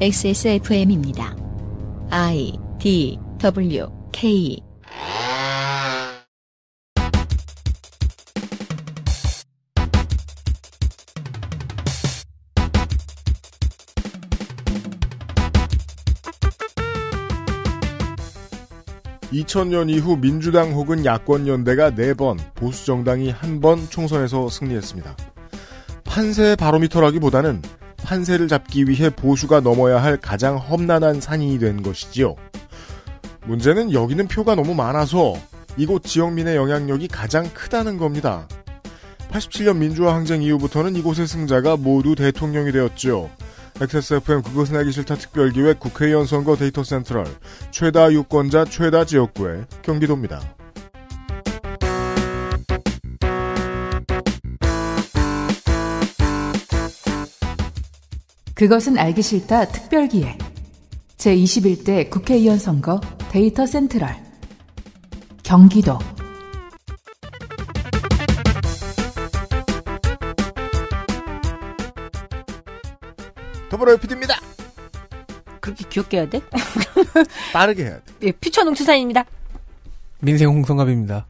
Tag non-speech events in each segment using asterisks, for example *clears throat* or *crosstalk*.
XSFM입니다. I D W K (2000년) 이후 민주당 혹은 야권 연대가 (4번) 보수 정당이 1번 총선에서 승리했습니다 판세의 바로미터라기보다는 판세를 잡기 위해 보수가 넘어야 할 가장 험난한 산이 된 것이지요. 문제는 여기는 표가 너무 많아서 이곳 지역민의 영향력이 가장 크다는 겁니다. 87년 민주화 항쟁 이후부터는 이곳의 승자가 모두 대통령이 되었지요. XSFM 그것은 알기 싫다 특별기획 국회의원 선거 데이터 센트럴 최다 유권자 최다 지역구의 경기도입니다. 그것은 알기 싫다 특별기획 제21대 국회의원 선거 데이터 센트럴 경기도 더불어 FD입니다. 그렇게 귀엽게 해야 돼? *laughs* 빠르게 해야 돼. 예, 퓨처 농축산입니다. 민생 홍성갑입니다.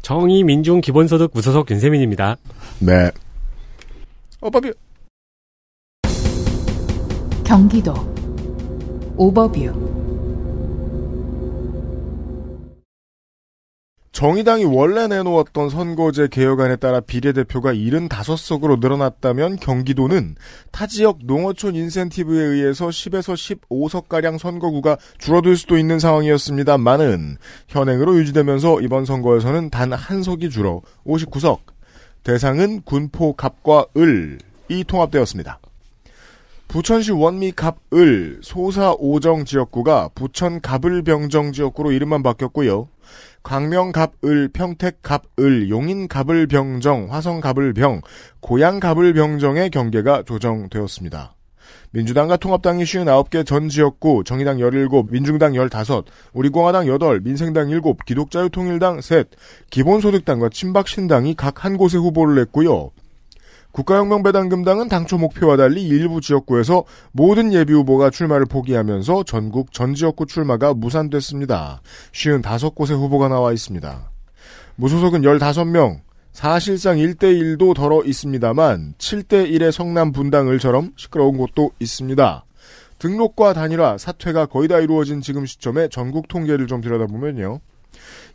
정의 민중 기본소득 무소속 윤세민입니다. 네. 어, 바비. 경기도 오버뷰 정의당이 원래 내놓았던 선거제 개혁안에 따라 비례대표가 75석으로 늘어났다면 경기도는 타 지역 농어촌 인센티브에 의해서 10에서 15석가량 선거구가 줄어들 수도 있는 상황이었습니다만은 현행으로 유지되면서 이번 선거에서는 단 한 석이 줄어 59석 대상은 군포 갑과 을이 통합되었습니다. 부천시 원미갑을 소사 오정 지역구가 부천 갑을병정 지역구로 이름만 바뀌었고요. 광명갑을, 평택갑을, 용인갑을병정, 화성갑을병, 고양갑을병정의 경계가 조정되었습니다. 민주당과 통합당이 59개 전 지역구, 정의당 17, 민중당 15, 우리공화당 8, 민생당 7, 기독자유통일당 3, 기본소득당과 친박신당이 각 한 곳에 후보를 냈고요. 국가혁명배당금당은 당초 목표와 달리 일부 지역구에서 모든 예비후보가 출마를 포기하면서 전국 전 지역구 출마가 무산됐습니다. 쉬운 55곳의 후보가 나와 있습니다. 무소속은 15명, 사실상 1대1도 덜어 있습니다만 7대1의 성남 분당을처럼 시끄러운 곳도 있습니다. 등록과 단일화, 사퇴가 거의 다 이루어진 지금 시점에 전국 통계를 좀 들여다보면요.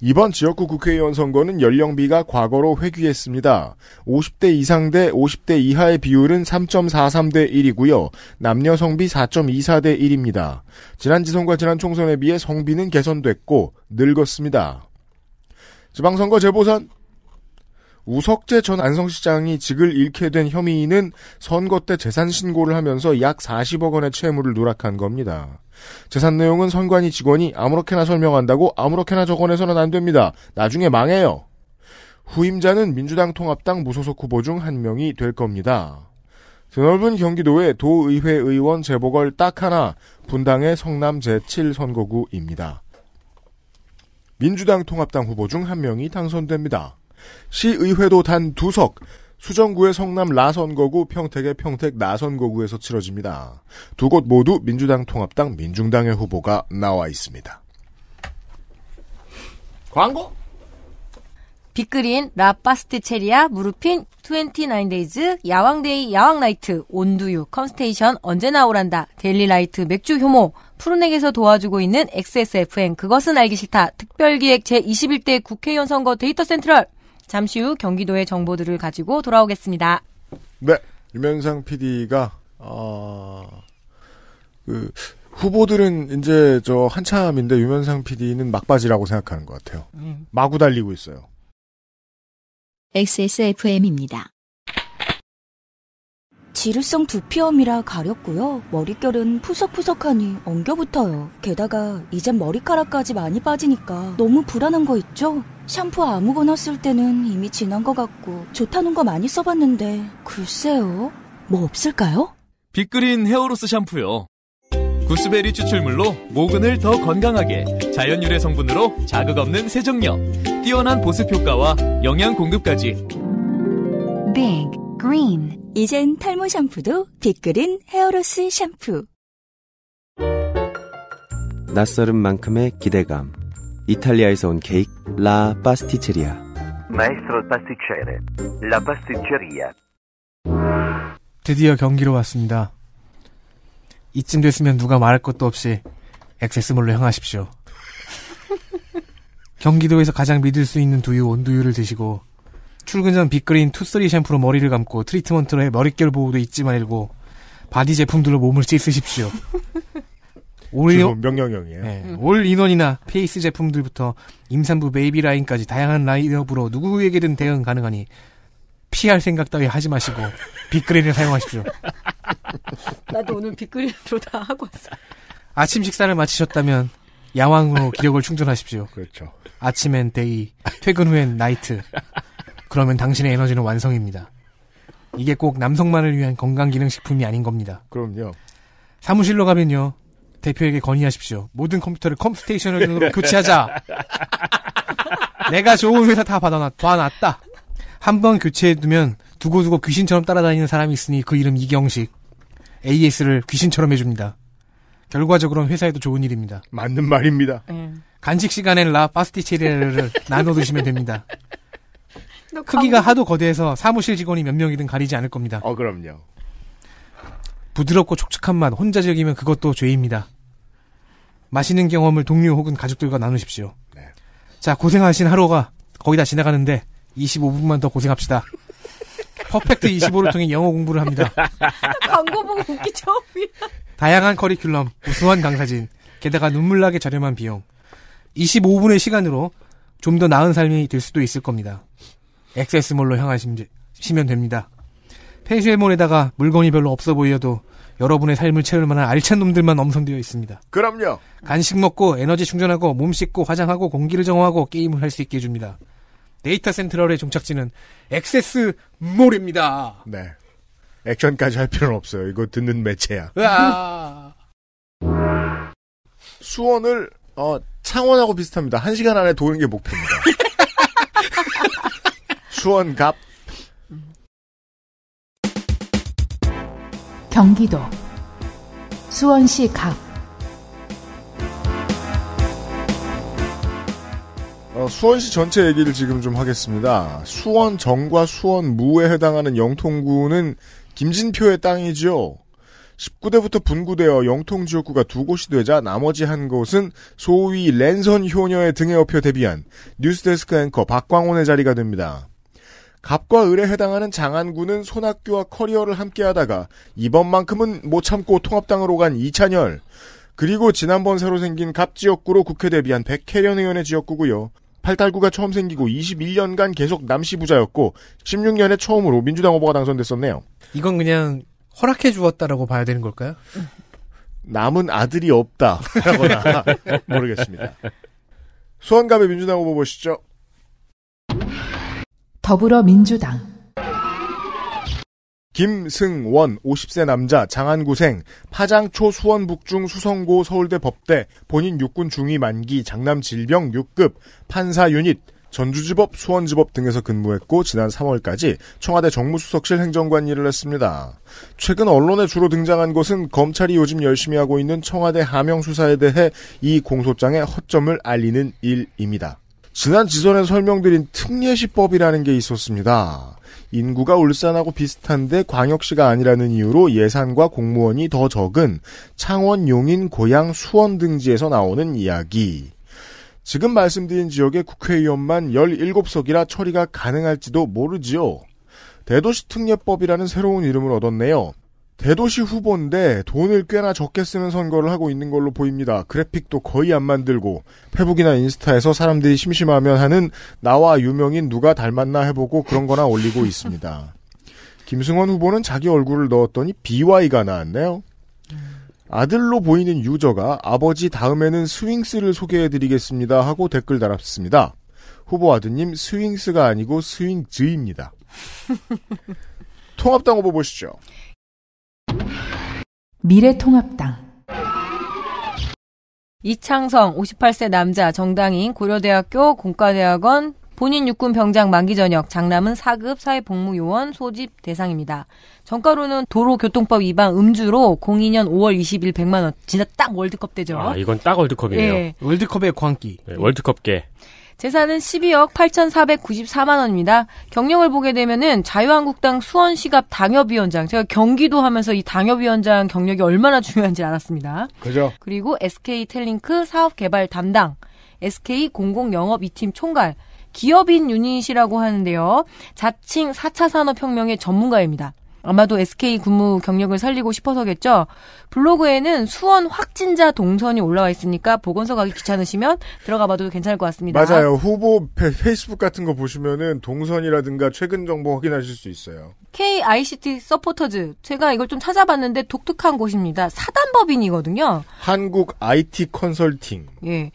이번 지역구 국회의원 선거는 연령비가 과거로 회귀했습니다. 50대 이상 대 50대 이하의 비율은 3.43대 1이고요. 남녀 성비 4.24대 1입니다. 지난 지선과 지난 총선에 비해 성비는 개선됐고 늙었습니다. 지방선거 재보선 우석재 전 안성시장이 직을 잃게 된 혐의는 선거 때 재산 신고를 하면서 약 40억 원의 채무를 누락한 겁니다. 재산 내용은 선관위 직원이 아무렇게나 설명한다고 아무렇게나 적어내서는 안 됩니다. 나중에 망해요. 후임자는 민주당 통합당 무소속 후보 중 한 명이 될 겁니다. 드넓은 경기도의 도의회 의원 재보궐 딱 하나 분당의 성남 제7선거구입니다. 민주당 통합당 후보 중 한 명이 당선됩니다. 시의회도 단 두 석, 수정구의 성남 라선거구, 평택의 평택 나선거구에서 치러집니다. 두 곳 모두 민주당 통합당 민중당의 후보가 나와 있습니다. 광고! 빅그린, 라파스트 체리아, 무르핀, 29데이즈, 야왕데이, 야왕나이트, 온두유, 컴스테이션, 언제 나오란다, 데일리라이트, 맥주 효모, 푸른에서 도와주고 있는 XSFN, 그것은 알기 싫다, 특별기획 제21대 국회의원 선거 데이터 센트럴, 잠시 후 경기도의 정보들을 가지고 돌아오겠습니다. 네. 유면상 PD가 어... 그 후보들은 이제 저 한참인데 유면상 PD는 막바지라고 생각하는 것 같아요. 음. 마구 달리고 있어요. XSFM입니다. 지루성 두피염이라 가렵고요. 머릿결은 푸석푸석하니 엉겨붙어요. 게다가 이젠 머리카락까지 많이 빠지니까 너무 불안한 거 있죠? 샴푸 아무거나 쓸 때는 이미 지난 것 같고 좋다는 거 많이 써봤는데 글쎄요. 뭐 없을까요? 빅그린 헤어로스 샴푸요. 구스베리 추출물로 모근을 더 건강하게 자연 유래 성분으로 자극 없는 세정력, 뛰어난 보습 효과와 영양 공급까지. 빅 green. 이젠 탈모 샴푸도 빅그린 헤어로스 샴푸. 낯설은 만큼의 기대감. 이탈리아에서 온 케이크 라 파스티체리아. Maestro pasticcere. La pasticceria. 드디어 경기로 왔습니다. 이쯤 됐으면 누가 말할 것도 없이 액세스몰로 향하십시오. *laughs* 경기도에서 가장 믿을 수 있는 두유 온두유를 드시고 출근 전 빅그린 투쓰리 샴푸로 머리를 감고 트리트먼트로 머릿결 보호도 잊지 말고 바디 제품들로 몸을 씻으십시오. *laughs* 올 인... 명령형이에요. 네, 올 인원이나 페이스 제품들부터 임산부 베이비 라인까지 다양한 라인업으로 누구에게든 대응 가능하니 피할 생각 따위 하지 마시고 *laughs* 빅그린을 사용하십시오. 나도 오늘 빅그린으로 다 하고 왔어. 아침 식사를 마치셨다면 야왕으로 기력을 충전하십시오. 그렇죠. 아침엔 데이, 퇴근 후엔 나이트. 그러면 당신의 에너지는 완성입니다. 이게 꼭 남성만을 위한 건강기능식품이 아닌 겁니다. 그럼요. 사무실로 가면요. 대표에게 건의하십시오. 모든 컴퓨터를 컴스테이션으로 네. 교체하자. 내가 좋은 회사 다 받아놨, 다한번 교체해두면 두고두고 귀신처럼 따라다니는 사람이 있으니 그 이름 이경식. AS를 귀신처럼 해줍니다. 결과적으로는 회사에도 좋은 일입니다. 맞는 말입니다. 네. 간식 시간엔 라파스티체리를 *laughs* 나눠 드시면 됩니다. 크기가 하도 거대해서 사무실 직원이 몇 명이든 가리지 않을 겁니다. 어, 그럼요. 부드럽고 촉촉한 맛 혼자 즐기면 그것도 죄입니다. 맛있는 경험을 동료 혹은 가족들과 나누십시오. 네. 자, 고생하신 하루가 거의 다 지나가는데 25분만 더 고생합시다. 퍼펙트 25를 통해 영어 공부를 합니다. *laughs* 광고 보고 웃기 처음이야. 다양한 커리큘럼, 우수한 강사진, 게다가 눈물나게 저렴한 비용. 25분의 시간으로 좀 더 나은 삶이 될 수도 있을 겁니다. 엑세스몰로 향하시면 됩니다. 페이셜몰에다가 물건이 별로 없어 보여도 여러분의 삶을 채울 만한 알찬 놈들만 엄선되어 있습니다. 그럼요. 간식 먹고 에너지 충전하고 몸 씻고 화장하고 공기를 정화하고 게임을 할 수 있게 해줍니다. 데이터 센트럴의 종착지는 엑세스몰입니다. 네. 액션까지 할 필요는 없어요. 이거 듣는 매체야. 수원을 어, 창원하고 비슷합니다. 한 시간 안에 도는 게 목표입니다. *laughs* 수원갑 경기도 수원시 갑 어, 수원시 전체 얘기를 지금 좀 하겠습니다. 수원 정과 수원 무에 해당하는 영통구는 김진표의 땅이지요 19대부터 분구되어 영통 지역구가 두 곳이 되자 나머지 한 곳은 소위 랜선 효녀의 등에 업혀 데뷔한 뉴스데스크 앵커 박광온의 자리가 됩니다. 갑과 을에 해당하는 장안군은 손학규와 커리어를 함께하다가 이번만큼은 못 참고 통합당으로 간 이찬열 그리고 지난번 새로 생긴 갑 지역구로 국회 대비한 백혜련 의원의 지역구고요. 팔달구가 처음 생기고 21년간 계속 남씨 부자였고 16년에 처음으로 민주당 후보가 당선됐었네요. 이건 그냥 허락해 주었다라고 봐야 되는 걸까요? 남은 아들이 없다라거나 *laughs* 모르겠습니다. 수원갑의 민주당 후보 보시죠. 더불어민주당 김승원 50세 남자 장안구생 파장초 수원북중 수성고 서울대 법대 본인 육군 중위 만기 장남 질병 6급 판사 유닛 전주지법 수원지법 등에서 근무했고 지난 3월까지 청와대 정무수석실 행정관 일을 했습니다. 최근 언론에 주로 등장한 것은 검찰이 요즘 열심히 하고 있는 청와대 하명 수사에 대해 이 공소장의 허점을 알리는 일입니다. 지난 지선에 설명드린 특례시법이라는 게 있었습니다. 인구가 울산하고 비슷한데 광역시가 아니라는 이유로 예산과 공무원이 더 적은 창원, 용인, 고양, 수원 등지에서 나오는 이야기. 지금 말씀드린 지역의 국회의원만 17석이라 처리가 가능할지도 모르지요. 대도시 특례법이라는 새로운 이름을 얻었네요. 대도시 후보인데 돈을 꽤나 적게 쓰는 선거를 하고 있는 걸로 보입니다. 그래픽도 거의 안 만들고 페북이나 인스타에서 사람들이 심심하면 하는 나와 유명인 누가 닮았나 해보고 그런 거나 올리고 *laughs* 있습니다. 김승원 후보는 자기 얼굴을 넣었더니 BY가 나왔네요. 아들로 보이는 유저가 아버지 다음에는 스윙스를 소개해드리겠습니다 하고 댓글 달았습니다. 후보 아드님 스윙스가 아니고 스윙즈입니다. *laughs* 통합당 후보 보시죠. 미래통합당 이창성 58세 남자 정당인 고려대학교 공과대학원 본인 육군 병장 만기 전역 장남은 4급 사회복무요원 소집 대상입니다. 정가로는 도로교통법 위반 음주로 02년 5월 20일 100만 원. 진짜 딱 월드컵 되죠 아, 이건 딱 월드컵이네요. 예. 월드컵의 광기. 네, 월드컵계. 재산은 12억 8,494만 원입니다. 경력을 보게 되면은 자유한국당 수원시갑 당협위원장. 제가 경기도 하면서 이 당협위원장 경력이 얼마나 중요한지 알았습니다. 그죠. 그리고 SK 텔링크 사업개발 담당, SK 공공영업 2팀 총괄, 기업인 유닛이라고 하는데요. 자칭 4차 산업혁명의 전문가입니다. 아마도 SK 근무 경력을 살리고 싶어서겠죠. 블로그에는 수원 확진자 동선이 올라와 있으니까 보건소 가기 귀찮으시면 들어가 봐도 괜찮을 것 같습니다. 맞아요. 후보 페이스북 같은 거 보시면은 동선이라든가 최근 정보 확인하실 수 있어요. KICT 서포터즈. 제가 이걸 좀 찾아봤는데 독특한 곳입니다. 사단법인이거든요. 한국 IT 컨설팅. 예.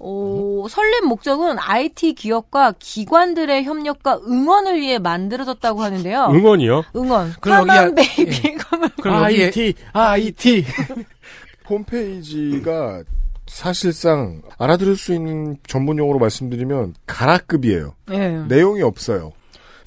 오, 설립 목적은 IT 기업과 기관들의 협력과 응원을 위해 만들어졌다고 하는데요. 응원이요? 응원. 그럼 여기 베이비 예. 그 IT, IT. 홈페이지가 사실상 알아들을 수 있는 전문 용어로 말씀드리면 가라급이에요. 예. 내용이 없어요.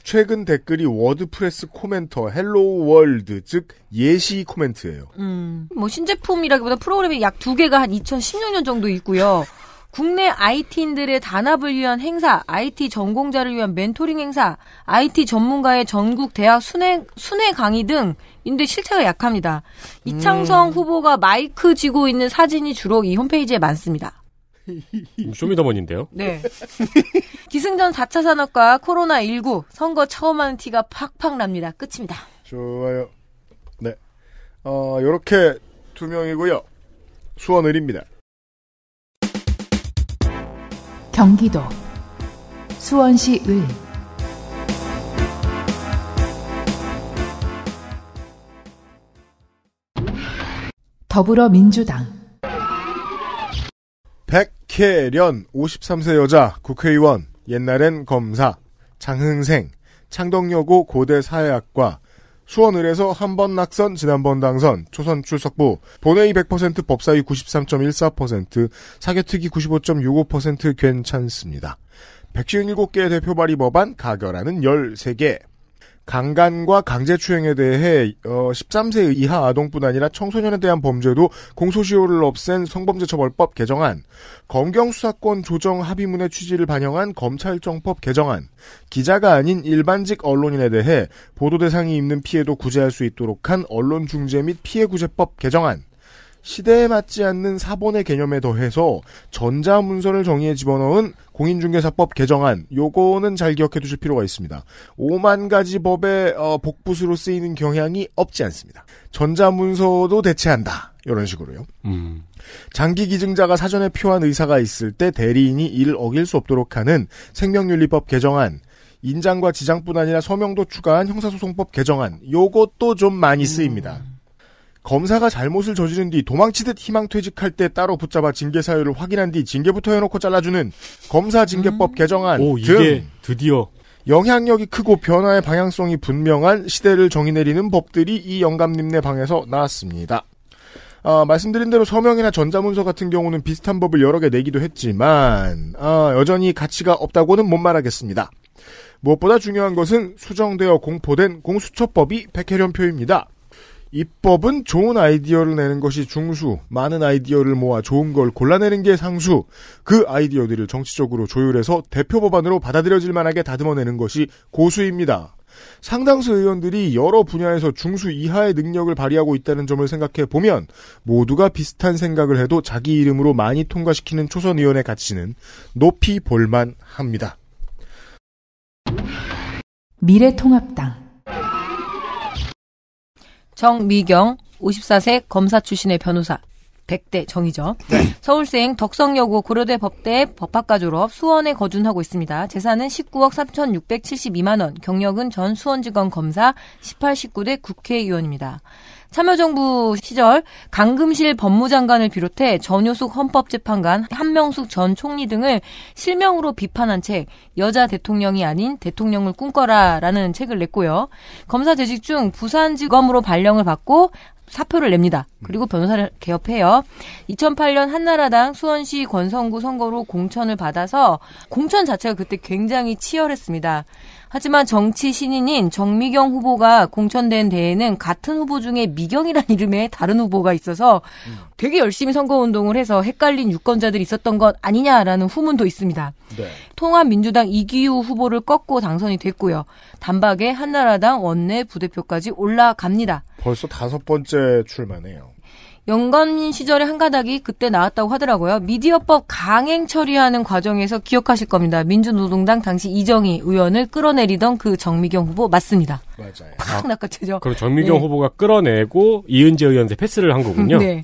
최근 댓글이 워드프레스 코멘터 헬로우 월드 즉 예시 코멘트예요. 음, 뭐 신제품이라기보다 프로그램이 약 두 개가 한 2016년 정도 있고요. 국내 IT인들의 단합을 위한 행사, IT 전공자를 위한 멘토링 행사, IT 전문가의 전국 대학 순회, 순회 강의 등 인데 실체가 약합니다. 음. 이창성 후보가 마이크 쥐고 있는 사진이 주로 이 홈페이지에 많습니다. 쇼미더머니인데요? 음, 네. *laughs* 기승전 4차 산업과 코로나19 선거 처음 하는 티가 팍팍 납니다. 끝입니다. 좋아요. 네. 어, 요렇게 두 명이고요. 수원을입니다. 경기도 수원시 을 더불어민주당 백혜련 53세 여자 국회의원 옛날엔 검사 장흥생 창덕여고 고대 사회학과 수원을 해서 한 번 낙선, 지난번 당선, 초선 출석부, 본회의 100%, 법사위 93.14%, 사개특위 95.65% 괜찮습니다. 1 1 7개의 대표 발의 법안, 가결하는 13개. 강간과 강제추행에 대해 어, 13세 이하 아동뿐 아니라 청소년에 대한 범죄도 공소시효를 없앤 성범죄처벌법 개정안, 검경수사권 조정 합의문의 취지를 반영한 검찰정법 개정안, 기자가 아닌 일반직 언론인에 대해 보도 대상이 입는 피해도 구제할 수 있도록 한 언론중재 및 피해구제법 개정안, 시대에 맞지 않는 사본의 개념에 더해서 전자문서를 정의에 집어넣은 공인중개사법 개정안 요거는 잘 기억해 두실 필요가 있습니다. 5만 가지 법의 어, 복붙으로 쓰이는 경향이 없지 않습니다. 전자문서도 대체한다. 이런 식으로요. 음. 장기 기증자가 사전에 표한 의사가 있을 때 대리인이 이를 어길 수 없도록 하는 생명윤리법 개정안 인장과 지장뿐 아니라 서명도 추가한 형사소송법 개정안 요것도 좀 많이 쓰입니다. 음. 검사가 잘못을 저지른 뒤 도망치듯 희망퇴직할 때 따로 붙잡아 징계 사유를 확인한 뒤 징계부터 해놓고 잘라주는 검사징계법 음. 개정안 오, 등 드디어 영향력이 크고 변화의 방향성이 분명한 시대를 정의내리는 법들이 이 영감님네 방에서 나왔습니다. 아, 말씀드린 대로 서명이나 전자문서 같은 경우는 비슷한 법을 여러 개 내기도 했지만 아, 여전히 가치가 없다고는 못 말하겠습니다. 무엇보다 중요한 것은 수정되어 공포된 공수처법이 백혜련 표입니다. 입법은 좋은 아이디어를 내는 것이 중수, 많은 아이디어를 모아 좋은 걸 골라내는 게 상수, 그 아이디어들을 정치적으로 조율해서 대표 법안으로 받아들여질 만하게 다듬어내는 것이 고수입니다. 상당수 의원들이 여러 분야에서 중수 이하의 능력을 발휘하고 있다는 점을 생각해 보면 모두가 비슷한 생각을 해도 자기 이름으로 많이 통과시키는 초선 의원의 가치는 높이 볼만 합니다. 미래통합당 정미경 54세 검사 출신의 변호사 100대 정이죠. 네. 서울생 덕성여고 고려대 법대 법학과 졸업 수원에 거준하고 있습니다. 재산은 19억 3,672만 원, 경력은 전 수원지검 검사 18, 19대 국회의원입니다. 참여정부 시절 강금실 법무장관을 비롯해 전효숙 헌법재판관, 한명숙 전 총리 등을 실명으로 비판한 책 여자 대통령이 아닌 대통령을 꿈꿔라라는 책을 냈고요. 검사 재직 중 부산지검으로 발령을 받고 사표를 냅니다. 그리고 변호사를 개업해요. 2008년 한나라당 수원시 권성구 선거로 공천을 받아서 공천 자체가 그때 굉장히 치열했습니다. 하지만 정치 신인인 정미경 후보가 공천된 대에는 같은 후보 중에 미경이란 *laughs* 이름의 다른 후보가 있어서 되게 열심히 선거운동을 해서 헷갈린 유권자들이 있었던 것 아니냐라는 후문도 있습니다. 네. 통합민주당 이기우 후보를 꺾고 당선이 됐고요. 단박에 한나라당 원내 부대표까지 올라갑니다. 벌써 다섯 번째 출마네요. 영감 시절에한 가닥이 그때 나왔다고 하더라고요. 미디어법 강행 처리하는 과정에서 기억하실 겁니다. 민주노동당 당시 이정희 의원을 끌어내리던 그 정미경 후보 맞습니다. 맞아요. 팍 아, 낚아채죠. 그럼 정미경 네. 후보가 끌어내고 이은재 의원한테 패스를 한 거군요. *laughs* 네. 네.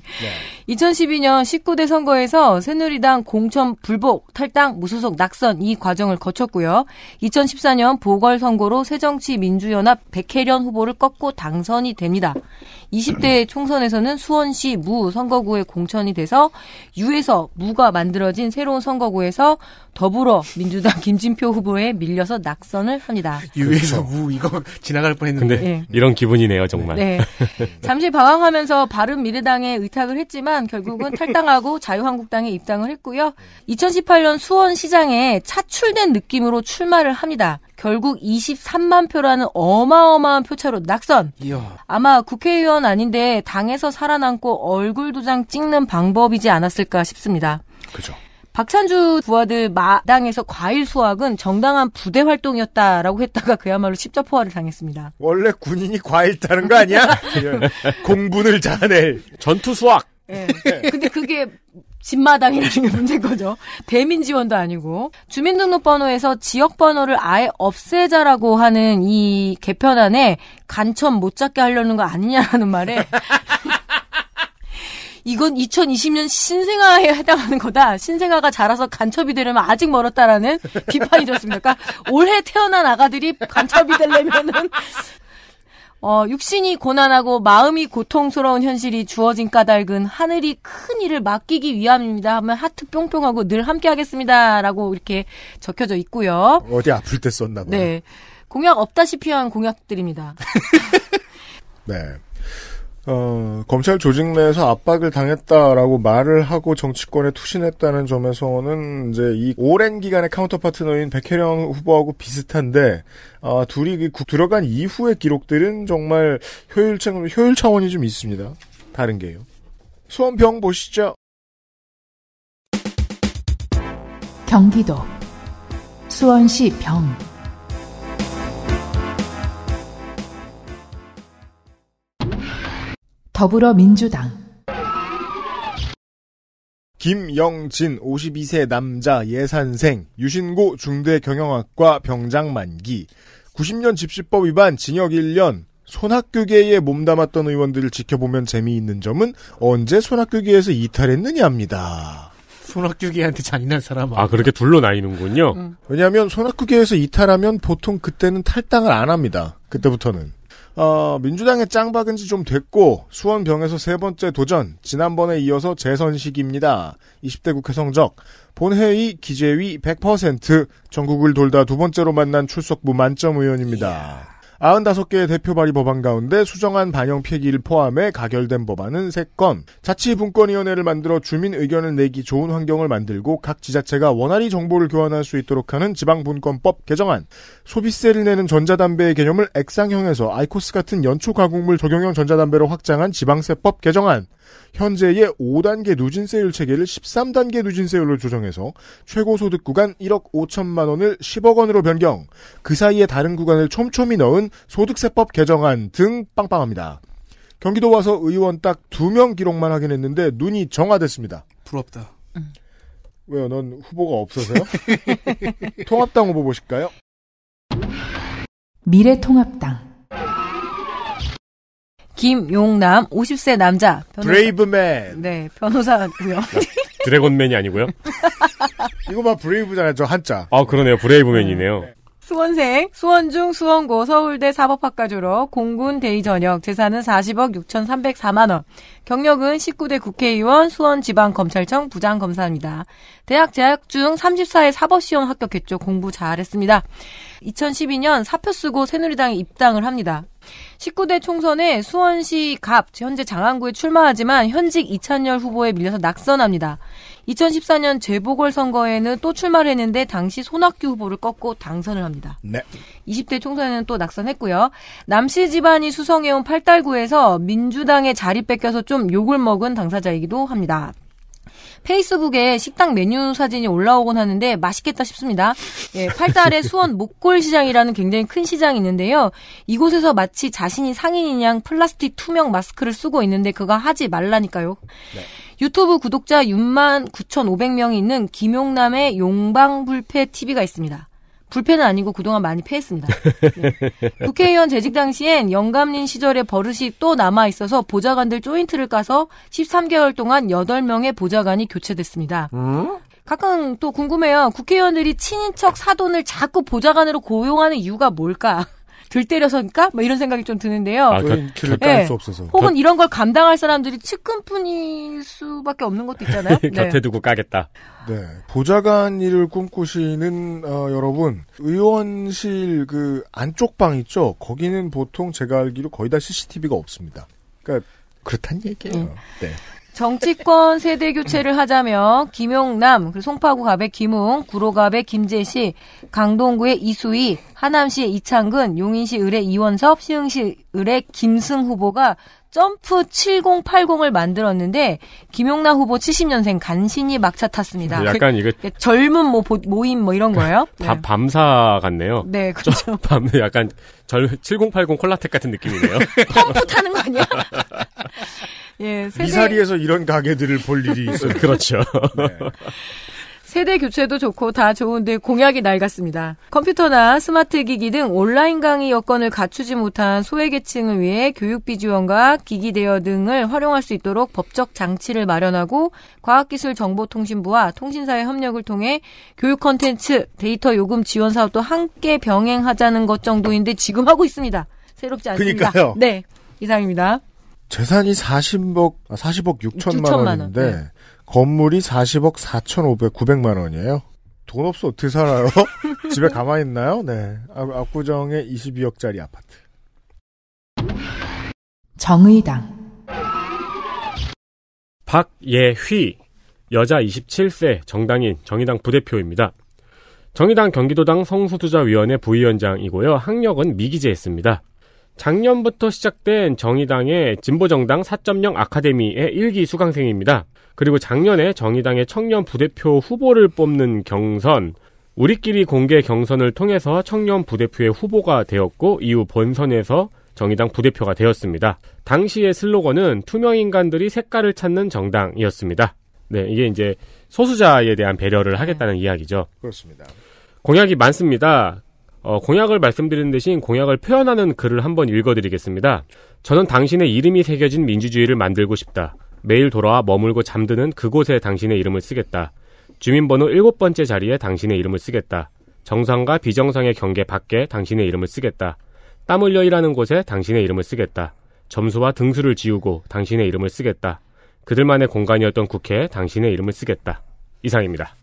2012년 19대 선거에서 새누리당 공천 불복, 탈당, 무소속 낙선 이 과정을 거쳤고요. 2014년 보궐선거로 새정치민주연합 백혜련 후보를 꺾고 당선이 됩니다. 20대 총선에서는 수원시 무 선거구에 공천이 돼서 유에서 무가 만들어진 새로운 선거구에서 더불어 민주당 *laughs* 김진표 후보에 밀려서 낙선을 합니다. 유에서 그렇죠. 무 이거 지나갈 뻔했는데 네. 이런 기분이네요 정말. 네. 잠시 방황하면서 바른 미래당에 의탁을 했지만 했지만 결국은 탈당하고 자유한국당에 입당을 했고요. 2018년 수원시장에 차출된 느낌으로 출마를 합니다. 결국 23만 표라는 어마어마한 표차로 낙선. 이야. 아마 국회의원 아닌데 당에서 살아남고 얼굴 도장 찍는 방법이지 않았을까 싶습니다. 그죠. 박찬주 부하들 마당에서 과일 수확은 정당한 부대 활동이었다라고 했다가 그야말로 십자포화를 당했습니다. 원래 군인이 과일 따는 거 아니야? 공분을 자아낼 전투 수확. 예. 예. 근데 그게 집마당이라는 게 문제인 거죠. 대민 지원도 아니고 주민등록번호에서 지역 번호를 아예 없애자라고 하는 이 개편안에 간첩 못 잡게 하려는 거 아니냐라는 말에 *laughs* 이건 2020년 신생아에 해당하는 거다. 신생아가 자라서 간첩이 되려면 아직 멀었다라는 비판이 들었습니다. 니까 그러니까 올해 태어난 아가들이 간첩이 되려면은 어, 육신이 고난하고 마음이 고통스러운 현실이 주어진 까닭은 하늘이 큰 일을 맡기기 위함입니다. 하면 하트 뿅뿅하고 늘 함께 하겠습니다라고 이렇게 적혀져 있고요. 어디 아플 때 썼나 봐요. 네. 공약 없다시피 한 공약들입니다. *laughs* 네. 어, 검찰 조직 내에서 압박을 당했다라고 말을 하고 정치권에 투신했다는 점에서는 이제 이 오랜 기간의 카운터 파트너인 백혜령 후보하고 비슷한데 어, 둘이 그 들어간 이후의 기록들은 정말 효율, 효율 차원이 좀 있습니다. 다른 게요. 수원병 보시죠. 경기도 수원시 병 더불어민주당 김영진 52세 남자 예산생 유신고 중대경영학과 병장 만기 90년 집시법 위반 징역 1년 손학규계에 몸담았던 의원들을 지켜보면 재미있는 점은 언제 손학규계에서 이탈했느냐입니다. 손학규계한테 잔인한 사람. 아, 그렇게 둘로 나뉘는군요. 응. 왜냐하면 손학규계에서 이탈하면 보통 그때는 탈당을 안 합니다. 그때부터는. 어, 민주당의 짱박은지 좀 됐고 수원병에서 세 번째 도전 지난번에 이어서 재선식입니다. 20대 국회 성적 본회의 기재위 100% 전국을 돌다 두 번째로 만난 출석부 만점 의원입니다. 이야. 95개의 대표 발의 법안 가운데 수정안 반영 폐기를 포함해 가결된 법안은 3건, 자치분권위원회를 만들어 주민 의견을 내기 좋은 환경을 만들고 각 지자체가 원활히 정보를 교환할 수 있도록 하는 지방분권법 개정안, 소비세를 내는 전자담배의 개념을 액상형에서 아이코스 같은 연초 가공물 적용형 전자담배로 확장한 지방세법 개정안, 현재의 5단계 누진세율 체계를 13단계 누진세율로 조정해서 최고소득 구간 1억 5천만 원을 10억 원으로 변경. 그 사이에 다른 구간을 촘촘히 넣은 소득세법 개정안 등 빵빵합니다. 경기도 와서 의원 딱 두 명 기록만 확인했는데 눈이 정화됐습니다. 부럽다. 음. 왜요? 넌 후보가 없어서요? *laughs* 통합당 후보 보실까요? 미래통합당 김용남 50세 남자 변호사. 브레이브맨 네 변호사고요 드래곤맨이 아니고요 *laughs* 이거 봐 브레이브잖아요 저 한자 아 그러네요 브레이브맨이네요 네. 수원생 수원중 수원고 서울대 사법학과 졸업 공군 대의 전역 재산은 40억 6,304만 원 경력은 19대 국회의원 수원지방검찰청 부장검사입니다. 대학 재학 중 34회 사법시험 합격했죠. 공부 잘했습니다. 2012년 사표 쓰고 새누리당에 입당을 합니다. 19대 총선에 수원시 갑 현재 장안구에 출마하지만 현직 이찬열 후보에 밀려서 낙선합니다. 2014년 재보궐선거에는 또 출마를 했는데 당시 손학규 후보를 꺾고 당선을 합니다. 네. 20대 총선에는 또 낙선했고요. 남씨 집안이 수성해온 팔달구에서 민주당의 자리 뺏겨서 좀 욕을 먹은 당사자이기도 합니다. 페이스북에 식당 메뉴 사진이 올라오곤 하는데 맛있겠다 싶습니다. 예, 팔달에 수원 목골시장이라는 굉장히 큰 시장이 있는데요. 이곳에서 마치 자신이 상인이냥 플라스틱 투명 마스크를 쓰고 있는데 그거 하지 말라니까요. 네. 유튜브 구독자 6만 9,500명이 있는 김용남의 용방불패 TV가 있습니다. 불패는 아니고 그동안 많이 패했습니다. 네. 국회의원 재직 당시엔 영감님 시절의 버릇이 또 남아 있어서 보좌관들 조인트를 까서 13개월 동안 8명의 보좌관이 교체됐습니다. 음? 가끔 또 궁금해요. 국회의원들이 친인척 사돈을 자꾸 보좌관으로 고용하는 이유가 뭘까? 들 때려서니까 뭐 이런 생각이 좀 드는데요. 아, 길을 네. 그 예. 수 없어서. 혹은 곁... 이런 걸 감당할 사람들이 측근뿐일 수밖에 없는 것도 있잖아요. *laughs* 곁에 네. 두고 까겠다. 네, 보좌관 일을 꿈꾸시는 어, 여러분, 의원실 그 안쪽 방 있죠. 거기는 보통 제가 알기로 거의 다 CCTV가 없습니다. 그러니까 그렇단 얘기예요. 어, 네. 정치권 세대 교체를 하자며 김용남, 송파구 갑의 김웅, 구로갑의 김재시, 강동구의 이수희, 하남시의 이창근, 용인시 의뢰 이원섭, 시흥시 의뢰 김승 후보가 점프 7080을 만들었는데 김용남 후보 70년생 간신히 막차 탔습니다. 약간 그, 이거 젊은 뭐 모임 뭐 이런 거예요? 네. 밤사 같네요. 네, 그렇죠. *laughs* 밤 약간 절7080 콜라텍 같은 느낌이네요. *laughs* 펌프 타는 거 아니야? *laughs* 예, 세대... 미사리에서 이런 가게들을 볼 일이 있어요. 그렇죠. 네. *laughs* 세대 교체도 좋고 다 좋은데 공약이 낡았습니다. 컴퓨터나 스마트 기기 등 온라인 강의 여건을 갖추지 못한 소외계층을 위해 교육비 지원과 기기 대여 등을 활용할 수 있도록 법적 장치를 마련하고 과학기술정보통신부와 통신사의 협력을 통해 교육 컨텐츠, 데이터 요금 지원 사업도 함께 병행하자는 것 정도인데 지금 하고 있습니다. 새롭지 않습니다. 그러니까요. 네. 이상입니다. 재산이 40억, 40억 6천만, 6천만 원인데 네. 건물이 40억 4 5 0 9 0 0만 원이에요. 돈 없어 어떻게 살아요? *laughs* 집에 가만히 있나요? 네. 아, 압구정의 22억짜리 아파트. 정의당 박예휘 여자 27세 정당인 정의당 부대표입니다. 정의당 경기도당 성소수자위원회 부위원장이고요. 학력은 미기재했습니다. 작년부터 시작된 정의당의 진보정당 4.0 아카데미의 1기 수강생입니다. 그리고 작년에 정의당의 청년 부대표 후보를 뽑는 경선, 우리끼리 공개 경선을 통해서 청년 부대표의 후보가 되었고, 이후 본선에서 정의당 부대표가 되었습니다. 당시의 슬로건은 투명인간들이 색깔을 찾는 정당이었습니다. 네, 이게 이제 소수자에 대한 배려를 하겠다는 네. 이야기죠. 그렇습니다. 공약이 많습니다. 어, 공약을 말씀드리는 대신 공약을 표현하는 글을 한번 읽어드리겠습니다. 저는 당신의 이름이 새겨진 민주주의를 만들고 싶다. 매일 돌아와 머물고 잠드는 그곳에 당신의 이름을 쓰겠다. 주민번호 7번째 자리에 당신의 이름을 쓰겠다. 정상과 비정상의 경계 밖에 당신의 이름을 쓰겠다. 땀 흘려 일하는 곳에 당신의 이름을 쓰겠다. 점수와 등수를 지우고 당신의 이름을 쓰겠다. 그들만의 공간이었던 국회에 당신의 이름을 쓰겠다. 이상입니다.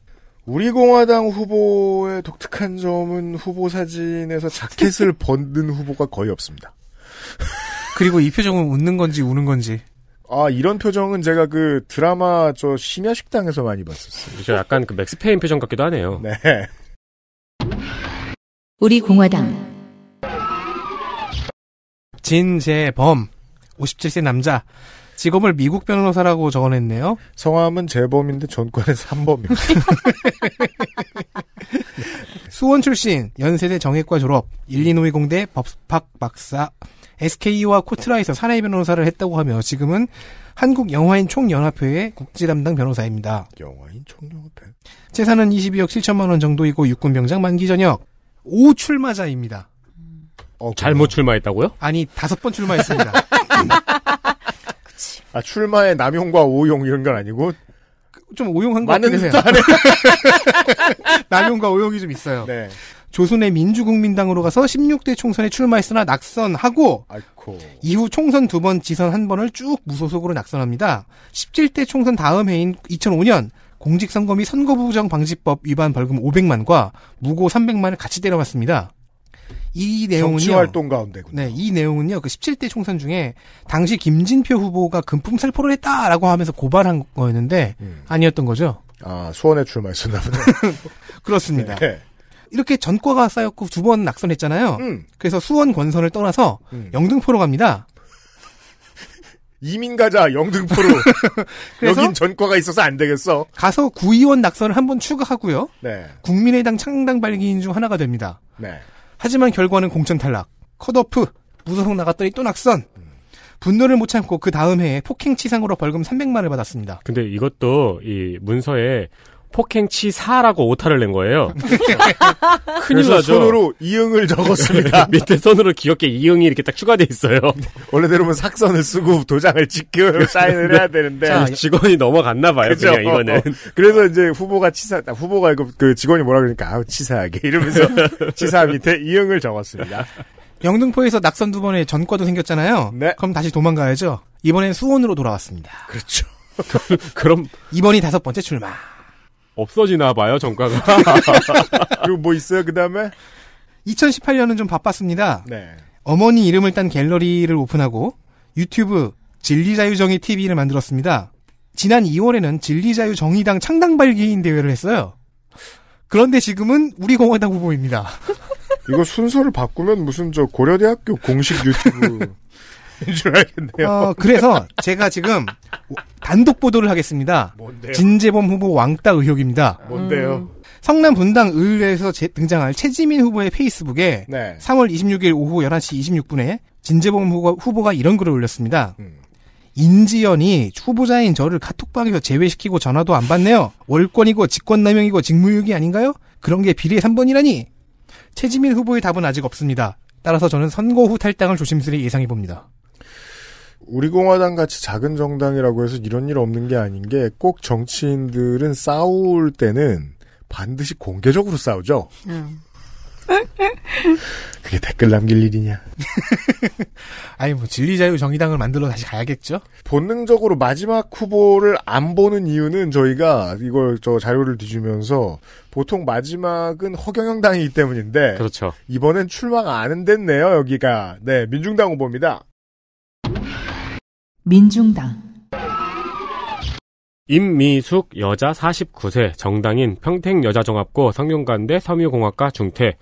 우리 공화당 후보의 독특한 점은 후보 사진에서 자켓을 *laughs* 벗는 후보가 거의 없습니다. 그리고 이 표정은 웃는 건지 우는 건지. 아 이런 표정은 제가 그 드라마 저 심야 식당에서 많이 봤었어요. 저 약간 그 맥스페인 표정 같기도 하네요. 네. 우리 공화당 진재범 57세 남자 직업을 미국 변호사라고 적어냈네요. 성함은 재범인데 전권은 삼범입니다 *laughs* 수원 출신, 연세대 정액과 졸업, 일리노이 공대 법학 박사, SK와 코트라에서 사내 변호사를 했다고 하며 지금은 한국 영화인 총연합회의 국제 담당 변호사입니다. 영화인 총연합회. 재산은 22억 7천만 원 정도이고 육군 병장 만기 전역 5 출마자입니다. 어, 잘못 출마했다고요? 아니 다섯 번 출마했습니다. *laughs* 그렇지. 아 출마에 남용과 오용 이런 건 아니고 좀 오용한 거 같으세요. *laughs* 남용과 오용이 좀 있어요. 네. 조선의 민주국민당으로 가서 16대 총선에 출마했으나 낙선하고 아이코. 이후 총선 두 번, 지선 한 번을 쭉 무소속으로 낙선합니다. 17대 총선 다음 해인 2005년 공직선거 및 선거부정 방지법 위반 벌금 500만과 무고 300만을 같이 때려봤습니다. 이내용은 정치 활동 가운데군요. 네, 이 내용은요. 그 17대 총선 중에 당시 김진표 후보가 금품 살포를 했다라고 하면서 고발한 거였는데 음. 아니었던 거죠. 아, 수원에 출마했었나 보네. *laughs* 그렇습니다. 네. 이렇게 전과가 쌓였고 두 번 낙선했잖아요. 음. 그래서 수원 권선을 떠나서 음. 영등포로 갑니다. *laughs* 이민 가자 영등포로 *laughs* 여긴 전과가 있어서 안 되겠어. 가서 구의원 낙선을 한번 추가하고요. 네. 국민의당 창당 발기인 중 하나가 됩니다. 네. 하지만 결과는 공천 탈락, 컷오프, 무소속 나갔더니 또 낙선. 분노를 못 참고 그 다음 해에 폭행 치상으로 벌금 300만을 받았습니다. 근데 이것도 이 문서에 폭행치사라고 오타를 낸 거예요. *laughs* 큰일 나죠. 손으로 이응을 적었습니다. *laughs* 밑에 손으로 귀엽게 이응이 이렇게 딱 추가돼 있어요. *laughs* 원래대로면 삭선을 쓰고 도장을 찍고 네. 사인을 해야 되는데 자, 직원이 넘어갔나 봐요. 그쵸? 그냥 이거는. 어, 어. 그래서 이제 후보가 치사 아, 후보가 그 직원이 뭐라 그러니까 아우 치사하게 이러면서 치사 밑에 이응을 적었습니다. 영등포에서 낙선 두 번에 전과도 생겼잖아요. 네. 그럼 다시 도망가야죠. 이번엔 수원으로 돌아왔습니다. 그렇죠. 그럼 이번이 다섯 번째 출마. 없어지나 봐요, 정가가. *laughs* 그리고 뭐 있어요, 그 다음에? 2018년은 좀 바빴습니다. 네. 어머니 이름을 딴 갤러리를 오픈하고 유튜브 진리자유정의 TV를 만들었습니다. 지난 2월에는 진리자유정의당 창당 발기인 대회를 했어요. 그런데 지금은 우리 공화당 후보입니다. 이거 순서를 바꾸면 무슨 저 고려대학교 공식 유튜브 *laughs* *laughs* 줄 알겠네요. 어, 그래서 제가 지금 단독 보도를 하겠습니다. 뭔데요? 진재범 후보 왕따 의혹입니다. 뭔데요? 음. 성남 분당 의회에서 등장할 최지민 후보의 페이스북에 네. 3월 26일 오후 11시 26분에 진재범 후보, 후보가 이런 글을 올렸습니다. 음. 인지연이 후보자인 저를 카톡방에서 제외시키고 전화도 안 받네요. 월권이고 직권남용이고 직무유기 아닌가요? 그런 게 비례 3번이라니. 최지민 후보의 답은 아직 없습니다. 따라서 저는 선거 후 탈당을 조심스레 예상해 봅니다. 우리 공화당 같이 작은 정당이라고 해서 이런 일 없는 게 아닌 게 꼭 정치인들은 싸울 때는 반드시 공개적으로 싸우죠. 음. 그게 댓글 남길 일이냐? *laughs* 아니 뭐 진리자유 정의당을 만들러 다시 가야겠죠? 본능적으로 마지막 후보를 안 보는 이유는 저희가 이걸 저 자료를 뒤지면서 보통 마지막은 허경영당이기 때문인데 그렇죠. 이번엔 출마가 안 됐네요 여기가 네 민중당 후보입니다. 민중당 임미숙 여자 49세 정당인 평택여자종합고 성균관대 섬유공학과 중퇴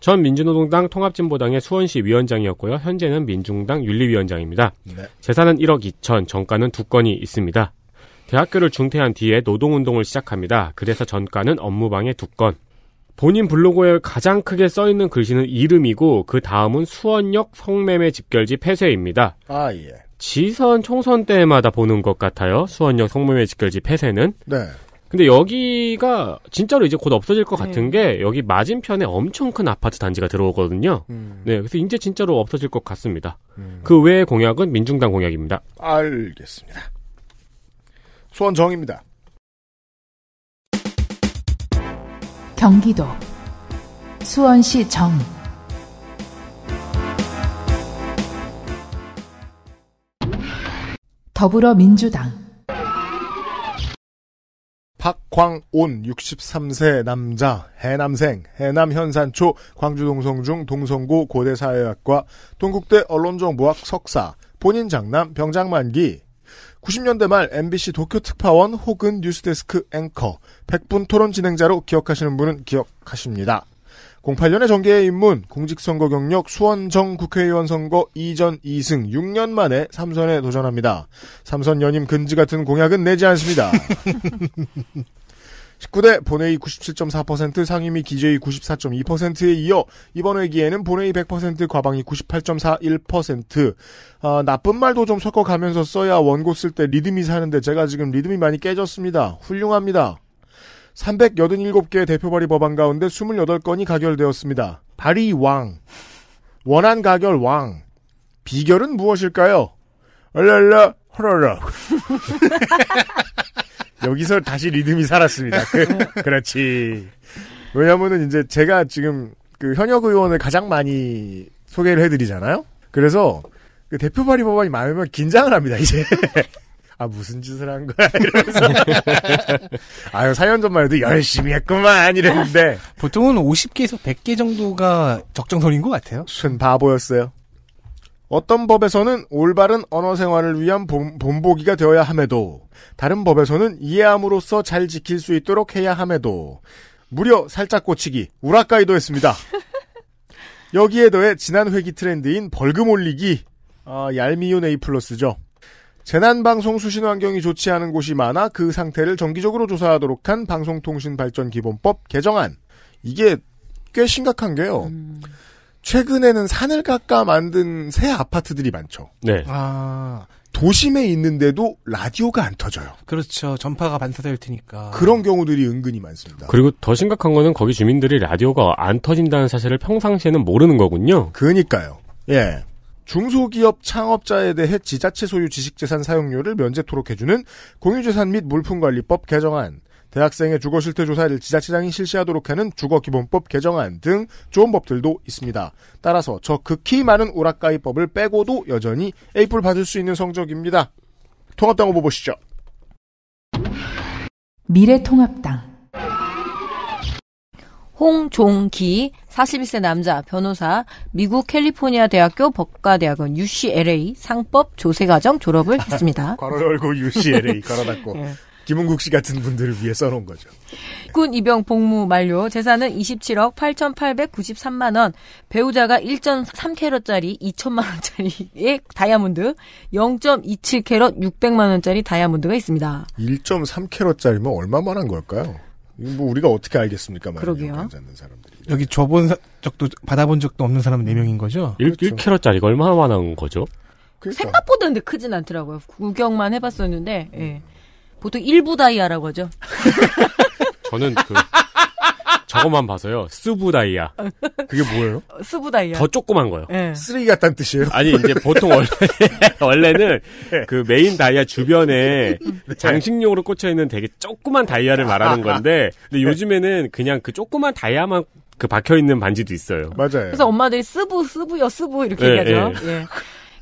전 민주노동당 통합진보당의 수원시 위원장이었고요. 현재는 민중당 윤리위원장입니다. 네. 재산은 1억 2천, 정가는 두 건이 있습니다. 대학교를 중퇴한 뒤에 노동운동을 시작합니다. 그래서 전가는 업무방해 두 건. 본인 블로그에 가장 크게 써있는 글씨는 이름이고 그 다음은 수원역 성매매 집결지 폐쇄입니다. 아 예. 지선 총선 때마다 보는 것 같아요. 수원역 성모회 직결지 폐쇄는. 네. 근데 여기가 진짜로 이제 곧 없어질 것 네. 같은 네. 게 여기 맞은편에 엄청 큰 아파트 단지가 들어오거든요. 음. 네, 그래서 이제 진짜로 없어질 것 같습니다. 음. 그 외의 공약은 민중당 공약입니다. 알겠습니다. 수원정입니다 경기도 수원시 정 더불어민주당 박광온 63세 남자 해남생 해남 현산초 광주 동성중 동성고 고대사회학과 동국대 언론정보학 석사 본인 장남 병장 만기 90년대 말 MBC 도쿄 특파원 혹은 뉴스데스크 앵커 1 0 0분 토론 진행자로 기억하시는 분은 기억하십니다. 08년에 정계에 입문, 공직선거 경력 수원정 국회의원 선거 이전 2승 6년 만에 삼선에 도전합니다. 삼선 연임 근지 같은 공약은 내지 않습니다. 19대 *laughs* 본회의 97.4% 상임위 기재의 94.2%에 이어 이번 회기에는 본회의 100% 과방위 98.41% 아, 나쁜 말도 좀 섞어가면서 써야 원고 쓸 때 리듬이 사는데 제가 지금 리듬이 많이 깨졌습니다. 훌륭합니다. 387개의 대표 발의 법안 가운데 28건이 가결되었습니다. 발의 왕, 원안 가결 왕, 비결은 무엇일까요? 얼랄라 허라라. *laughs* 여기서 다시 리듬이 살았습니다. 그, 그렇지. 왜냐면은 이제 제가 지금 그 현역 의원을 가장 많이 소개를 해드리잖아요. 그래서 그 대표 발의 법안이 많으면 긴장을 합니다. 이제. 아 무슨 짓을 한 거야 이러면서 *laughs* 아유 4년 전만 해도 열심히 했구만 이랬는데 보통은 50개에서 100개 정도가 적정선인 것 같아요 순 바보였어요 어떤 법에서는 올바른 언어 생활을 위한 본, 본보기가 되어야 함에도 다른 법에서는 이해함으로써 잘 지킬 수 있도록 해야 함에도 무려 살짝 꽂히기 우라카이도 했습니다 여기에 더해 지난 회기 트렌드인 벌금 올리기 아, 얄미운 A 플러스죠 재난방송 수신 환경이 좋지 않은 곳이 많아 그 상태를 정기적으로 조사하도록 한 방송통신발전기본법 개정안. 이게 꽤 심각한 게요. 음. 최근에는 산을 깎아 만든 새 아파트들이 많죠. 네. 아, 도심에 있는데도 라디오가 안 터져요. 그렇죠. 전파가 반사될 테니까. 그런 경우들이 은근히 많습니다. 그리고 더 심각한 거는 거기 주민들이 라디오가 안 터진다는 사실을 평상시에는 모르는 거군요. 그니까요. 예. 중소기업 창업자에 대해 지자체 소유 지식재산 사용료를 면제토록 해주는 공유재산 및 물품관리법 개정안, 대학생의 주거 실태 조사를 지자체장이 실시하도록 하는 주거기본법 개정안 등 좋은 법들도 있습니다. 따라서 저 극히 많은 오락가이법을 빼고도 여전히 a 를 받을 수 있는 성적입니다. 통합당 후보 보시죠. 미래통합당 홍종기 41세 남자 변호사 미국 캘리포니아 대학교 법과대학원 UCLA 상법 조세과정 졸업을 *laughs* 했습니다. 괄호 열고 UCLA 괄호 닫고 네. 김은국 씨 같은 분들을 위해 써놓은 거죠. 군 입영 복무 만료 재산은 27억 8,893만 원 배우자가 1.3캐럿짜리 2천만 원짜리의 다이아몬드 0.27캐럿 600만 원짜리 다이아몬드가 있습니다. 1.3캐럿짜리면 얼마만 한 걸까요? 뭐 우리가 어떻게 알겠습니까? 그러게요. 사람들. 여기 줘본 적도 받아본 적도 없는 사람은 네명인 거죠? 1, 그렇죠. 1캐럿짜리가 얼마나 많은 거죠? 그러니까. 생각보다 근데 크진 않더라고요. 구경만 해봤었는데 예. 보통 일부 다이아라고 하죠. *laughs* 저는 그 저거만 봐서요. 스부다이아. 그게 뭐예요? 스부다이아. *laughs* 더 조그만 거요. 예. 쓰레기 같다는 뜻이에요? 아니, 이제 보통 원래, *laughs* 원래는 네. 그 메인 다이아 주변에 네. 장식용으로 꽂혀있는 되게 조그만 다이아를 말하는 건데, 근데 요즘에는 그냥 그 조그만 다이아만 그 박혀 있는 반지도 있어요. 맞아요. 그래서 엄마들이 쓰부 쓰부여 쓰부 이렇게 네, 얘기하죠. 네. 예.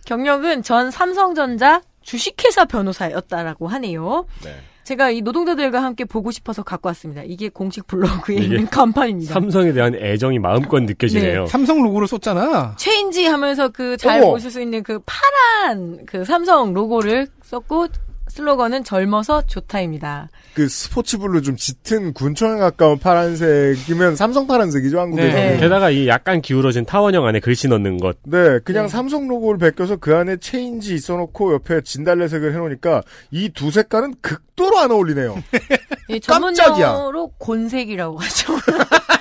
경력은 전 삼성전자 주식회사 변호사였다라고 하네요. 네. 제가 이 노동자들과 함께 보고 싶어서 갖고 왔습니다. 이게 공식 블로그에 이게 있는 간판입니다. 삼성에 대한 애정이 마음껏 네. 느껴지네요. 네. 삼성 로고를 썼잖아. 체인지 하면서 그 잘 보실 수 있는 그 파란 그 삼성 로고를 썼고 슬로건은 젊어서 좋다입니다. 그 스포츠블루 좀 짙은 군청에 가까운 파란색이면 삼성 파란색이죠 한국에서. 네. 네. 게다가 이 약간 기울어진 타원형 안에 글씨 넣는 것. 네, 그냥 네. 삼성 로고를 베껴서그 안에 체인지 있어놓고 옆에 진달래색을 해놓으니까 이 두 색깔은 극도로 안 어울리네요. 예, *laughs* 깜짝이야. 전문용어로 곤색이라고 하죠. *laughs*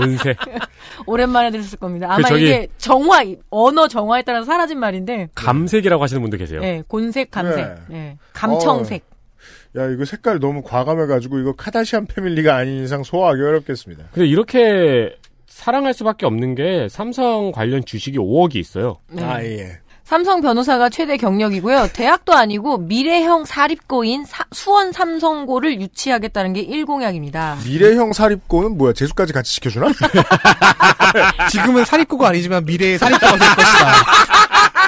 본색. *laughs* 오랜만에 들으셨을 겁니다. 아마 그 이게 정화, 언어 정화에 따라 서 사라진 말인데. 감색이라고 하시는 분도 계세요. 네, 곤색, 감색. 네. 네. 감청색. 어. 야 이거 색깔 너무 과감해가지고 이거 카다시안 패밀리가 아닌 이상 소화하기 어렵겠습니다. 근데 이렇게 사랑할 수밖에 없는 게 삼성 관련 주식이 5억이 있어요. 네. 아 예. 삼성 변호사가 최대 경력이고요. 대학도 아니고 미래형 사립고인 사, 수원 삼성고를 유치하겠다는 게 일공약입니다. 미래형 사립고는 뭐야? 재수까지 같이 시켜주나? *laughs* 지금은 사립고가 아니지만 미래의 사립고가 될 것이다.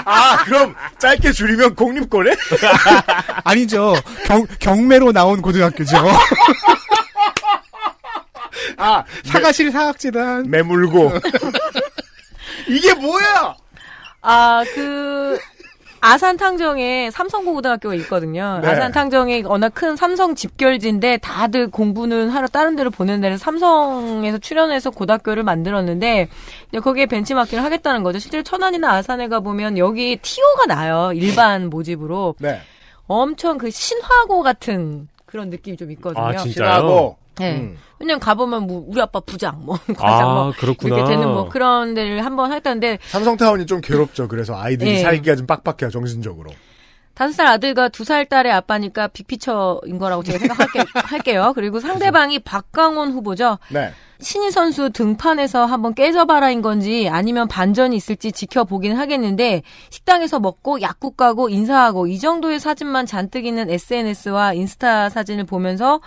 아, 그럼 짧게 줄이면 공립고래? *laughs* 아니죠. 경, 경매로 나온 고등학교죠. 아, 사가실 사각지단. 매물고. *laughs* 이게 뭐야? 아, 그, 아산 탕정에 삼성고등학교가 있거든요. 네. 아산 탕정이 워낙 큰 삼성 집결지인데 다들 공부는 하러 다른 데로 보낸 데는 삼성에서 출연해서 고등학교를 만들었는데 거기에 벤치마킹을 하겠다는 거죠. 실제로 천안이나 아산에 가 보면 여기 티오가 나요. 일반 모집으로. 네. 엄청 그 신화고 같은 그런 느낌이 좀 있거든요. 아, 진짜요? 신화고. 네. 음. 왜냐면 가보면 뭐 우리 아빠 부장 뭐 *laughs* 과장 아, 뭐 그렇구나. 이렇게 되는 뭐 그런 데를 한번 했다데 삼성타운이 좀 괴롭죠. 그래서 아이들이 네. 살기가 좀 빡빡해요 정신적으로. 다섯 살 아들과 두 살 딸의 아빠니까 빅피처인 거라고 제가 생각할게 *laughs* 요 그리고 상대방이 박강원 후보죠. 네. 신인 선수 등판에서 한번 깨져봐라인 건지 아니면 반전이 있을지 지켜보긴 하겠는데 식당에서 먹고 약국 가고 인사하고 이 정도의 사진만 잔뜩 있는 SNS와 인스타 사진을 보면서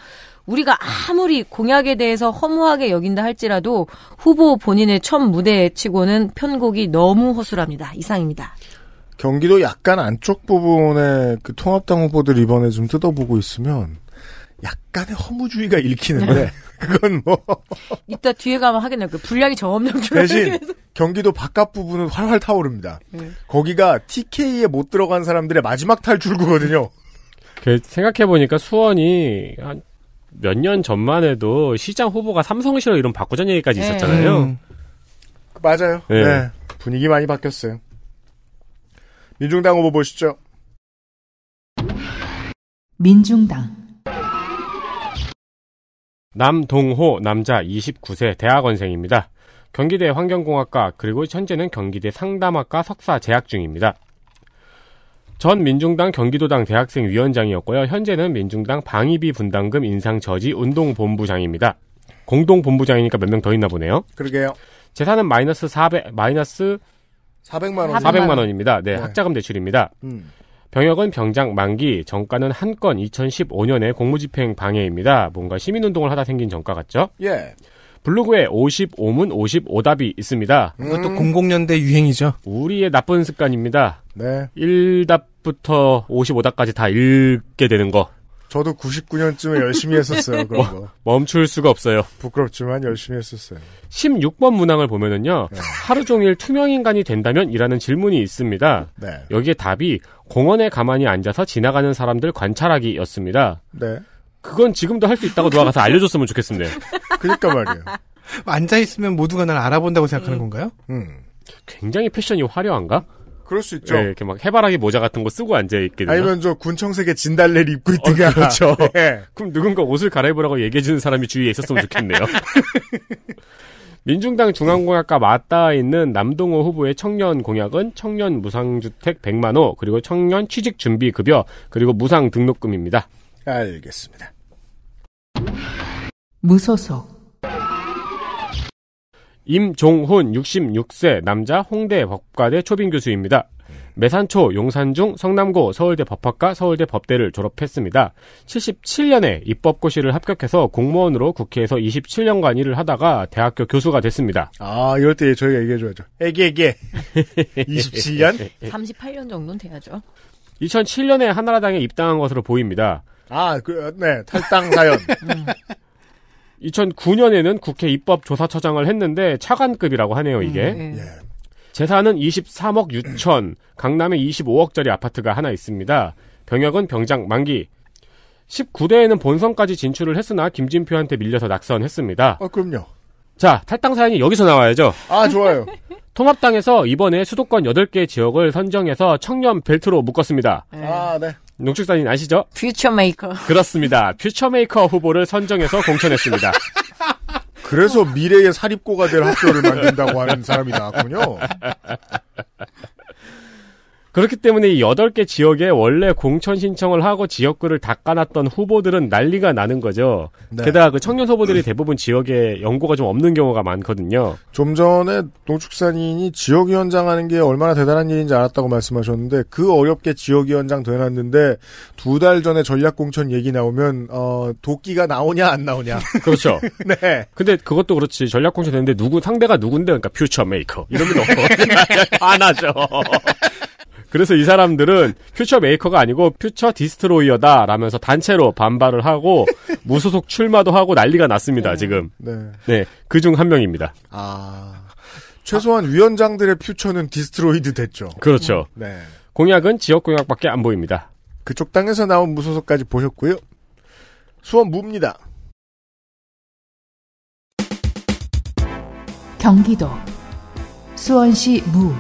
우리가 아무리 공약에 대해서 허무하게 여긴다 할지라도 후보 본인의 첫 무대에 치고는 편곡이 너무 허술합니다. 이상입니다. 경기도 약간 안쪽 부분에 그 통합당 후보들 이번에 좀 뜯어보고 있으면 약간의 허무주의가 읽히는데 네. *laughs* 그건 뭐 이따 뒤에 가면 확인할 거예요. 그 분량이 점점 줄어들 대신 경기도 바깥 부분은 활활 타오릅니다. 네. 거기가 TK에 못 들어간 사람들의 마지막 탈출구거든요. 그 생각해 보니까 수원이 한 몇년 전만 해도 시장 후보가 삼성 싫어 이런 바꾸자는 얘기까지 네. 있었잖아요. 음. 맞아요. 네. 네. 분위기 많이 바뀌었어요. 민중당 후보 보시죠. 민중당 남동호 남자 29세 대학원생입니다. 경기대 환경공학과 그리고 현재는 경기대 상담학과 석사 재학 중입니다. 전 민중당 경기도당 대학생 위원장이었고요. 현재는 민중당 방위비 분담금 인상 저지 운동본부장입니다. 공동본부장이니까 몇 명 더 있나 보네요. 그러게요. 재산은 마이너스 400 마이너스 400만 원. 400만 원입니다. 네, 네. 학자금 대출입니다. 음. 병역은 병장 만기, 정가는 한 건 2015년에 공무집행 방해입니다. 뭔가 시민운동을 하다 생긴 정가 같죠? 예. 블로그에 55문 55답이 있습니다. 이것도 음. 00년대 유행이죠. 우리의 나쁜 습관입니다. 네. 1답부터 55답까지 다 읽게 되는 거. 저도 99년쯤에 열심히 했었어요. 그런 뭐, 거. 멈출 수가 없어요. 부끄럽지만 열심히 했었어요. 16번 문항을 보면은요. 네. 하루 종일 투명 인간이 된다면 이라는 질문이 있습니다. 네. 여기에 답이 공원에 가만히 앉아서 지나가는 사람들 관찰하기였습니다. 네. 그건 지금도 할 수 있다고 돌아가서 알려줬으면 좋겠습니다. 그러니까 말이에요. *laughs* 앉아 있으면 모두가 날 알아본다고 생각하는 음. 건가요? 음. 굉장히 패션이 화려한가? 그럴 수 있죠. 네, 이렇게 막 해바라기 모자 같은 거 쓰고 앉아 있게 되면 아니면 저 군청색의 진달래를 입고 있든가. 어, 그렇죠. 네. *laughs* 그럼 누군가 옷을 갈아입으라고 얘기해 주는 사람이 주위에 있었으면 좋겠네요. *laughs* 민중당 중앙공약과 맞닿아 있는 남동호 후보의 청년 공약은 청년 무상주택 100만 호, 그리고 청년 취직 준비 급여, 그리고 무상 등록금입니다. 알겠습니다. 무소속 임종훈 66세 남자 홍대 법과대 초빙 교수입니다. 매산초, 용산중, 성남고, 서울대 법학과, 서울대 법대를 졸업했습니다. 77년에 입법고시를 합격해서 공무원으로 국회에서 27년간 일을 하다가 대학교 교수가 됐습니다. 아, 이럴 때 저희가 얘기해줘야죠. 애기, 애기. 27년? 38년 정도는 돼야죠. 2007년에 한나라당에 입당한 것으로 보입니다. 아, 그, 네, 탈당 사연. 2009년에는 *laughs* 음. 국회 입법조사처장을 했는데 차관급이라고 하네요, 이게. 음, 네. 예. 재산은 23억 6천, 강남에 25억짜리 아파트가 하나 있습니다. 병역은 병장 만기. 19대에는 본선까지 진출을 했으나 김진표한테 밀려서 낙선했습니다. 아, 그럼요. 자, 탈당 사연이 여기서 나와야죠. 아, 좋아요. *laughs* 통합당에서 이번에 수도권 8개 지역을 선정해서 청년 벨트로 묶었습니다. 아, 네. 농축산인 아시죠? 퓨처메이커. 그렇습니다. 퓨처메이커 후보를 선정해서 공천했습니다. *laughs* 그래서 미래의 사립고가 될 학교를 만든다고 하는 사람이 나왔군요. 그렇기 때문에 이 8개 지역에 원래 공천 신청을 하고 지역구를 닦아놨던 후보들은 난리가 나는 거죠. 네. 게다가 그 청년 후보들이 대부분 지역에 연고가 좀 없는 경우가 많거든요. 좀 전에 농축산인이 지역위원장 하는 게 얼마나 대단한 일인지 알았다고 말씀하셨는데 그 어렵게 지역위원장 되놨는데 두 달 전에 전략공천 얘기 나오면 어, 도끼가 나오냐 안 나오냐. *laughs* 그렇죠. *laughs* 네. 근데 그것도 그렇지 전략공천 됐는데 누구 상대가 누군데 그러니까 퓨처 메이커 이러면 너무 안 하죠. *laughs* 그래서 이 사람들은 퓨처 메이커가 아니고 퓨처 디스트로이어다 라면서 단체로 반발을 하고 *laughs* 무소속 출마도 하고 난리가 났습니다. 네. 지금. 네. 네 그 중 한 명입니다. 아. 최소한 아. 위원장들의 퓨처는 디스트로이드 됐죠. 그렇죠. 네. 공약은 지역 공약밖에 안 보입니다. 그쪽 땅에서 나온 무소속까지 보셨고요. 수원 무입니다. 경기도 수원시 무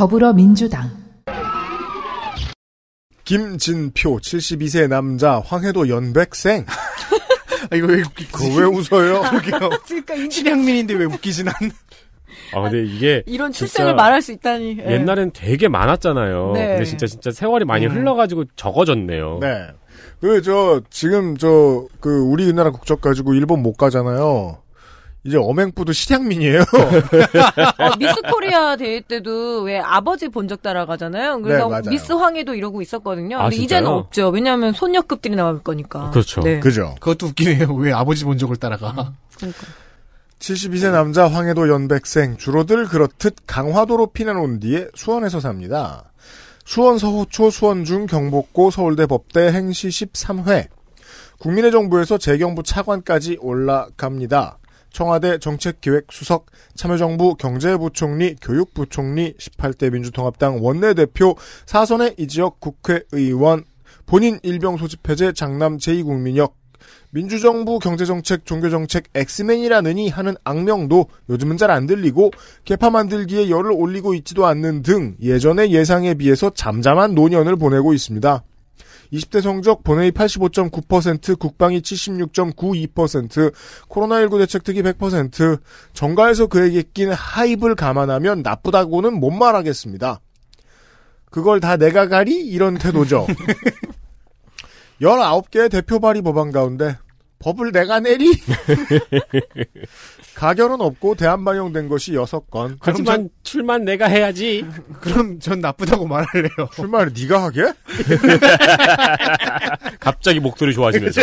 더불어민주당 김진표 72세 남자 황해도 연백생 아, 이거 왜, 왜 웃어요? 아, 그러니까, 그러니까 신양민인데 왜 웃기진 않 아, 근데 이게. 이런 출생을 말할 수 있다니. 네. 옛날엔 되게 많았잖아요. 네. 근데 진짜, 진짜 세월이 많이 음. 흘러가지고 적어졌네요. 네. 그, 저, 지금, 저, 그, 우리 우리나라 국적 가지고 일본 못 가잖아요. 이제 어맹부도 실향민이에요. *laughs* *laughs* 어, 미스 코리아 대회 때도 왜 아버지 본적 따라가잖아요. 그래서 네, 미스 황해도 이러고 있었거든요. 아, 근데 진짜요? 이제는 없죠. 왜냐하면 손녀급들이 나올 거니까. 그렇죠. 네. 그죠. 그것도 웃기네요. *laughs* 왜 아버지 본적을 따라가. 그러니까. 72세 남자 황해도 연백생 주로들 그렇듯 강화도로 피난 온 뒤에 수원에서 삽니다. 수원 서호초 수원중 경복고 서울대 법대 행시 13회 국민의 정부에서 재경부 차관까지 올라갑니다. 청와대 정책기획수석, 참여정부 경제부총리, 교육부총리, 18대 민주통합당 원내대표, 사선의 이 지역 국회의원, 본인 일병 소집 해제 장남 제2국민역, 민주정부 경제정책 종교정책 엑스맨이라느니 하는 악명도 요즘은 잘 안 들리고 개파 만들기에 열을 올리고 있지도 않는 등 예전의 예상에 비해서 잠잠한 노년을 보내고 있습니다. 20대 성적 본회의 85.9%, 국방위 76.92%, 코로나19 대책특위 100%, 정가에서 그에게 낀 하입을 감안하면 나쁘다고는 못 말하겠습니다. 그걸 다 내가 가리? 이런 태도죠. 19개의 *laughs* 대표 발의 법안 가운데 법을 내가 내리? *laughs* 가결은 없고 대안 반영된 것이 6건. 하지만 전... 출만 내가 해야지. *laughs* 그럼 전 나쁘다고 말할래요. 출마를 네가 하게? *laughs* 갑자기 목소리 좋아지면서.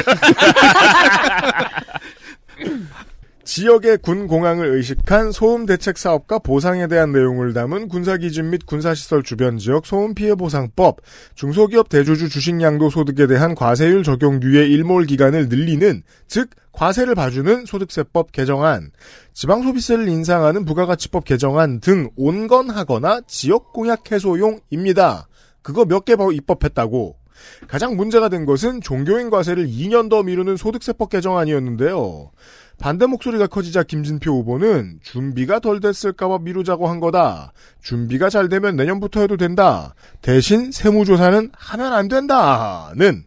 지역의 군 공항을 의식한 소음 대책 사업과 보상에 대한 내용을 담은 군사 기준 및 군사 시설 주변 지역 소음 피해 보상법, 중소기업 대주주 주식 양도 소득에 대한 과세율 적용유예 일몰 기간을 늘리는 즉 과세를 봐주는 소득세법 개정안, 지방 소비세를 인상하는 부가가치법 개정안 등 온건하거나 지역 공약 해소용입니다. 그거 몇개바 입법했다고. 가장 문제가 된 것은 종교인 과세를 2년 더 미루는 소득세법 개정안이었는데요. 반대 목소리가 커지자 김진표 후보는 준비가 덜 됐을까봐 미루자고 한 거다. 준비가 잘 되면 내년부터 해도 된다. 대신 세무조사는 하면 안 된다.는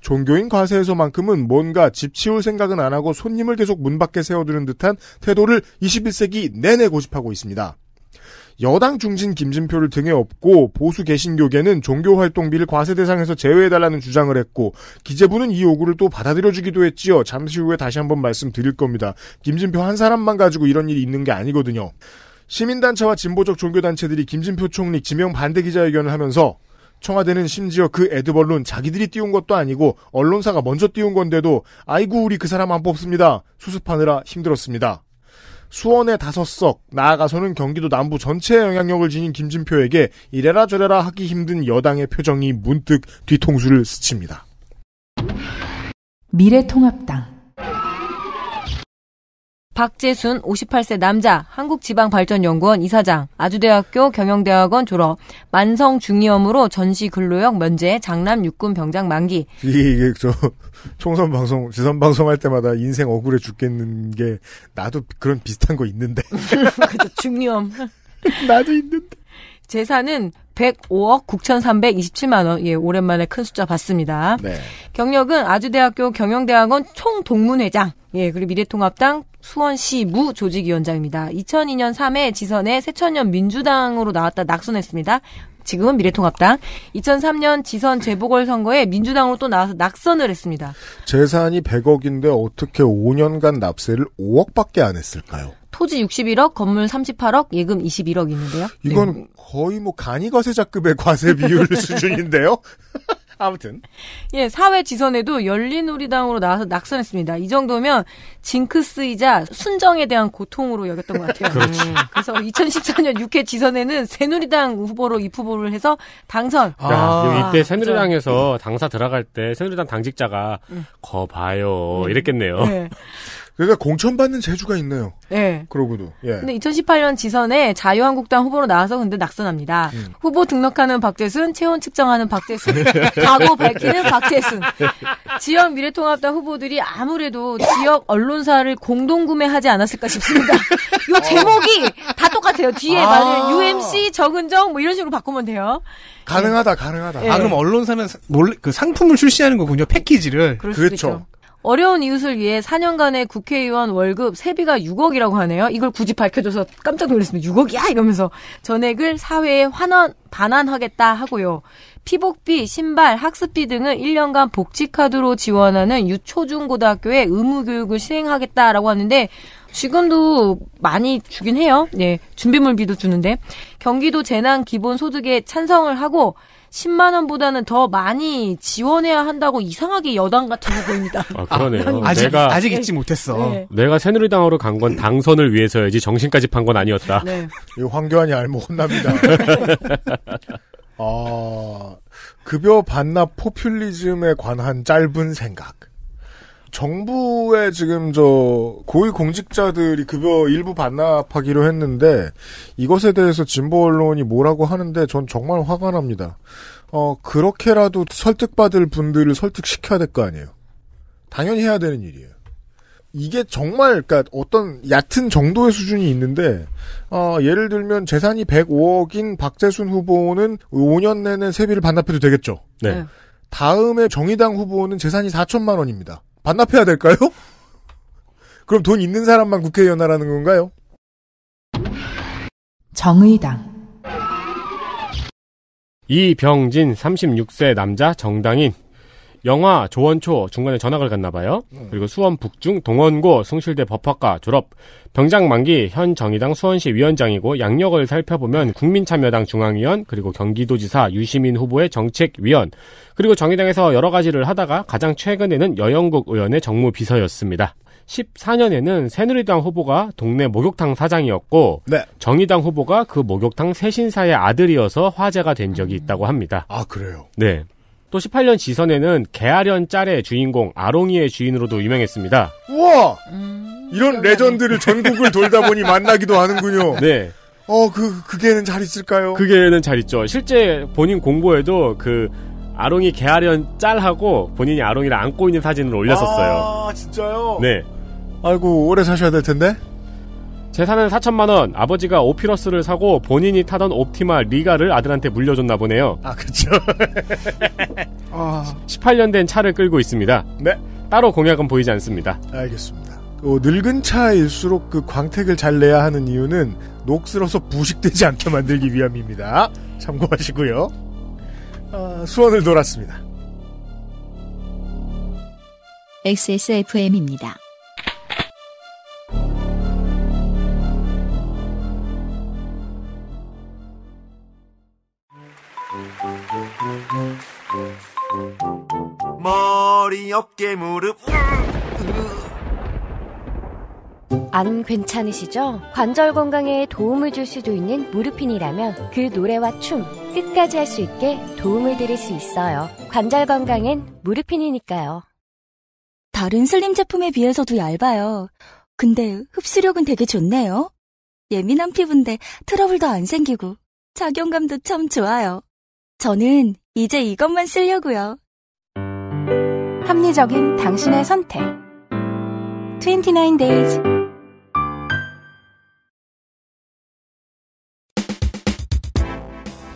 종교인 과세에서만큼은 뭔가 집 치울 생각은 안 하고 손님을 계속 문 밖에 세워두는 듯한 태도를 21세기 내내 고집하고 있습니다. 여당 중진 김진표를 등에 업고 보수 개신교계는 종교활동비를 과세 대상에서 제외해달라는 주장을 했고 기재부는 이 요구를 또 받아들여주기도 했지요. 잠시 후에 다시 한번 말씀드릴 겁니다. 김진표 한 사람만 가지고 이런 일이 있는 게 아니거든요. 시민단체와 진보적 종교단체들이 김진표 총리 지명 반대 기자회견을 하면서 청와대는 심지어 그 에드벌룬 자기들이 띄운 것도 아니고 언론사가 먼저 띄운 건데도 아이고 우리 그 사람 안 뽑습니다. 수습하느라 힘들었습니다. 수원의 다섯 석, 나아가서는 경기도 남부 전체에 영향력을 지닌 김진표에게 이래라 저래라 하기 힘든 여당의 표정이 문득 뒤통수를 스칩니다. 미래통합당 박재순 58세 남자 한국지방발전연구원 이사장 아주대학교 경영대학원 졸업 만성 중이염으로 전시 근로역 면제 장남 육군 병장 만기 이게 저 총선 방송 지선 방송할 때마다 인생 억울해 죽겠는 게 나도 그런 비슷한 거 있는데 *laughs* 그죠 중이염 *laughs* 나도 있는데 재산은 105억 9,327만 원. 예, 오랜만에 큰 숫자 봤습니다. 네. 경력은 아주대학교 경영대학원 총동문회장. 예, 그리고 미래통합당 수원시 무 조직위원장입니다. 2002년 3회 지선에 새천년 민주당으로 나왔다 낙선했습니다. 지금은 미래통합당. 2003년 지선 재보궐선거에 민주당으로 또 나와서 낙선을 했습니다. 재산이 100억인데 어떻게 5년간 납세를 5억밖에 안 했을까요? 토지 61억, 건물 38억, 예금 21억 있는데요. 이건 네. 거의 뭐 간이 과세자급의 과세 비율 *laughs* 수준인데요. *laughs* 아무튼. 예, 사회 지선에도 열린우리당으로 나와서 낙선했습니다. 이 정도면 징크스이자 순정에 대한 고통으로 여겼던 것 같아요. 그렇죠. 음. 그래서 2014년 6회 지선에는 새누리당 후보로 입후보를 해서 당선. 아, 이때 새누리당에서 네. 당사 들어갈 때 새누리당 당직자가 응. 음. 거 봐요. 음. 이랬겠네요. 네. 내가 그러니까 공천받는 재주가 있네요. 네. 그러고도. 예. 근데 2018년 지선에 자유한국당 후보로 나와서 근데 낙선합니다. 음. 후보 등록하는 박재순, 체온 측정하는 박재순, 각오 *laughs* 밝히는 박재순. 지역 미래통합당 후보들이 아무래도 지역 언론사를 공동구매하지 않았을까 싶습니다. *laughs* 요 제목이 어. 다 똑같아요. 뒤에 아. 말은 UMC, 적은정뭐 이런 식으로 바꾸면 돼요. 가능하다, 가능하다. 예. 아 그럼 언론사는 몰래 그 상품을 출시하는 거군요. 패키지를. 그렇죠. 어려운 이웃을 위해 4년간의 국회의원 월급 세비가 6억이라고 하네요. 이걸 굳이 밝혀줘서 깜짝 놀랐습니다. 6억이야 이러면서 전액을 사회에 환원 반환하겠다 하고요. 피복비, 신발, 학습비 등을 1년간 복지카드로 지원하는 유초중고등학교의 의무교육을 시행하겠다라고 하는데 지금도 많이 주긴 해요. 네, 준비물비도 주는데 경기도 재난 기본소득에 찬성을 하고 10만 원보다는 더 많이 지원해야 한다고 이상하게 여당 같은 거 보입니다. 아, 그러네요. *laughs* 아, 직 내가 아직 잊지 못했어. 네. 내가 새누리당으로 간건 음. 당선을 위해서야지 정신까지 판 건 아니었다. 네. 이 황교안이 알모 혼납니다. *laughs* 아, 급여 반납 포퓰리즘에 관한 짧은 생각. 정부의 지금 저 고위 공직자들이 급여 일부 반납하기로 했는데 이것에 대해서 진보 언론이 뭐라고 하는데 전 정말 화가 납니다. 어 그렇게라도 설득받을 분들을 설득시켜야 될 거 아니에요. 당연히 해야 되는 일이에요. 이게 정말 그러니까 어떤 얕은 정도의 수준이 있는데 어, 예를 들면 재산이 105억인 박재순 후보는 5년 내내 세비를 반납해도 되겠죠. 네. 다음에 정의당 후보는 재산이 4천만 원입니다. 반납해야 될까요? *laughs* 그럼 돈 있는 사람만 국회의원 하라는 건가요? 정의당 이병진 36세 남자 정당인 영화 조원초 중간에 전학을 갔나 봐요. 음. 그리고 수원 북중 동원고 성실대 법학과 졸업. 병장 만기 현 정의당 수원시 위원장이고 양력을 살펴보면 국민참여당 중앙위원 그리고 경기도지사 유시민 후보의 정책위원 그리고 정의당에서 여러 가지를 하다가 가장 최근에는 여영국 의원의 정무비서였습니다. 14년에는 새누리당 후보가 동네 목욕탕 사장이었고 네. 정의당 후보가 그 목욕탕 세신사의 아들이어서 화제가 된 적이 있다고 합니다. 아 그래요? 네. 또 18년 지선에는 개아련 짤의 주인공 아롱이의 주인으로도 유명했습니다. 우와! 음, 이런 레전드를 전국을 돌다 보니 만나기도 하는군요. *laughs* 네. 어, 그, 그게는 잘 있을까요? 그게는 잘 있죠. 실제 본인 공고에도 그, 아롱이 개아련 짤하고 본인이 아롱이를 안고 있는 사진을 올렸었어요. 아, 진짜요? 네. 아이고, 오래 사셔야 될 텐데? 재산은 4천만 원, 아버지가 오피러스를 사고 본인이 타던 옵티마 리가를 아들한테 물려줬나 보네요. 아, 그쵸. *laughs* 아... 18년 된 차를 끌고 있습니다. 네. 따로 공약은 보이지 않습니다. 알겠습니다. 어, 늙은 차일수록 그 광택을 잘 내야 하는 이유는 녹슬어서 부식되지 않게 만들기 위함입니다. 참고하시고요. 아, 수원을 돌았습니다. XSFM입니다. 머리 어깨 무릎 안 괜찮으시죠? 관절 건강에 도움을 줄 수도 있는 무릎핀이라면 그 노래와 춤 끝까지 할 수 있게 도움을 드릴 수 있어요. 관절 건강엔 무릎핀이니까요. 다른 슬림 제품에 비해서도 얇아요. 근데 흡수력은 되게 좋네요. 예민한 피부인데 트러블도 안 생기고 작용감도참 좋아요. 저는 이제 이것만 쓰려고요. 합리적인 당신의 선택. 29 days.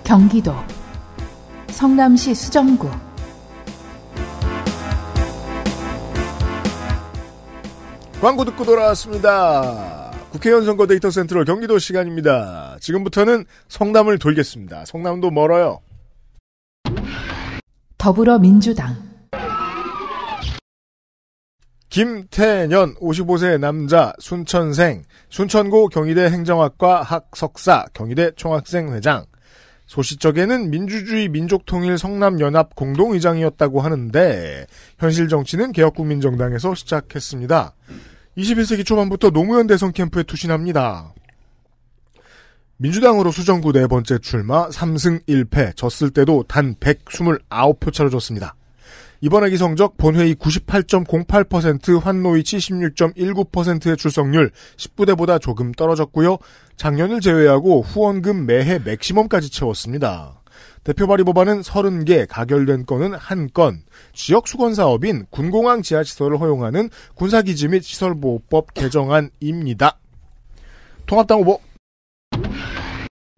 경기도 성남시 수정구 광고 듣고 돌아왔습니다. 국회의원 선거 데이터 센트럴 경기도 시간입니다. 지금부터는 성남을 돌겠습니다. 성남도 멀어요. 더불어민주당 김태년 55세 남자 순천생 순천고 경희대 행정학과 학석사 경희대 총학생회장 소시적에는 민주주의 민족통일 성남연합 공동의장이었다고 하는데 현실 정치는 개혁국민정당에서 시작했습니다. 21세기 초반부터 노무현 대선 캠프에 투신합니다. 민주당으로 수정구 네 번째 출마 3승 1패 졌을 때도 단 129표 차로 졌습니다. 이번 에기 성적 본회의 98.08% 환노위 76.19%의 출석률 10부대보다 조금 떨어졌고요. 작년을 제외하고 후원금 매해 맥시멈까지 채웠습니다. 대표 발의 법안은 30개, 가결된 건은 1건, 지역 수건 사업인 군공항 지하시설을 허용하는 군사기지 및 시설보호법 개정안입니다. 통합당 후보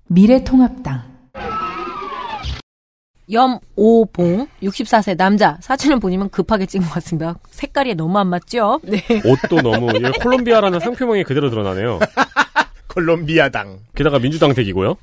미래통합당 염오봉 64세 남자 사진을 보니면 급하게 찍은 것 같습니다. 색깔이 너무 안 맞죠? 네. 옷도 너무 콜롬비아라는 상표명이 그대로 드러나네요. *laughs* 콜롬비아당. 게다가 민주당택이고요.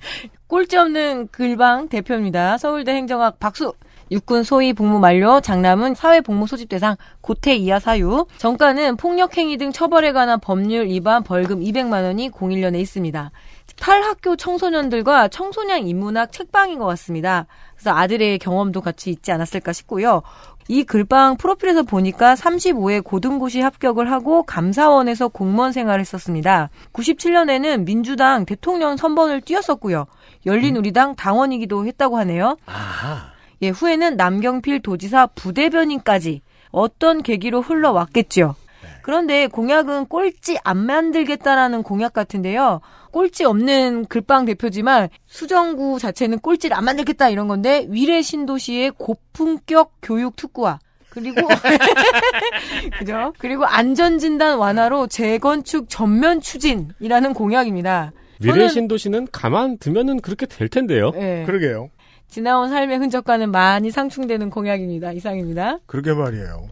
꼴찌 없는 글방 대표입니다. 서울대 행정학 박수. 육군 소위 복무 만료, 장남은 사회복무 소집 대상, 고태 이하 사유, 정가는 폭력행위 등 처벌에 관한 법률 위반 벌금 200만 원이 01년에 있습니다. 탈학교 청소년들과 청소년 인문학 책방인 것 같습니다. 그래서 아들의 경험도 같이 있지 않았을까 싶고요. 이 글방 프로필에서 보니까 35회 고등고시 합격을 하고 감사원에서 공무원 생활을 했었습니다. 97년에는 민주당 대통령 선번을 뛰었었고요. 열린우리당 음. 당원이기도 했다고 하네요. 아하. 예, 후에는 남경필 도지사 부대변인까지 어떤 계기로 흘러왔겠지요. 그런데 공약은 꼴찌 안 만들겠다라는 공약 같은데요. 꼴찌 없는 글방 대표지만 수정구 자체는 꼴찌를 안 만들겠다 이런 건데 위례 신도시의 고품격 교육 특구와 그리고 *laughs* 그죠? 그리고 안전 진단 완화로 재건축 전면 추진이라는 공약입니다. 미래 신도시는 가만 두면은 그렇게 될 텐데요. 네. 그러게요. 지나온 삶의 흔적과는 많이 상충되는 공약입니다. 이상입니다. 그러게 말이에요.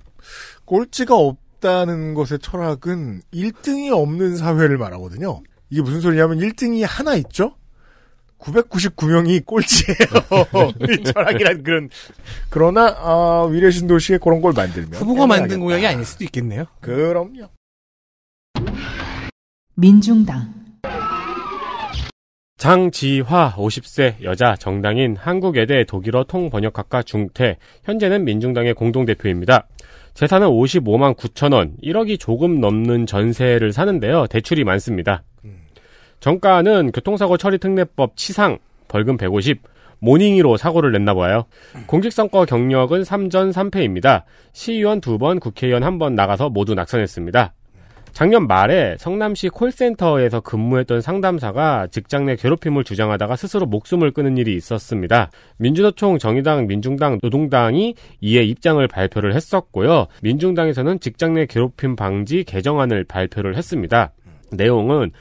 꼴찌가 없 없다는 것의 철학은 1등이 없는 사회를 말하거든요. 이게 무슨 소리냐면 1등이 하나 있죠? 999명이 꼴찌예요. *laughs* 이 철학이란 그런 그러나 아, 위례신 도시에 그런 걸 만들면 후보가 만든 공양이 아닐 수도 있겠네요. 그럼요. 민중당 장지화 50세 여자 정당인 한국외대 독일어 통번역학과 중퇴 현재는 민중당의 공동대표입니다. 재산은 55만 9천 원, 1억이 조금 넘는 전세를 사는데요. 대출이 많습니다. 음. 정가는 교통사고 처리 특례법 치상, 벌금 150, 모닝이로 사고를 냈나 봐요. 음. 공직선거 경력은 3전 3패입니다. 시의원 2번, 국회의원 1번 나가서 모두 낙선했습니다. 작년 말에 성남시 콜센터에서 근무했던 상담사가 직장 내 괴롭힘을 주장하다가 스스로 목숨을 끊은 일이 있었습니다. 민주노총, 정의당, 민중당, 노동당이 이에 입장을 발표를 했었고요. 민중당에서는 직장 내 괴롭힘 방지 개정안을 발표를 했습니다. 내용은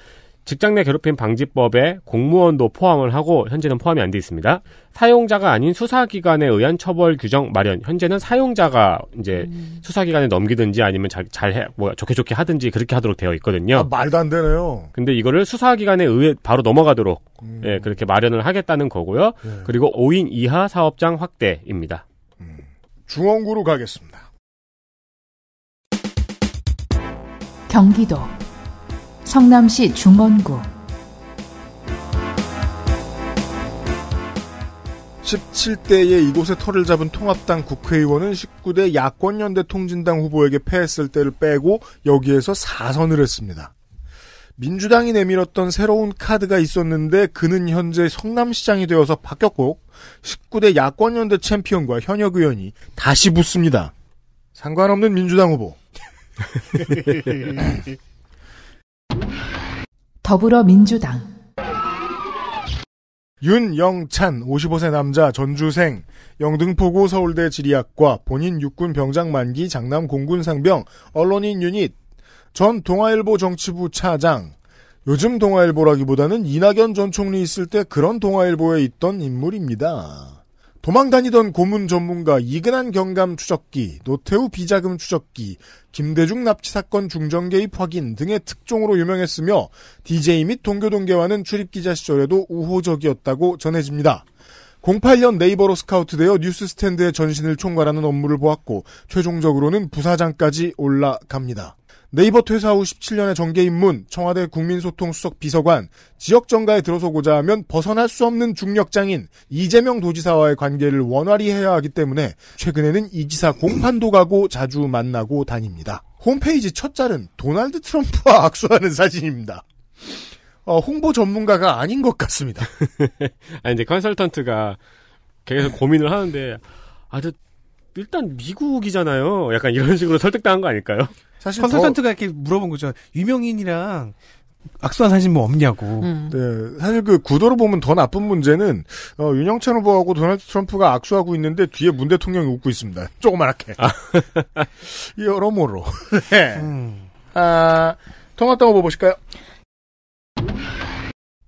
직장 내 괴롭힘 방지법에 공무원도 포함을 하고 현재는 포함이 안 돼 있습니다. 사용자가 아닌 수사기관에 의한 처벌 규정 마련. 현재는 사용자가 이제 음. 수사기관에 넘기든지 아니면 잘, 잘 해, 뭐 좋게 좋게 하든지 그렇게 하도록 되어 있거든요. 아, 말도 안 되네요. 근데 이거를 수사기관에 의해 바로 넘어가도록 음. 예, 그렇게 마련을 하겠다는 거고요. 예. 그리고 5인 이하 사업장 확대입니다. 음. 중원구로 가겠습니다. 경기도 성남시 중원구 17대에 이곳에 터를 잡은 통합당 국회의원은 19대 야권연대 통진당 후보에게 패했을 때를 빼고 여기에서 사선을 했습니다. 민주당이 내밀었던 새로운 카드가 있었는데 그는 현재 성남시장이 되어서 바뀌었고 19대 야권연대 챔피언과 현역 의원이 다시 붙습니다. 상관없는 민주당 후보. *laughs* 더불어민주당 윤영찬 55세 남자 전주생 영등포구 서울대 지리학과 본인 육군 병장 만기 장남 공군 상병 언론인 유닛 전 동아일보 정치부 차장 요즘 동아일보라기보다는 이낙연 전 총리 있을 때 그런 동아일보에 있던 인물입니다. 도망다니던 고문 전문가 이근한 경감 추적기, 노태우 비자금 추적기, 김대중 납치 사건 중정 개입 확인 등의 특종으로 유명했으며 DJ 및 동교동계와는 출입기자 시절에도 우호적이었다고 전해집니다. 08년 네이버로 스카우트되어 뉴스 스탠드의 전신을 총괄하는 업무를 보았고 최종적으로는 부사장까지 올라갑니다. 네이버 퇴사 후 17년의 정계 입문, 청와대 국민소통 수석 비서관, 지역 정가에 들어서고자 하면 벗어날 수 없는 중력장인 이재명 도지사와의 관계를 원활히 해야 하기 때문에 최근에는 이 지사 공판도 가고 자주 만나고 다닙니다. 홈페이지 첫 자른 도널드 트럼프와 *laughs* 악수하는 사진입니다. 어, 홍보 전문가가 아닌 것 같습니다. *laughs* 아니, 이제 컨설턴트가 계속 고민을 하는데, 아, 저, 일단 미국이잖아요. 약간 이런 식으로 설득당한 거 아닐까요? 사실 컨설턴트가 이렇게 물어본 거죠. 유명인이랑 악수한 사진 뭐 없냐고. 음. 네, 사실 그 구도로 보면 더 나쁜 문제는 어, 윤영찬 후보하고 도널드 트럼프가 악수하고 있는데 뒤에 문 대통령이 웃고 있습니다. *laughs* 조그맣게. 아. *laughs* 여러모로. *laughs* 네. 음. 아, 통합당 후보 보실까요?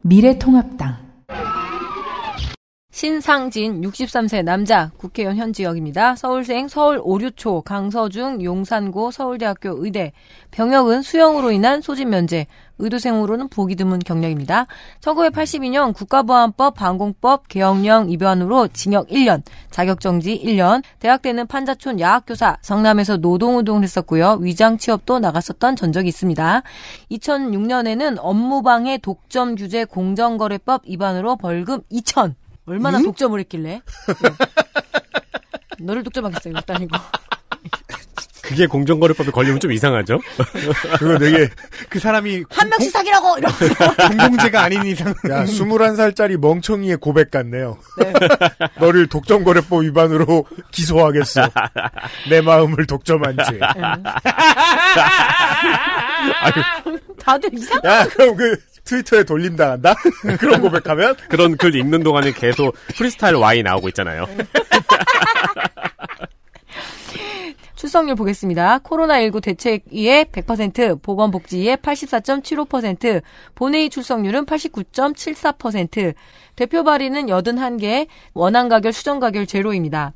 미래통합당. 신상진 63세 남자 국회의원 현 지역입니다. 서울생 서울 오류초 강서중 용산고 서울대학교 의대 병역은 수영으로 인한 소집 면제 의도생으로는 보기 드문 경력입니다. 1982년 국가보안법 방공법 개혁령 입안으로 징역 1년, 자격정지 1년, 대학 때는 판자촌 야학교사, 성남에서 노동운동을 했었고요. 위장 취업도 나갔었던 전적이 있습니다. 2006년에는 업무방해 독점 규제 공정거래법 위반으로 벌금 2천, 얼마나 응? 독점을 했길래? 네. 너를 독점하겠어 이것도 아고 그게 공정거래법에 걸리면 좀 이상하죠? *laughs* 그거 되게, 그 사람이. 한 명씩 사기라고! 이러면서. 공동제가 아닌 이상. 야, 21살짜리 멍청이의 고백 같네요. 네. 너를 독점거래법 위반으로 기소하겠어. 내 마음을 독점한 죄. 네. 아, 그 다들 이상해. 야, 그럼 그, 트위터에 돌린다한다 *laughs* 그런 고백하면? 그런 글 읽는 동안에 계속 프리스타일 Y 나오고 있잖아요. 출석률 *laughs* 보겠습니다. 코로나19 대책위의 100%, 보건복지위에 84.75%, 본회의 출석률은 89.74%, 대표 발의는 81개, 원안가결, 수정가결 제로입니다.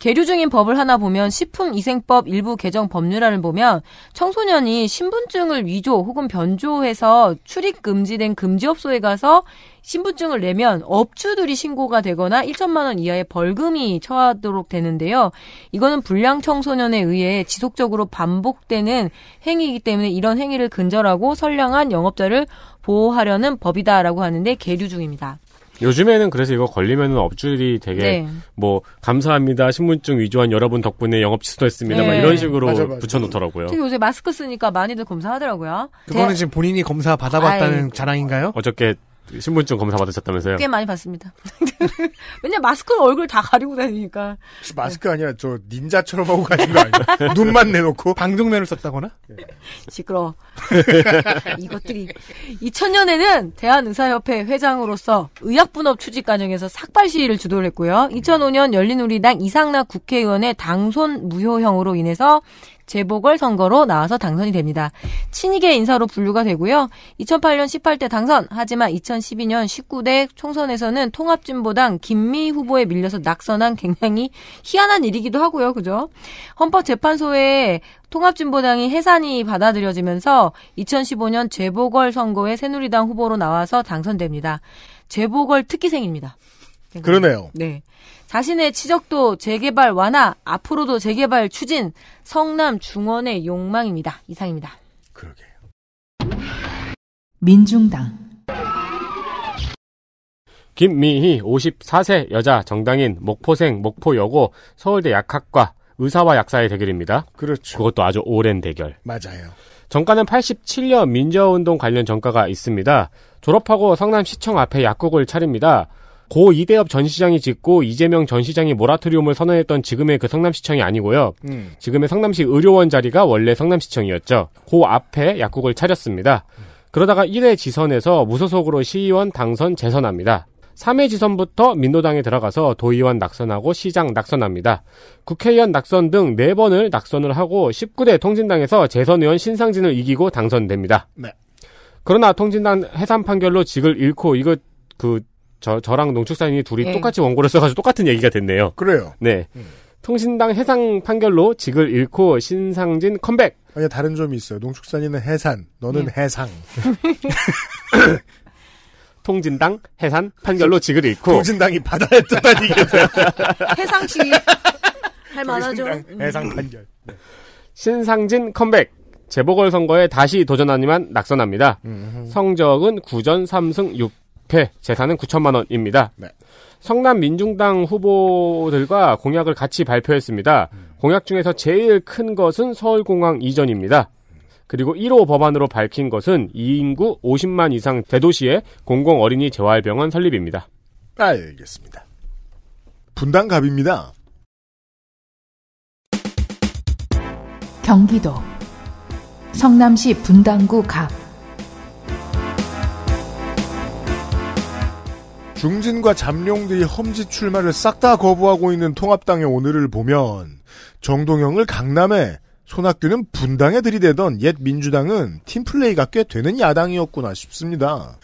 계류 중인 법을 하나 보면 식품위생법 일부 개정 법률안을 보면 청소년이 신분증을 위조 혹은 변조해서 출입 금지된 금지업소에 가서 신분증을 내면 업주들이 신고가 되거나 1천만 원 이하의 벌금이 처하도록 되는데요. 이거는 불량 청소년에 의해 지속적으로 반복되는 행위이기 때문에 이런 행위를 근절하고 선량한 영업자를 보호하려는 법이다라고 하는데 계류 중입니다. 요즘에는 그래서 이거 걸리면은 업주들이 되게 네. 뭐 감사합니다 신분증 위조한 여러분 덕분에 영업 취소했습니다 네. 막 이런 식으로 맞아, 맞아. 붙여놓더라고요. 특히 요새 마스크 쓰니까 많이들 검사하더라고요. 그거는 대... 지금 본인이 검사 받아봤다는 아이. 자랑인가요? 어저께 신분증 검사 받으셨다면서요? 꽤 많이 받습니다. *laughs* 왜냐면 마스크는 얼굴 다 가리고 다니니까. 마스크 네. 아니라 저 닌자처럼 하고 가신거 아니야? *laughs* 눈만 내놓고 방독면을 썼다거나? *laughs* 시끄러. 워 이것들이 2000년에는 대한의사협회 회장으로서 의약분업 추진 과정에서 삭발 시위를 주도를 했고요. 2005년 열린우리당 이상락 국회의원의 당선 무효형으로 인해서 재보궐 선거로 나와서 당선이 됩니다. 친이계 인사로 분류가 되고요. 2008년 18대 당선, 하지만 2012년 19대 총선에서는 통합진보당 김미 후보에 밀려서 낙선한 굉장히 희한한 일이기도 하고요. 그죠? 헌법재판소에 통합진보당이 해산이 받아들여지면서 2015년 재보궐 선거에 새누리당 후보로 나와서 당선됩니다. 재보궐 특기생입니다. 그러네요. 네. 자신의 지적도 재개발 완화, 앞으로도 재개발 추진, 성남 중원의 욕망입니다. 이상입니다. 그러게요. 민중당 김미희 54세 여자 정당인 목포생 목포여고 서울대 약학과 의사와 약사의 대결입니다. 그렇죠. 그것도 아주 오랜 대결. 맞아요. 정가는 87년 민주화운동 관련 정가가 있습니다. 졸업하고 성남시청 앞에 약국을 차립니다. 고 이대엽 전 시장이 짓고 이재명 전 시장이 모라토리움을 선언했던 지금의 그 성남시청이 아니고요. 음. 지금의 성남시 의료원 자리가 원래 성남시청이었죠. 고 앞에 약국을 차렸습니다. 음. 그러다가 1회 지선에서 무소속으로 시의원 당선 재선합니다. 3회 지선부터 민노당에 들어가서 도의원 낙선하고 시장 낙선합니다. 국회의원 낙선 등 4번을 낙선을 하고 19대 통진당에서 재선의원 신상진을 이기고 당선됩니다. 네. 그러나 통진당 해산 판결로 직을 잃고 이거 그 저, 저랑 농축사인이 둘이 예. 똑같이 원고를 써가지고 똑같은 얘기가 됐네요. 그래요. 네. 음. 통신당 해상 판결로 직을 잃고 신상진 컴백. 아니 다른 점이 있어요. 농축산이은 해산, 너는 네. 해상. *laughs* 통진당 해산 판결로 직을 잃고 통진당이 바다에 뜻다니게 돼요. 해상시 할 만하죠. 음. 해상 판결. 네. 신상진 컴백. 재보궐선거에 다시 도전하니만 낙선합니다. 음. 성적은 9전 3승 집회 재산은 9천만 원입니다. 네. 성남 민중당 후보들과 공약을 같이 발표했습니다. 음. 공약 중에서 제일 큰 것은 서울공항 이전입니다. 그리고 1호 법안으로 밝힌 것은 2인구 50만 이상 대도시의 공공 어린이 재활병원 설립입니다. 알겠습니다. 분당갑입니다. 경기도 성남시 분당구 갑 중진과 잠룡들이 험지 출마를 싹 다 거부하고 있는 통합당의 오늘을 보면 정동영을 강남에 손학규는 분당에 들이대던 옛 민주당은 팀플레이가 꽤 되는 야당이었구나 싶습니다.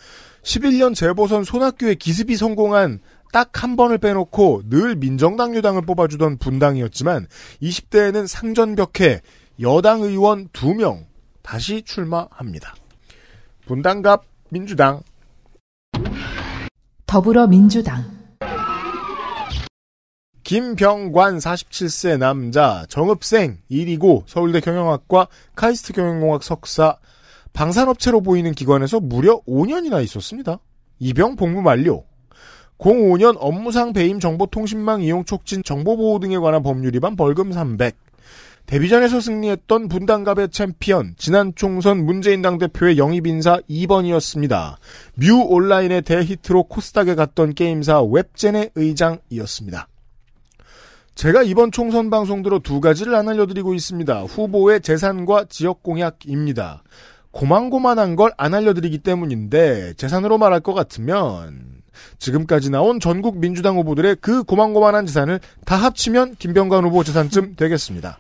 11년 재보선 손학규의 기습이 성공한 딱 한 번을 빼놓고 늘 민정당 유당을 뽑아주던 분당이었지만 20대에는 상전벽해 여당 의원 2명 다시 출마합니다. 분당갑 민주당 더불어민주당 김병관 47세 남자 정읍생 1이고 서울대 경영학과 카이스트 경영공학 석사 방산업체로 보이는 기관에서 무려 5년이나 있었습니다. 이병 복무 만료 05년 업무상 배임 정보통신망 이용 촉진 정보보호 등에 관한 법률 위반 벌금 300 데뷔전에서 승리했던 분당갑의 챔피언 지난 총선 문재인 당대표의 영입 인사 2번이었습니다. 뮤 온라인의 대히트로 코스닥에 갔던 게임사 웹젠의 의장이었습니다. 제가 이번 총선 방송 들어 두 가지를 안 알려드리고 있습니다. 후보의 재산과 지역 공약입니다. 고만고만한 걸 안 알려드리기 때문인데 재산으로 말할 것 같으면 지금까지 나온 전국 민주당 후보들의 그 고만고만한 재산을 다 합치면 김병관 후보 재산쯤 되겠습니다.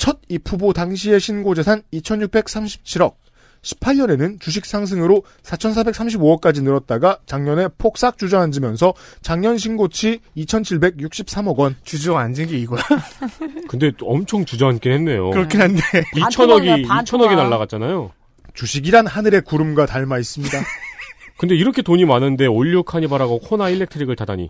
첫 입후보 당시의 신고 재산 2,637억. 18년에는 주식 상승으로 4,435억까지 늘었다가 작년에 폭삭 주저앉으면서 작년 신고치 2,763억 원. 주저앉은 게 이거야? *laughs* 근데 엄청 주저앉긴 했네요. 그렇긴 한데. 2,000억이, 2,000억이 날라갔잖아요. 주식이란 하늘의 구름과 닮아 있습니다. *laughs* 근데 이렇게 돈이 많은데 올류 카니발하고 코나 일렉트릭을 타다니.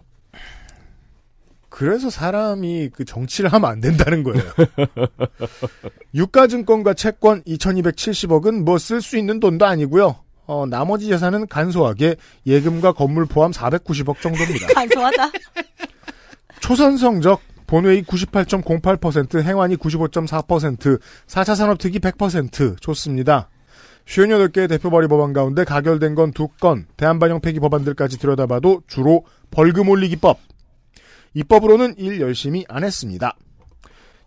그래서 사람이 그 정치를 하면 안 된다는 거예요. *laughs* 유가증권과 채권 2,270억은 뭐 쓸 수 있는 돈도 아니고요. 어, 나머지 재산은 간소하게 예금과 건물 포함 490억 정도입니다. *laughs* 간소하다. 초선 성적 본회의 98.08%, 행안위 95.4%, 4차 산업특위 100% 좋습니다. 58개의 대표발의 법안 가운데 가결된 건 두건 대한반영 폐기 법안들까지 들여다봐도 주로 벌금 올리기법. 입법으로는 일 열심히 안 했습니다.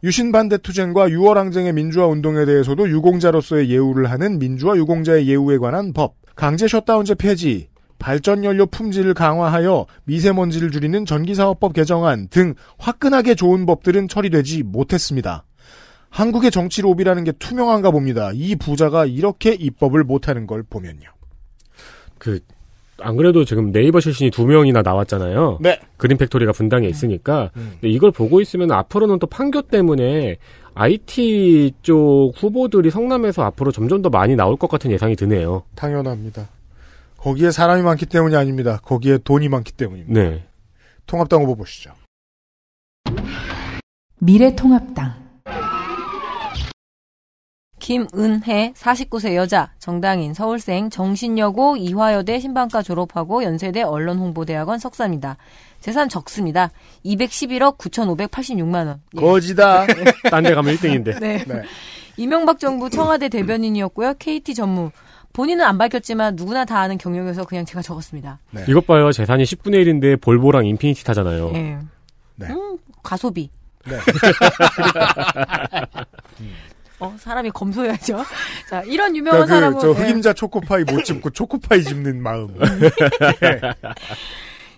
유신반대 투쟁과 6월 항쟁의 민주화 운동에 대해서도 유공자로서의 예우를 하는 민주화 유공자의 예우에 관한 법, 강제 셧다운제 폐지, 발전연료 품질을 강화하여 미세먼지를 줄이는 전기사업법 개정안 등 화끈하게 좋은 법들은 처리되지 못했습니다. 한국의 정치 로비라는 게 투명한가 봅니다. 이 부자가 이렇게 입법을 못하는 걸 보면요. 그안 그래도 지금 네이버 출신이 두 명이나 나왔잖아요. 네. 그린 팩토리가 분당에 있으니까. 음. 음. 근데 이걸 보고 있으면 앞으로는 또 판교 때문에 IT 쪽 후보들이 성남에서 앞으로 점점 더 많이 나올 것 같은 예상이 드네요. 당연합니다. 거기에 사람이 많기 때문이 아닙니다. 거기에 돈이 많기 때문입니다. 네. 통합당 후보 보시죠. 미래통합당 김은혜 49세 여자 정당인 서울생 정신여고 이화여대 신방과 졸업하고 연세대 언론홍보대학원 석사입니다. 재산 적습니다. 211억 9,586만 원. 예. 거지다. *laughs* 딴 데 가면 1등인데. 네. 네. 이명박 정부 청와대 대변인이었고요. KT 전무. 본인은 안 밝혔지만 누구나 다 아는 경력에서 그냥 제가 적었습니다. 네. 이것 봐요. 재산이 10분의 1인데 볼보랑 인피니티 타잖아요. 네. 네. 음, 과소비. 네. *laughs* *laughs* 어, 사람이 검소해야죠. *laughs* 자, 이런 유명한 그러니까 그 사람은. 저 예. 흑임자 네. 초코파이 못 집고 초코파이 집는 마음. *laughs* 네.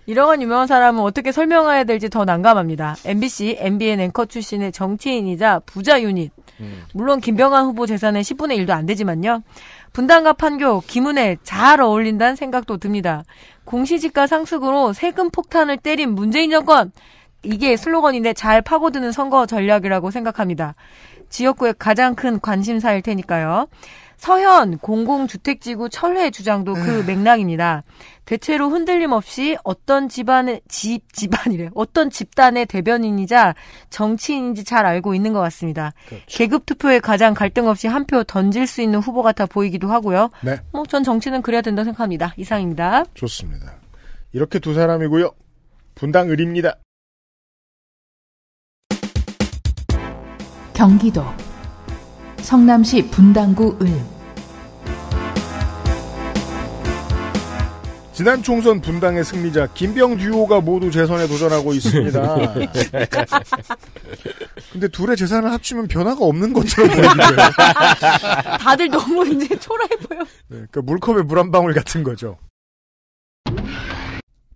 이런 유명한 사람은 어떻게 설명해야 될지 더 난감합니다. MBC, MBN 앵커 출신의 정치인이자 부자 유닛. 음. 물론 김병환 후보 재산의 10분의 1도 안 되지만요. 분당과 판교, 김은혜 잘 어울린다는 생각도 듭니다. 공시지가 상승으로 세금 폭탄을 때린 문재인 정권. 이게 슬로건인데 잘 파고드는 선거 전략이라고 생각합니다. 지역구에 가장 큰 관심사일 테니까요. 서현 공공주택지구 철회 주장도 그 음. 맥락입니다. 대체로 흔들림 없이 어떤 집안의 집 집안이래 어떤 집단의 대변인이자 정치인인지 잘 알고 있는 것 같습니다. 그렇죠. 계급 투표에 가장 갈등 없이 한 표 던질 수 있는 후보 같아 보이기도 하고요. 네. 뭐 전 정치는 그래야 된다 생각합니다. 이상입니다. 좋습니다. 이렇게 두 사람이고요. 분당 을입니다. 경기도 성남시 분당구 을 지난 총선 분당의 승리자 김병 듀오가 모두 재선에 도전하고 있습니다. *laughs* 근데 둘의 재산을 합치면 변화가 없는 것처럼 보이는데 *laughs* 다들 너무 이제 초라해 보여. 네, 그러니까 물컵에 물 한 방울 같은 거죠.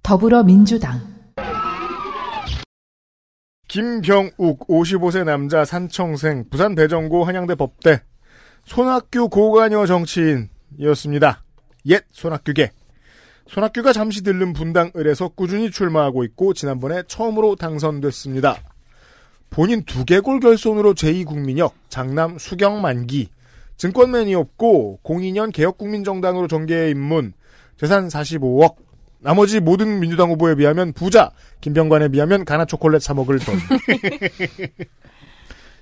더불어민주당 김병욱 55세 남자 산청생 부산 대정고 한양대 법대 손학규 고관여 정치인이었습니다. 옛 손학규계. 손학규가 잠시 들른 분당을에서 꾸준히 출마하고 있고 지난번에 처음으로 당선됐습니다. 본인 두개골 결손으로 제2국민역, 장남 수경 만기, 증권맨이 없고 02년 개혁국민정당으로 정계에 입문, 재산 45억, 나머지 모든 민주당 후보에 비하면 부자, 김병관에 비하면 가나 초콜릿 사 먹을 돈.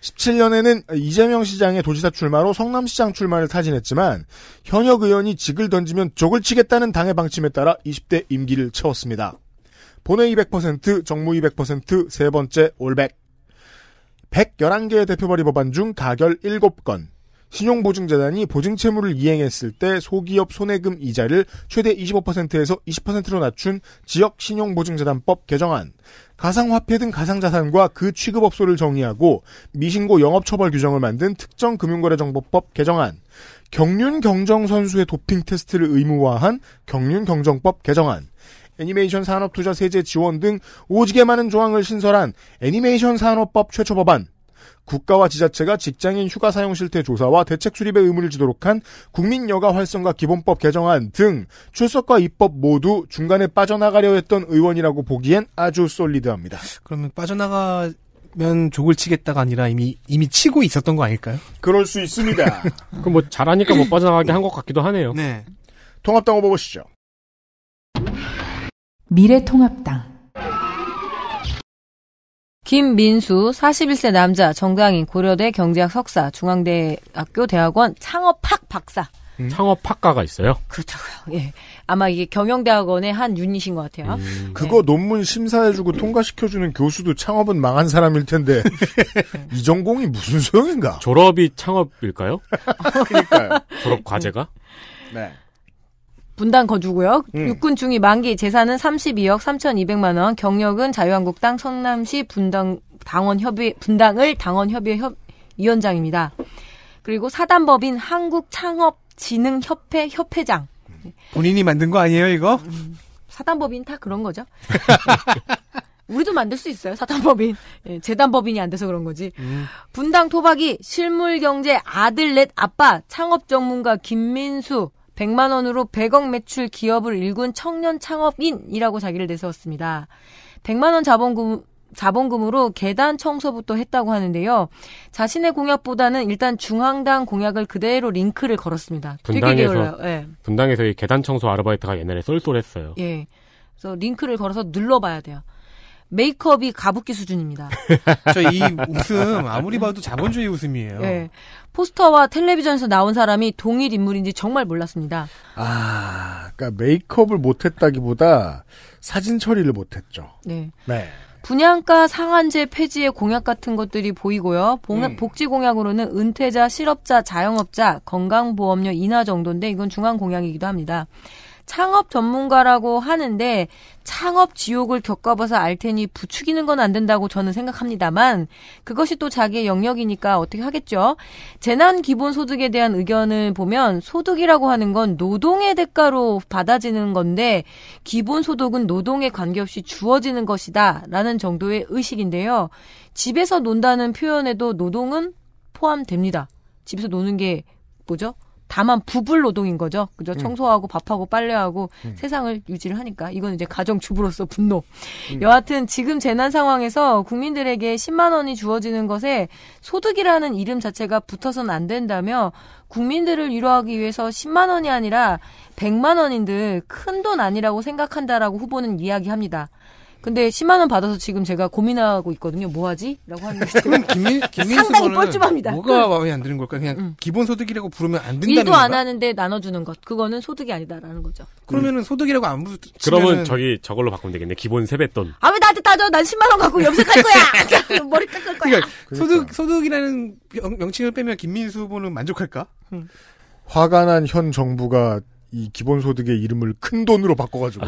17년에는 *laughs* 이재명 시장의 도지사 출마로 성남시장 출마를 타진했지만 현역 의원이 직을 던지면 족을 치겠다는 당의 방침에 따라 20대 임기를 채웠습니다. 본회의 200%, 정무위 100%, 세 번째 올백. 111개의 대표발의 법안 중 가결 7건, 신용보증재단이 보증채무를 이행했을 때 소기업 손해금 이자를 최대 25%에서 20%로 낮춘 지역신용보증재단법 개정안, 가상화폐 등 가상자산과 그 취급업소를 정의하고 미신고 영업처벌 규정을 만든 특정금융거래정보법 개정안, 경륜경정선수의 도핑 테스트를 의무화한 경륜경정법 개정안, 애니메이션 산업투자 세제 지원 등 오지게 많은 조항을 신설한 애니메이션 산업법 최초 법안, 국가와 지자체가 직장인 휴가 사용 실태 조사와 대책 수립의 의무를 지도록 한 국민여가 활성화 기본법 개정안 등 출석과 입법 모두 중간에 빠져나가려 했던 의원이라고 보기엔 아주 솔리드합니다. 그러면 빠져나가 면 족을 치겠다가 아니라 이미 이미 치고 있었던 거 아닐까요? 그럴 수 있습니다. *laughs* 그럼 뭐 잘하니까 못 뭐 빠져나가게 한 것 같기도 하네요. 네. 통합당 후보 보시죠. 미래통합당 김민수 41세 남자 정당인 고려대 경제학 석사 중앙대학교 대학원 창업학 박사 음. 창업학과가 있어요. 그렇다고요. 예. 아마 이게 경영대학원의 한 유닛인 것 같아요. 음. 네. 그거 네. 논문 심사해주고 통과시켜주는 교수도 창업은 망한 사람일 텐데 *laughs* 이 전공이 무슨 소용인가? 졸업이 창업일까요? *laughs* 그러니까요. 졸업 과제가? 네. 분당 거주고요. 음. 육군 중위 만기 재산은 32억 3,200만 원. 경력은 자유한국당 성남시 분당 당원 협의 분당을 당원 협의 위원장입니다. 그리고 사단법인 한국창업진흥협회 협회장. 본인이 만든 거 아니에요, 이거? 음, 사단법인 다 그런 거죠. 네. 우리도 만들 수 있어요. 사단법인. 예, 재단법인이 안 돼서 그런 거지. 음. 분당 토박이 실물경제 아들 넷 아빠 창업 전문가 김민수 100만 원으로 100억 매출 기업을 일군 청년 창업인이라고 자기를 내세웠습니다. 100만 원 자본금 자본금으로 계단 청소부터 했다고 하는데요. 자신의 공약보다는 일단 중앙당 공약을 그대로 링크를 걸었습니다. 분당에서 네. 분당에서 이 계단 청소 아르바이트가 옛날에 쏠쏠했어요. 예. 그래서 링크를 걸어서 눌러봐야 돼요. 메이크업이 가부키 수준입니다. *laughs* 저 이 웃음 아무리 봐도 자본주의 웃음이에요. 네. 포스터와 텔레비전에서 나온 사람이 동일 인물인지 정말 몰랐습니다. 아, 그러니까 메이크업을 못했다기보다 사진 처리를 못했죠. 네. 네. 분양가 상한제 폐지의 공약 같은 것들이 보이고요. 봉, 음. 복지 공약으로는 은퇴자, 실업자, 자영업자, 건강보험료 인하 정도인데 이건 중앙 공약이기도 합니다. 창업 전문가라고 하는데 창업 지옥을 겪어봐서 알 테니 부추기는 건 안 된다고 저는 생각합니다만 그것이 또 자기의 영역이니까 어떻게 하겠죠. 재난 기본 소득에 대한 의견을 보면 소득이라고 하는 건 노동의 대가로 받아지는 건데 기본 소득은 노동에 관계없이 주어지는 것이다라는 정도의 의식인데요. 집에서 논다는 표현에도 노동은 포함됩니다. 집에서 노는 게 뭐죠? 다만 부불 노동인 거죠. 그죠? 음. 청소하고 밥하고 빨래하고 음. 세상을 유지를 하니까 이건 이제 가정 주부로서 분노. 음. 여하튼 지금 재난 상황에서 국민들에게 10만 원이 주어지는 것에 소득이라는 이름 자체가 붙어서는안 된다며 국민들을 위로하기 위해서 10만 원이 아니라 100만 원인 듯큰돈 아니라고 생각한다라고 후보는 이야기합니다. 근데 10만 원 받아서 지금 제가 고민하고 있거든요. 뭐 하지? 라고 하는 게 그럼 김민, 김민수 *laughs* 상당히 뻘쭘합니다. 뭐가 마음에 안 드는 걸까? 그냥 음. 기본소득이라고 부르면 안 된다는 일도 안 하는데 나눠주는 것. 그거는 소득이 아니다라는 거죠. 그러면은 소득이라고 안 부르면 그러면 저기 저걸로 바꾸면 되겠네. 기본 세뱃돈. 아 왜 나한테 따져? 난 10만 원 갖고 염색할 거야. *laughs* 머리 깎을 거야. 그러니까, 그러니까. 소득 소득이라는 명, 칭을 빼면 김민수 후보는 만족할까? 음. 화가 난 현 정부가 이 기본소득의 이름을 큰 돈으로 바꿔가지고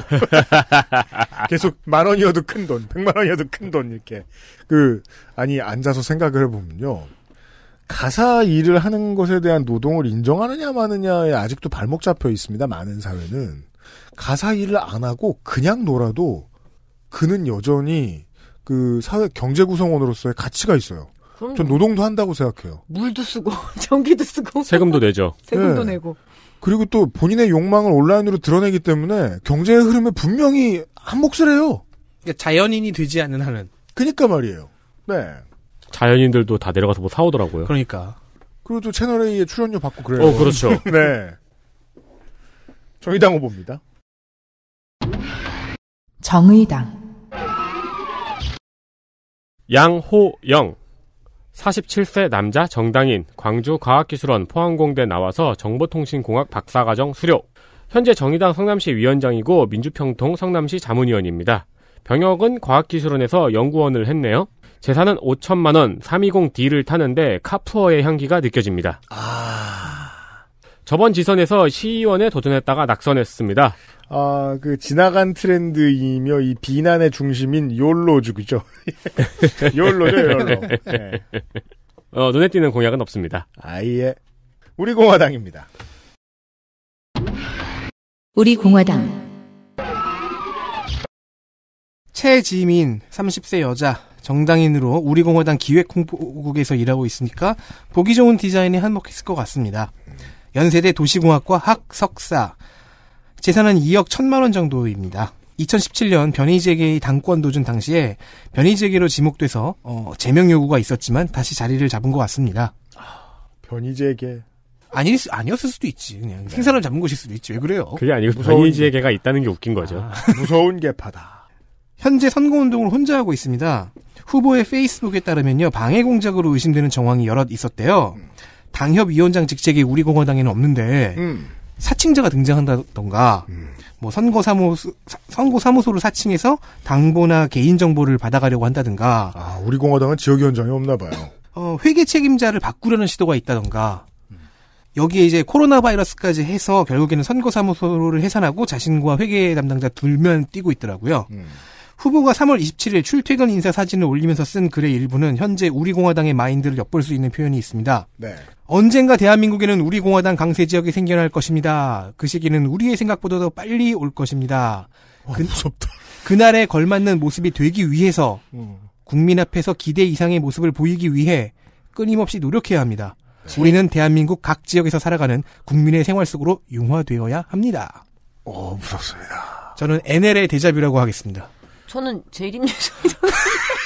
*laughs* 계속 만 원이어도 큰 돈, 백만 원이어도 큰돈 이렇게 그 아니 앉아서 생각을 해보면요 가사 일을 하는 것에 대한 노동을 인정하느냐 마느냐에 아직도 발목 잡혀 있습니다 많은 사회는 가사 일을 안 하고 그냥 놀아도 그는 여전히 그 사회 경제 구성원으로서의 가치가 있어요. 전 노동도 한다고 생각해요. 물도 쓰고 *laughs* 전기도 쓰고 세금도 내죠. 세금도 네. 내고 그리고 또 본인의 욕망을 온라인으로 드러내기 때문에 경제의 흐름에 분명히 한몫을 해요. 그러니까 자연인이 되지 않는 한은. 그니까 말이에요. 네. 자연인들도 다 내려가서 뭐 사오더라고요. 그러니까. 그리고 또 채널 A에 출연료 받고 그래요. 어, 그렇죠. *laughs* 네. 정의당 후보입니다. 정의당 양호영 47세 남자 정당인 광주과학기술원 포항공대 나와서 정보통신공학 박사과정 수료. 현재 정의당 성남시 위원장이고 민주평통 성남시 자문위원입니다. 병역은 과학기술원에서 연구원을 했네요. 재산은 5천만 원 320D를 타는데 카푸어의 향기가 느껴집니다. 아... 저번 지선에서 시의원에 도전했다가 낙선했습니다. 아, 그 지나간 트렌드이며 이 비난의 중심인 욜로주이죠. *laughs* 욜로죠, 욜로. 네. 어, 눈에 띄는 공약은 없습니다. 아예. 우리 공화당입니다. 우리 공화당. 최지민 30세 여자 정당인으로 우리 공화당 기획 홍보국에서 일하고 있으니까 보기 좋은 디자인이 한몫했을 것 같습니다. 연세대 도시공학과 학석사 재산은 2억 1천만 원 정도입니다. 2017년 변희재계의 당권 도준 당시에 변희재계로 지목돼서 어, 제명 요구가 있었지만 다시 자리를 잡은 것 같습니다. 아, 변희재계 아니 아니었을 수도 있지 그냥 네. 생사을 잡은 것일 수도 있지 왜 그래요? 그게 아니고 변희재계가 있다는 게 웃긴 거죠. 아, 무서운 개파다. *laughs* 현재 선거운동을 혼자 하고 있습니다. 후보의 페이스북에 따르면요 방해 공작으로 의심되는 정황이 여럿 있었대요. 음. 당협위원장 직책이 우리 공화당에는 없는데 음. 사칭자가 등장한다던가 음. 뭐 선거 사무소 선거 사무소를 사칭해서 당보나 개인 정보를 받아가려고 한다든가 아 우리 공화당은 지역위원장이 없나 봐요 어 회계 책임자를 바꾸려는 시도가 있다던가 여기에 이제 코로나 바이러스까지 해서 결국에는 선거 사무소를 해산하고 자신과 회계 담당자 둘면 뛰고 있더라고요. 음. 후보가 3월 27일 출퇴근 인사 사진을 올리면서 쓴 글의 일부는 현재 우리 공화당의 마인드를 엿볼 수 있는 표현이 있습니다. 네. 언젠가 대한민국에는 우리 공화당 강세 지역이 생겨날 것입니다. 그 시기는 우리의 생각보다 도 빨리 올 것입니다. 어, 그, 무섭다. 그날에 걸맞는 모습이 되기 위해서 음. 국민 앞에서 기대 이상의 모습을 보이기 위해 끊임없이 노력해야 합니다. 네. 우리는 대한민국 각 지역에서 살아가는 국민의 생활 속으로 융화되어야 합니다. 오, 어, 무섭습니다. 저는 NL의 대자뷰라고 하겠습니다. 저는 제일 힘내서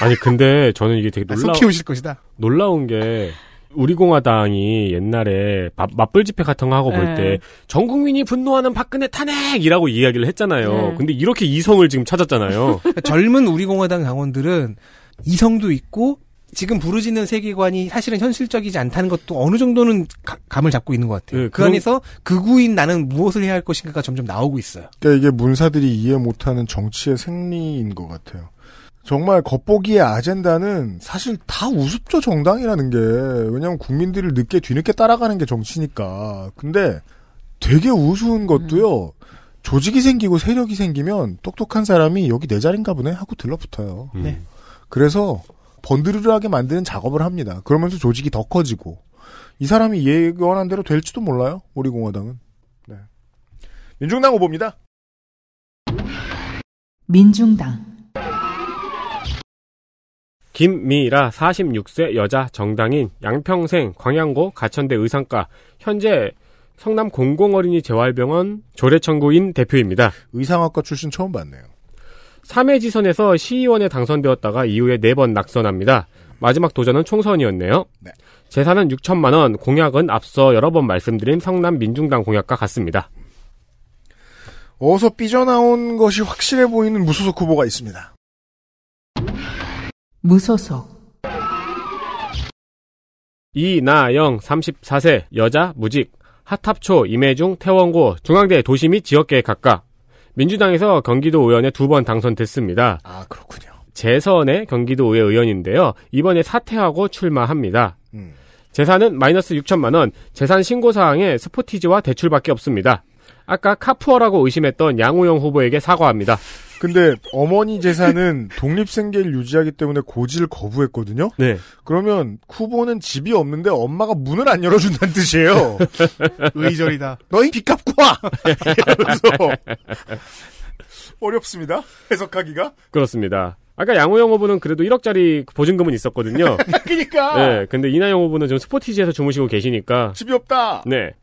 아니 근데 저는 이게 되게 놀라... 아, 키우실 것이다. 놀라운 게 우리공화당이 옛날에 마, 맞불 집회 같은 거 하고 볼 네. 때전 국민이 분노하는 박근혜 탄핵이라고 이야기를 했잖아요. 네. 근데 이렇게 이성을 지금 찾았잖아요. *laughs* 그러니까 젊은 우리공화당 당원들은 이성도 있고 지금 부르짖는 세계관이 사실은 현실적이지 않다는 것도 어느 정도는 가, 감을 잡고 있는 것 같아요. 네, 그그 안에서 그구인 나는 무엇을 해야 할 것인가가 점점 나오고 있어요. 그러니까 이게 문사들이 이해 못하는 정치의 생리인 것 같아요. 정말 겉보기의 아젠다는 사실 다 우습죠 정당이라는 게 왜냐하면 국민들을 늦게 뒤늦게 따라가는 게 정치니까 근데 되게 우스운 음. 것도요 음. 조직이 생기고 세력이 생기면 똑똑한 사람이 여기 내 자리인가 보네 하고 들러붙어요 음. 네. 그래서 번드르르하게 만드는 작업을 합니다 그러면서 조직이 더 커지고 이 사람이 예견한 대로 될지도 몰라요 우리 공화당은 네. 민중당 후보입니다 민중당 김미라 46세 여자 정당인 양평생 광양고 가천대 의상과 현재 성남 공공어린이 재활병원 조례청구인 대표입니다. 의상학과 출신 처음 봤네요. 3회 지선에서 시의원에 당선되었다가 이후에 4번 낙선합니다. 마지막 도전은 총선이었네요. 네. 재산은 6천만 원, 공약은 앞서 여러 번 말씀드린 성남 민중당 공약과 같습니다. 어서 삐져나온 것이 확실해 보이는 무소속 후보가 있습니다. 무소속 이나영 34세 여자 무직 하탑초 임해중 태원고 중앙대 도시 및 지역계획 학과 민주당에서 경기도 의원에 두 번 당선됐습니다. 아 그렇군요. 재선의 경기도의회 의원인데요. 이번에 사퇴하고 출마합니다. 음. 재산은 마이너스 6천만 원, 재산 신고 사항에 스포티지와 대출밖에 없습니다. 아까 카푸어라고 의심했던 양우영 후보에게 사과합니다. 근데 어머니 재산은 독립생계를 유지하기 때문에 고지를 거부했거든요. 네. 그러면 쿠보는 집이 없는데 엄마가 문을 안 열어준다는 뜻이에요. *laughs* 의절이다. 너희 빚 갚고 와. 이러 어렵습니다. 해석하기가. 그렇습니다. 아까 양호 영어부는 그래도 1억짜리 보증금은 있었거든요. *laughs* 그니까. 네, 근데 이나 영어부는 지금 스포티지에서 주무시고 계시니까. 집이 없다. 네.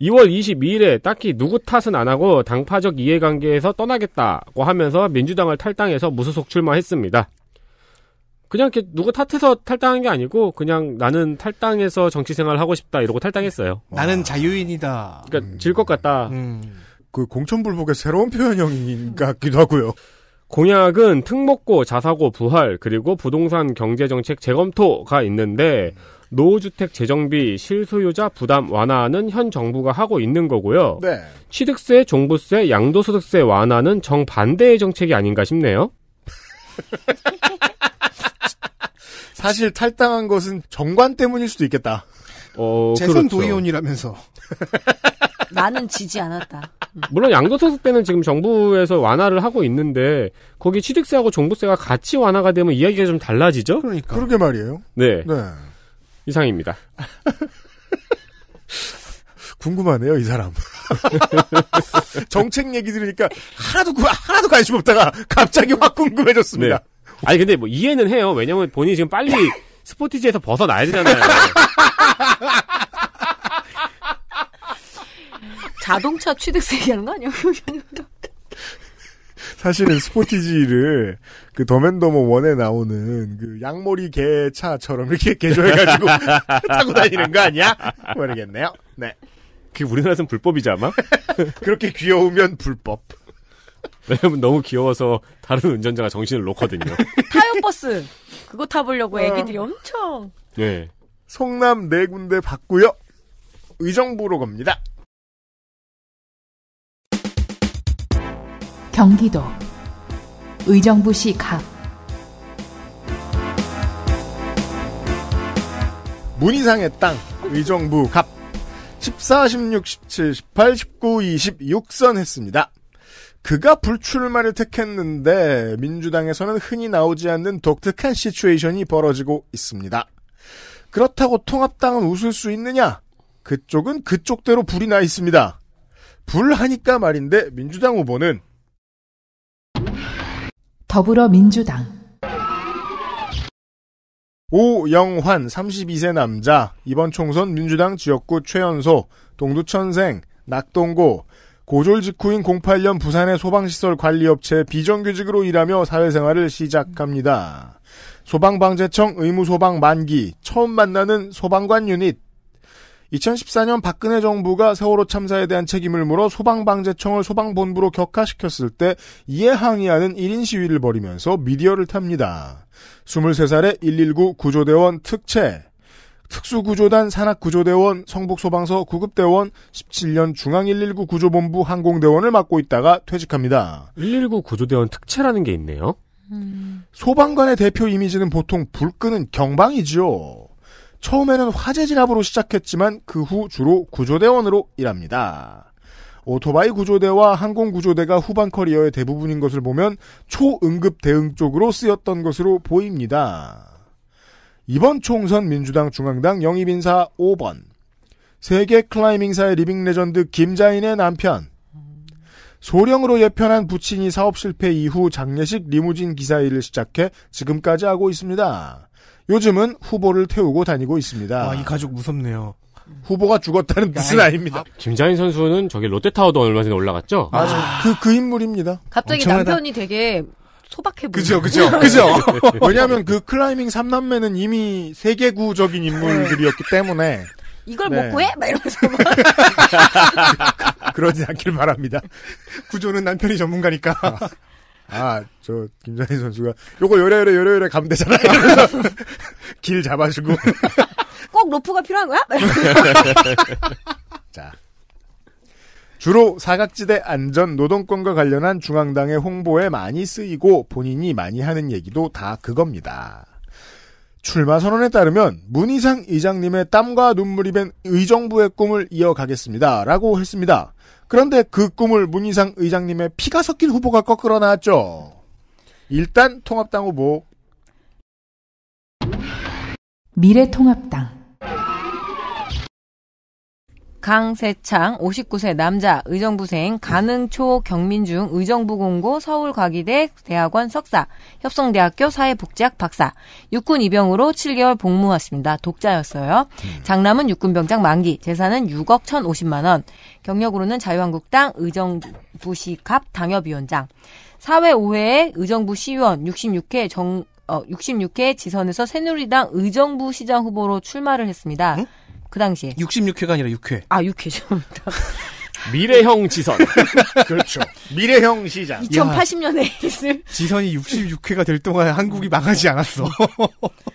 2월 22일에 딱히 누구 탓은 안 하고 당파적 이해관계에서 떠나겠다고 하면서 민주당을 탈당해서 무소속 출마했습니다. 그냥 이렇게 누구 탓해서 탈당한 게 아니고 그냥 나는 탈당해서 정치 생활 하고 싶다 이러고 탈당했어요. 나는 자유인이다. 그러니까 음. 질것 같다. 음. 그 공천불복의 새로운 표현형 인 같기도 하고요. 공약은 특목고, 자사고, 부활, 그리고 부동산 경제정책 재검토가 있는데, 음. 노후주택 재정비 실소유자 부담 완화는 현 정부가 하고 있는 거고요. 네. 취득세, 종부세, 양도소득세 완화는 정반대의 정책이 아닌가 싶네요. *laughs* 사실 탈당한 것은 정관 때문일 수도 있겠다. 어, 재선 그렇죠. 도의원이라면서. *laughs* 나는 지지 않았다. 음. 물론 양도소득세는 지금 정부에서 완화를 하고 있는데 거기 취득세하고 종부세가 같이 완화가 되면 이야기가 좀 달라지죠. 그러니까. 그러게 말이에요. 네. 네. 이상입니다. *laughs* 궁금하네요, 이 사람. *laughs* 정책 얘기 들으니까 하나도 하나도 관심 없다가 갑자기 확 궁금해졌습니다. 네. 아니 근데 뭐 이해는 해요. 왜냐면 본인이 지금 빨리 *laughs* 스포티지에서 벗어나야 되잖아요. 자동차 취득세 얘기하는 거 아니에요? 사실은 스포티지를 그 더맨더머 원에 나오는 그 양머리 개차처럼 이렇게 개조해가지고 *laughs* 타고 다니는 거 아니야? 모르겠네요. 네. 그게 우리나라에서는 불법이지 아마? *laughs* 그렇게 귀여우면 불법. 왜냐면 네, 너무 귀여워서 다른 운전자가 정신을 놓거든요. *laughs* 타요버스 그거 타보려고 어. 애기들이 엄청. 네. 성남 네 군데 봤고요. 의정부로 갑니다. 경기도 의정부시 갑 문희상의 땅 의정부 갑 14, 16, 17, 18, 19, 2 6선 했습니다. 그가 불출마를 택했는데 민주당에서는 흔히 나오지 않는 독특한 시츄에이션이 벌어지고 있습니다. 그렇다고 통합당은 웃을 수 있느냐? 그쪽은 그쪽대로 불이 나 있습니다. 불하니까 말인데 민주당 후보는 더불어민주당 오영환 32세 남자 이번 총선 민주당 지역구 최연소 동두천생 낙동고 고졸 직후인 08년 부산의 소방시설 관리업체 비정규직으로 일하며 사회생활을 시작합니다. 소방방재청 의무소방 만기 처음 만나는 소방관 유닛 2014년 박근혜 정부가 세월호 참사에 대한 책임을 물어 소방방재청을 소방본부로 격하시켰을 때 이에 항의하는 1인 시위를 벌이면서 미디어를 탑니다. 23살에 119 구조대원 특채, 특수구조단 산악구조대원, 성북소방서 구급대원, 17년 중앙119 구조본부 항공대원을 맡고 있다가 퇴직합니다. 119 구조대원 특채라는 게 있네요. 음... 소방관의 대표 이미지는 보통 불 끄는 경방이지요. 처음에는 화재 진압으로 시작했지만 그 후 주로 구조대원으로 일합니다. 오토바이 구조대와 항공 구조대가 후반 커리어의 대부분인 것을 보면 초응급 대응 쪽으로 쓰였던 것으로 보입니다. 이번 총선 민주당 중앙당 영입 인사 5번 세계 클라이밍사의 리빙 레전드 김자인의 남편 소령으로 예편한 부친이 사업 실패 이후 장례식 리무진 기사 일을 시작해 지금까지 하고 있습니다. 요즘은 후보를 태우고 다니고 있습니다. 아, 이 가족 무섭네요. 후보가 죽었다는 그러니까 뜻은 아니, 닙니다 아, 김자인 선수는 저기 롯데타워도 얼마 전에 올라갔죠? 맞아. 아, 그, 그 인물입니다. 갑자기 엄청나다. 남편이 되게 소박해 보여요 그죠, 그죠, *laughs* 그죠. 왜냐하면 그 클라이밍 3남매는 이미 세계구적인 인물들이었기 때문에 이걸 네. 못 구해? 막 이러면서 막. *laughs* 그러진 않길 바랍니다. 구조는 남편이 전문가니까. 아. 아, 저, 김자희 선수가, 요거 요래요래 요래요래 가면 되잖아요. *laughs* 길 잡아주고. *laughs* 꼭 로프가 필요한 거야? *laughs* 자. 주로 사각지대 안전 노동권과 관련한 중앙당의 홍보에 많이 쓰이고 본인이 많이 하는 얘기도 다 그겁니다. 출마 선언에 따르면 문희상 이장님의 땀과 눈물이 밴 의정부의 꿈을 이어가겠습니다. 라고 했습니다. 그런데 그 꿈을 문희상 의장님의 피가 섞인 후보가 꺾으러 나왔죠. 일단 통합당 후보 미래통합당 강세창 59세 남자 의정부생 가능초 경민중 의정부공고 서울과기대 대학원 석사 협성대학교 사회복지학 박사 육군 입영으로 7개월 복무했습니다. 독자였어요. 음. 장남은 육군병장 만기 재산은 6억 1,050만 원 경력으로는 자유한국당 의정부시갑 당협위원장 사회 5회 의정부 시의원 66회 정 어, 66회 지선에서 새누리당 의정부 시장 후보로 출마를 했습니다. 응? 그 당시에. 66회가 아니라 6회. 아, 6회죠. *laughs* 미래형 지선. *laughs* 그렇죠. 미래형 시장. 2080년에 있을. 지선이 66회가 될 동안 한국이 망하지 않았어. *laughs*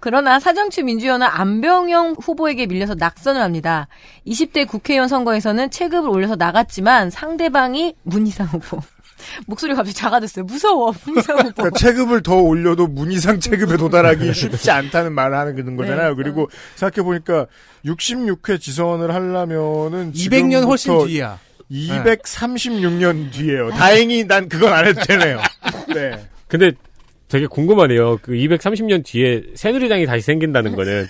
그러나 사정치 민주연은 안병영 후보에게 밀려서 낙선을 합니다. 20대 국회의원 선거에서는 체급을 올려서 나갔지만 상대방이 문희상 후보. 목소리 가 갑자기 작아졌어요. 무서워. 문이 그러니까 체급을 더 올려도 문이상 체급에 도달하기 *laughs* 쉽지 않다는 말을 하는 그런 거잖아요. 네, 그리고 어. 생각해 보니까 66회 지선을 하려면은 200년 훨씬 뒤야. 236년 뒤에요. 다행히 난 그건 안 해도 되네요. 네. 근데 되게 궁금하네요. 그 230년 뒤에 새누리당이 다시 생긴다는 거는.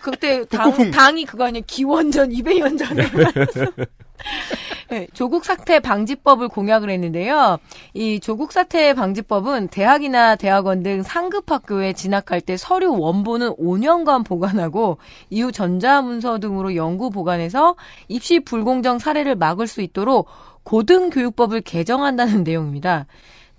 그때 당, 당이 그거 아니야 기원전 200년 전에. *laughs* *laughs* 네, 조국 사태 방지법을 공약을 했는데요. 이 조국 사태 방지법은 대학이나 대학원 등 상급 학교에 진학할 때 서류 원본은 5년간 보관하고 이후 전자문서 등으로 연구 보관해서 입시 불공정 사례를 막을 수 있도록 고등교육법을 개정한다는 내용입니다.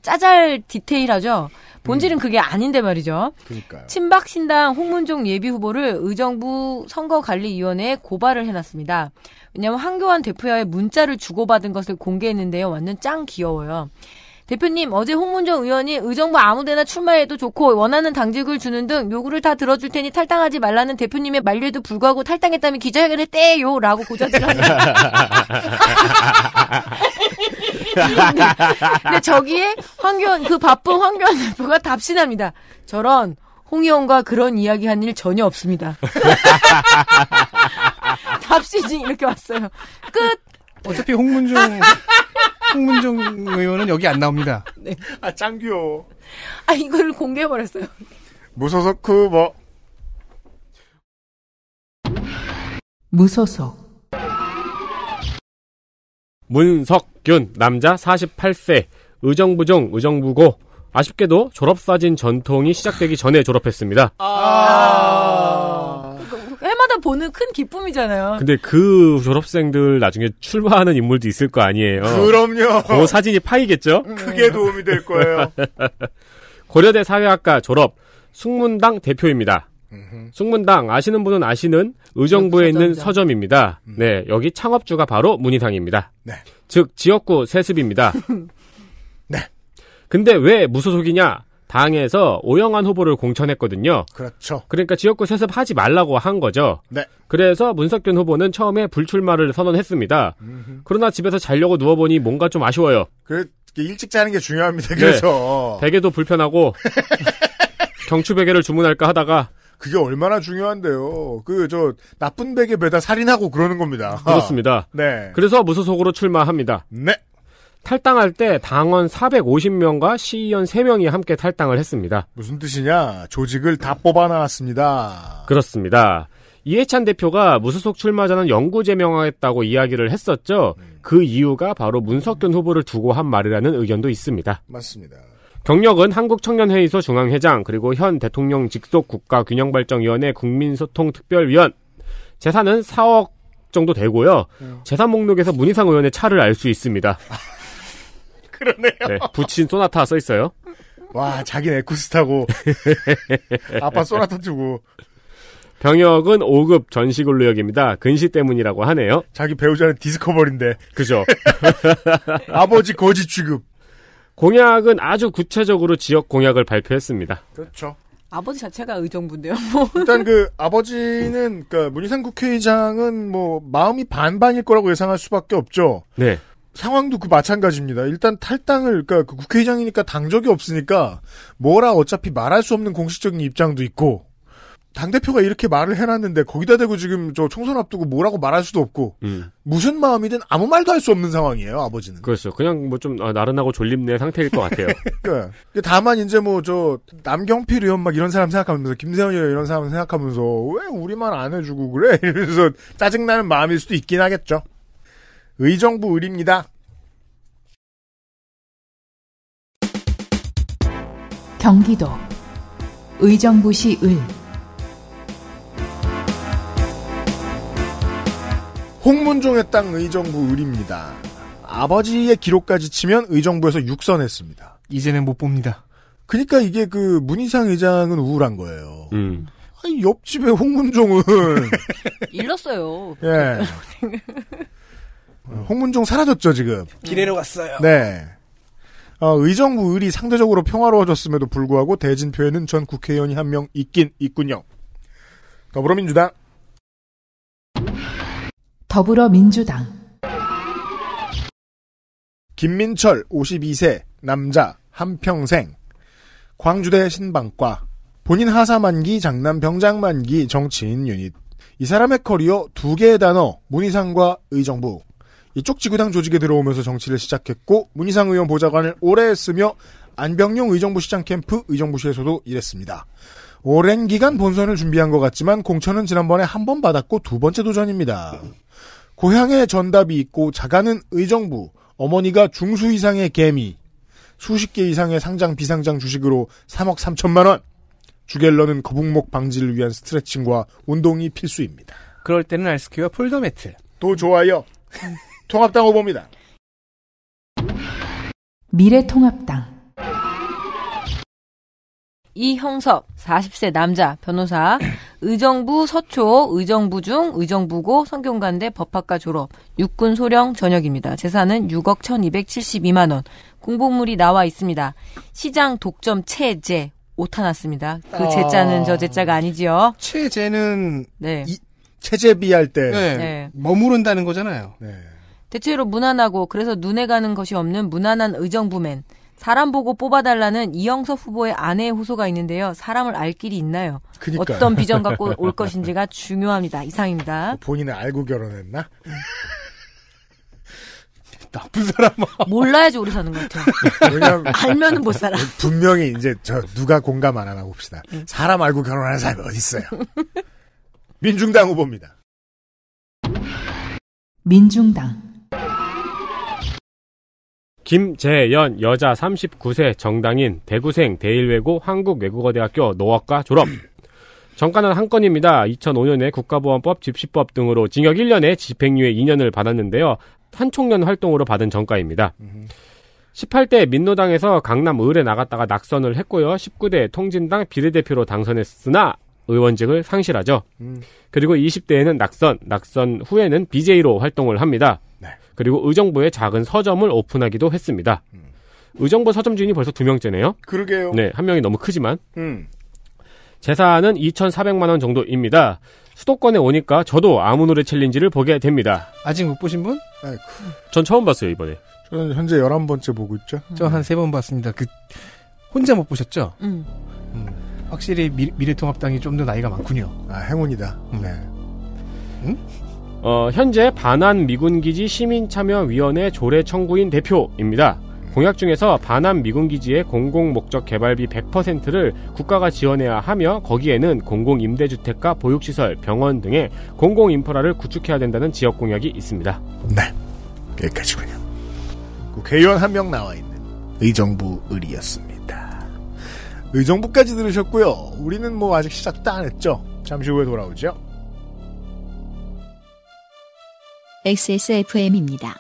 짜잘 디테일하죠. 본질은 음. 그게 아닌데 말이죠. 그러니까요. 친박 신당 홍문종 예비 후보를 의정부 선거관리위원회에 고발을 해놨습니다. 왜냐하면 한교안 대표와의 문자를 주고받은 것을 공개했는데요. 완전 짱 귀여워요. 대표님 어제 홍문종 의원이 의정부 아무데나 출마해도 좋고 원하는 당직을 주는 등 요구를 다 들어줄 테니 탈당하지 말라는 대표님의 만류에도 불구하고 탈당했다면 기자회견 을떼요라고 고자질합니다. *laughs* 근데, 저기에 황교안 그 바쁜 황교안 대표가 답신합니다. 저런 홍의원과 그런 이야기한 일 전혀 없습니다. *laughs* 답신이 이렇게 왔어요. 끝. 어차피 홍문종 홍문종 의원은 여기 안 나옵니다. 네. 아 짱귀여. 아이걸 공개해 버렸어요. 무소속 후보. 뭐? 무소속. 문석균 남자 48세 의정부종 의정부고 아쉽게도 졸업사진 전통이 시작되기 전에 졸업했습니다. 아~ 해마다 보는 큰 기쁨이잖아요. 근데 그 졸업생들 나중에 출마하는 인물도 있을 거 아니에요. 그럼요. 그 사진이 파이겠죠? 음. 크게 도움이 될 거예요. *laughs* 고려대 사회학과 졸업, 숙문당 대표입니다. 음흠. 숭문당 아시는 분은 아시는 의정부에 있는 서점입니다. 음. 네, 여기 창업주가 바로 문희상입니다. 네. 즉 지역구 세습입니다. *laughs* 네. 근데 왜 무소속이냐? 당에서 오영환 후보를 공천했거든요. 그렇죠. 그러니까 지역구 세습하지 말라고 한 거죠. 네. 그래서 문석균 후보는 처음에 불출마를 선언했습니다. 음흠. 그러나 집에서 자려고 누워보니 뭔가 좀 아쉬워요. 그 일찍 자는 게 중요합니다. 그래서 네. 베개도 불편하고 *laughs* 경추 베개를 주문할까 하다가 그게 얼마나 중요한데요. 그 저 나쁜 베개 배다 살인하고 그러는 겁니다. *laughs* 그렇습니다. *laughs* 네. 그래서 무소속으로 출마합니다. 네. 탈당할 때 당원 450명과 시의원 3명이 함께 탈당을 했습니다. 무슨 뜻이냐? 조직을 다 뽑아 나왔습니다. 그렇습니다. 이해찬 대표가 무소속 출마자는 영구 제명하겠다고 이야기를 했었죠. 음. 그 이유가 바로 문석균 후보를 두고 한 말이라는 의견도 있습니다. 맞습니다. 경력은 한국청년회의소 중앙회장 그리고 현 대통령 직속 국가균형발전위원회 국민소통특별위원 재산은 4억 정도 되고요. 음. 재산 목록에서 문희상 의원의 차를 알 수 있습니다. *laughs* 그러네요. 네, 부친 소나타 써 있어요. 와, 자기는 에쿠스 타고 *laughs* 아빠 소나타 주고 병역은 5급 전시근로역입니다. 근시 때문이라고 하네요. 자기 배우자는 디스커버린데 그죠. *laughs* 아버지 거지 취급. 공약은 아주 구체적으로 지역 공약을 발표했습니다. 그렇죠. 아버지 자체가 의정부인데요. 뭐. 일단 그 아버지는 그 문희상 국회의장은 뭐 마음이 반반일 거라고 예상할 수밖에 없죠. 네. 상황도 그 마찬가지입니다. 일단 탈당을 그러니까 그 국회의장이니까 당적이 없으니까 뭐라 어차피 말할 수 없는 공식적인 입장도 있고 당대표가 이렇게 말을 해놨는데 거기다 대고 지금 저 총선 앞두고 뭐라고 말할 수도 없고 음. 무슨 마음이든 아무 말도 할 수 없는 상황이에요 아버지는 그렇죠 그냥 뭐좀 아, 나른하고 졸립네 상태일 것 같아요 *laughs* 그러니까 다만 이제 뭐 저 남경필 의원 막 이런 사람 생각하면서 김세현 의원 이런 사람 생각하면서 왜 우리만 안 해주고 그래 *laughs* 이러면서 짜증나는 마음일 수도 있긴 하겠죠 의정부 의리입니다 경기도 의정부시 을 홍문종의 땅 의정부 을입니다. 아버지의 기록까지 치면 의정부에서 육선했습니다. 이제는 못 봅니다. 그러니까 이게 그 문희상 의장은 우울한 거예요. 음. 아니, 옆집에 홍문종은 *laughs* 일렀어요. 예. 홍문종 사라졌죠 지금. 기내로 갔어요. 네. 어, 의정부 을이 상대적으로 평화로워졌음에도 불구하고 대진표에는 전 국회의원이 한 명 있긴 있군요. 더불어민주당. 더불어민주당 김민철 52세 남자 한평생 광주대 신방과 본인 하사 만기 장남 병장 만기 정치인 유닛 이 사람의 커리어 두 개의 단어 문희상과 의정부 이쪽 지구당 조직에 들어오면서 정치를 시작했고 문희상 의원 보좌관을 오래 했으며 안병용 의정부 시장 캠프 의정부시에서도 일했습니다. 오랜 기간 본선을 준비한 것 같지만 공천은 지난번에 한 번 받았고 두 번째 도전입니다. 고향에 전답이 있고 자가는 의정부, 어머니가 중수 이상의 개미, 수십 개 이상의 상장 비상장 주식으로 3억 3천만 원. 주갤러는 거북목 방지를 위한 스트레칭과 운동이 필수입니다. 그럴 때는 알스큐와 폴더 매트. 또 좋아요. 음. 통합당 후보입니다. 미래통합당 이형섭 40세 남자 변호사 *clears throat* 의정부 서초 의정부중 의정부고 성균관대 법학과 졸업 육군 소령 전역입니다. 재산은 6억 1272만 원. 공보물이 나와 있습니다. 시장 독점 체제 오타났습니다. 그 제자는 저 제자가 아니지요. 체제는 네. 이, 체제비할 때 네. 네. 머무른다는 거잖아요. 네. 대체로 무난하고 그래서 눈에 가는 것이 없는 무난한 의정부맨. 사람 보고 뽑아달라는 이영석 후보의 아내의 호소가 있는데요. 사람을 알 길이 있나요? 그러니까. 어떤 비전 갖고 올 것인지가 중요합니다. 이상입니다. 뭐 본인은 알고 결혼했나? *laughs* 나쁜 사람아. 몰라야지 오래 사는 것 같아요. 왜냐면 알면은 못 살아. 분명히 이제 저 누가 공감 안 하나 봅시다. 네. 사람 알고 결혼하는 사람이 어딨어요 민중당 후보입니다. 민중당 김재연 여자 39세 정당인 대구생 대일외고 한국외국어대학교 노학과 졸업. *clears throat* 정가는 한 건입니다. 2005년에 국가보안법, 집시법 등으로 징역 1년에 집행유예 2년을 받았는데요. 한총련 활동으로 받은 정가입니다. 18대 민노당에서 강남 의뢰 나갔다가 낙선을 했고요. 19대 통진당 비례대표로 당선했으나 의원직을 상실하죠. 음. 그리고 20대에는 낙선, 낙선 후에는 BJ로 활동을 합니다. 그리고 의정부의 작은 서점을 오픈하기도 했습니다. 음. 의정부 서점 주인이 벌써 두 명째네요. 그러게요. 네, 한 명이 너무 크지만. 음. 재산은 2,400만 원 정도입니다. 수도권에 오니까 저도 아무 노래 챌린지를 보게 됩니다. 아직 못 보신 분? 아이쿠. 전 처음 봤어요, 이번에. 저는 현재 11번째 보고 있죠. 음. 저한 세 번 봤습니다. 그 혼자 못 보셨죠? 음. 음. 확실히 미, 미래통합당이 좀 더 나이가 많군요. 아, 행운이다. 음. 네. 음? 어, 현재 반환 미군기지 시민참여위원회 조례 청구인 대표입니다. 공약 중에서 반환 미군기지의 공공목적 개발비 100%를 국가가 지원해야 하며 거기에는 공공임대주택과 보육시설, 병원 등의 공공인프라를 구축해야 된다는 지역 공약이 있습니다. 네. 여기까지군요. 국회의원 한 명 나와 있는 의정부 의리였습니다. 의정부까지 들으셨고요. 우리는 뭐 아직 시작도 안 했죠. 잠시 후에 돌아오죠. XSFM입니다.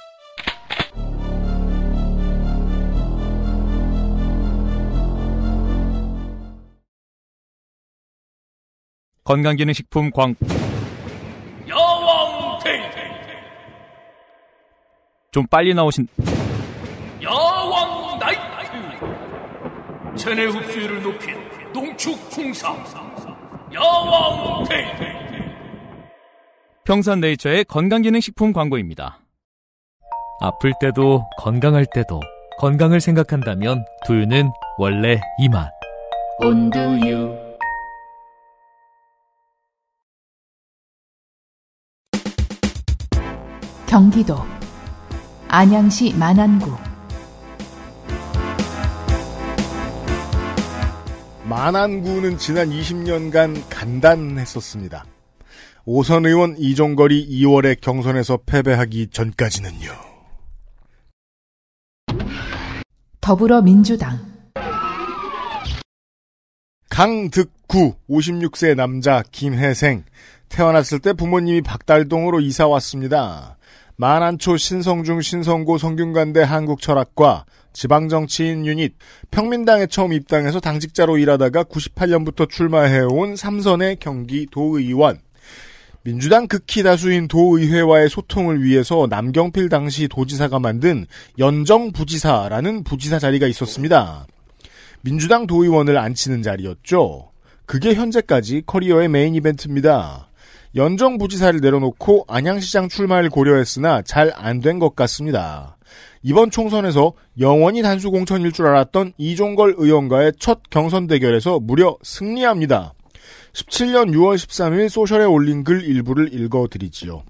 건강기능식품 광 여왕 테이테 좀 빨리 나오신 야왕 나이트 체내 흡수율을 높인 농축 홍삼 야왕 테이테 평산네이처의 건강기능식품 광고입니다. 아플 때도 건강할 때도 건강을 생각한다면 두유는 원래 이 맛. 온두유. 경기도 안양시 만안구 만안구는 지난 20년간 간단했었습니다. 오선 의원 이종걸이 2월에 경선에서 패배하기 전까지는요. 더불어민주당 강득구 56세 남자 김혜생 태어났을 때 부모님이 박달동으로 이사 왔습니다. 만안초 신성중 신성고 성균관대 한국철학과 지방정치인 유닛 평민당에 처음 입당해서 당직자로 일하다가 98년부터 출마해온 삼선의 경기도의원 민주당 극히 다수인 도의회와의 소통을 위해서 남경필 당시 도지사가 만든 연정부지사라는 부지사 자리가 있었습니다. 민주당 도의원을 앉히는 자리였죠. 그게 현재까지 커리어의 메인 이벤트입니다. 연정부지사를 내려놓고 안양시장 출마를 고려했으나 잘 안 된 것 같습니다. 이번 총선에서 영원히 단수 공천일 줄 알았던 이종걸 의원과의 첫 경선 대결에서 무려 승리합니다. 17년 6월 13일 소셜에 올린 글 일부를 읽어드리지요.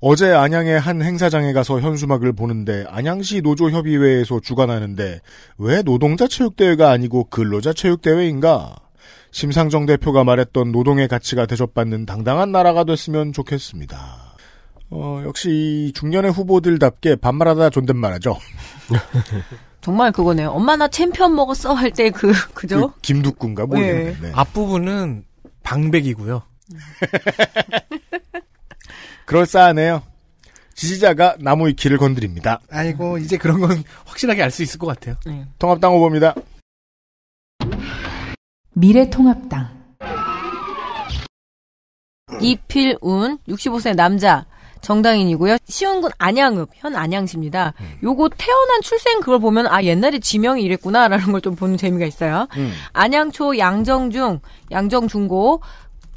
어제 안양의 한 행사장에 가서 현수막을 보는데 안양시 노조협의회에서 주관하는데 왜 노동자 체육대회가 아니고 근로자 체육대회인가? 심상정 대표가 말했던 노동의 가치가 대접받는 당당한 나라가 됐으면 좋겠습니다. 어, 역시 중년의 후보들답게 반말하다 존댓말하죠. *laughs* 정말 그거네요. 엄마 나 챔피언 먹었어 할 때 그 *laughs* 그죠? 그 김두꾼가 뭐 네. 네. 앞부분은 방백이고요. *laughs* 그럴싸하네요. 지지자가 나무의 길을 건드립니다. 아이고 이제 그런 건 확실하게 알 수 있을 것 같아요. 네. 통합당 후보입니다. 미래통합당 이필운 65세 남자 정당인이고요. 시흥군 안양읍 현 안양시입니다. 음. 요거 태어난 출생 그걸 보면 아 옛날에 지명이 이랬구나라는 걸 좀 보는 재미가 있어요. 음. 안양초 양정중 양정중고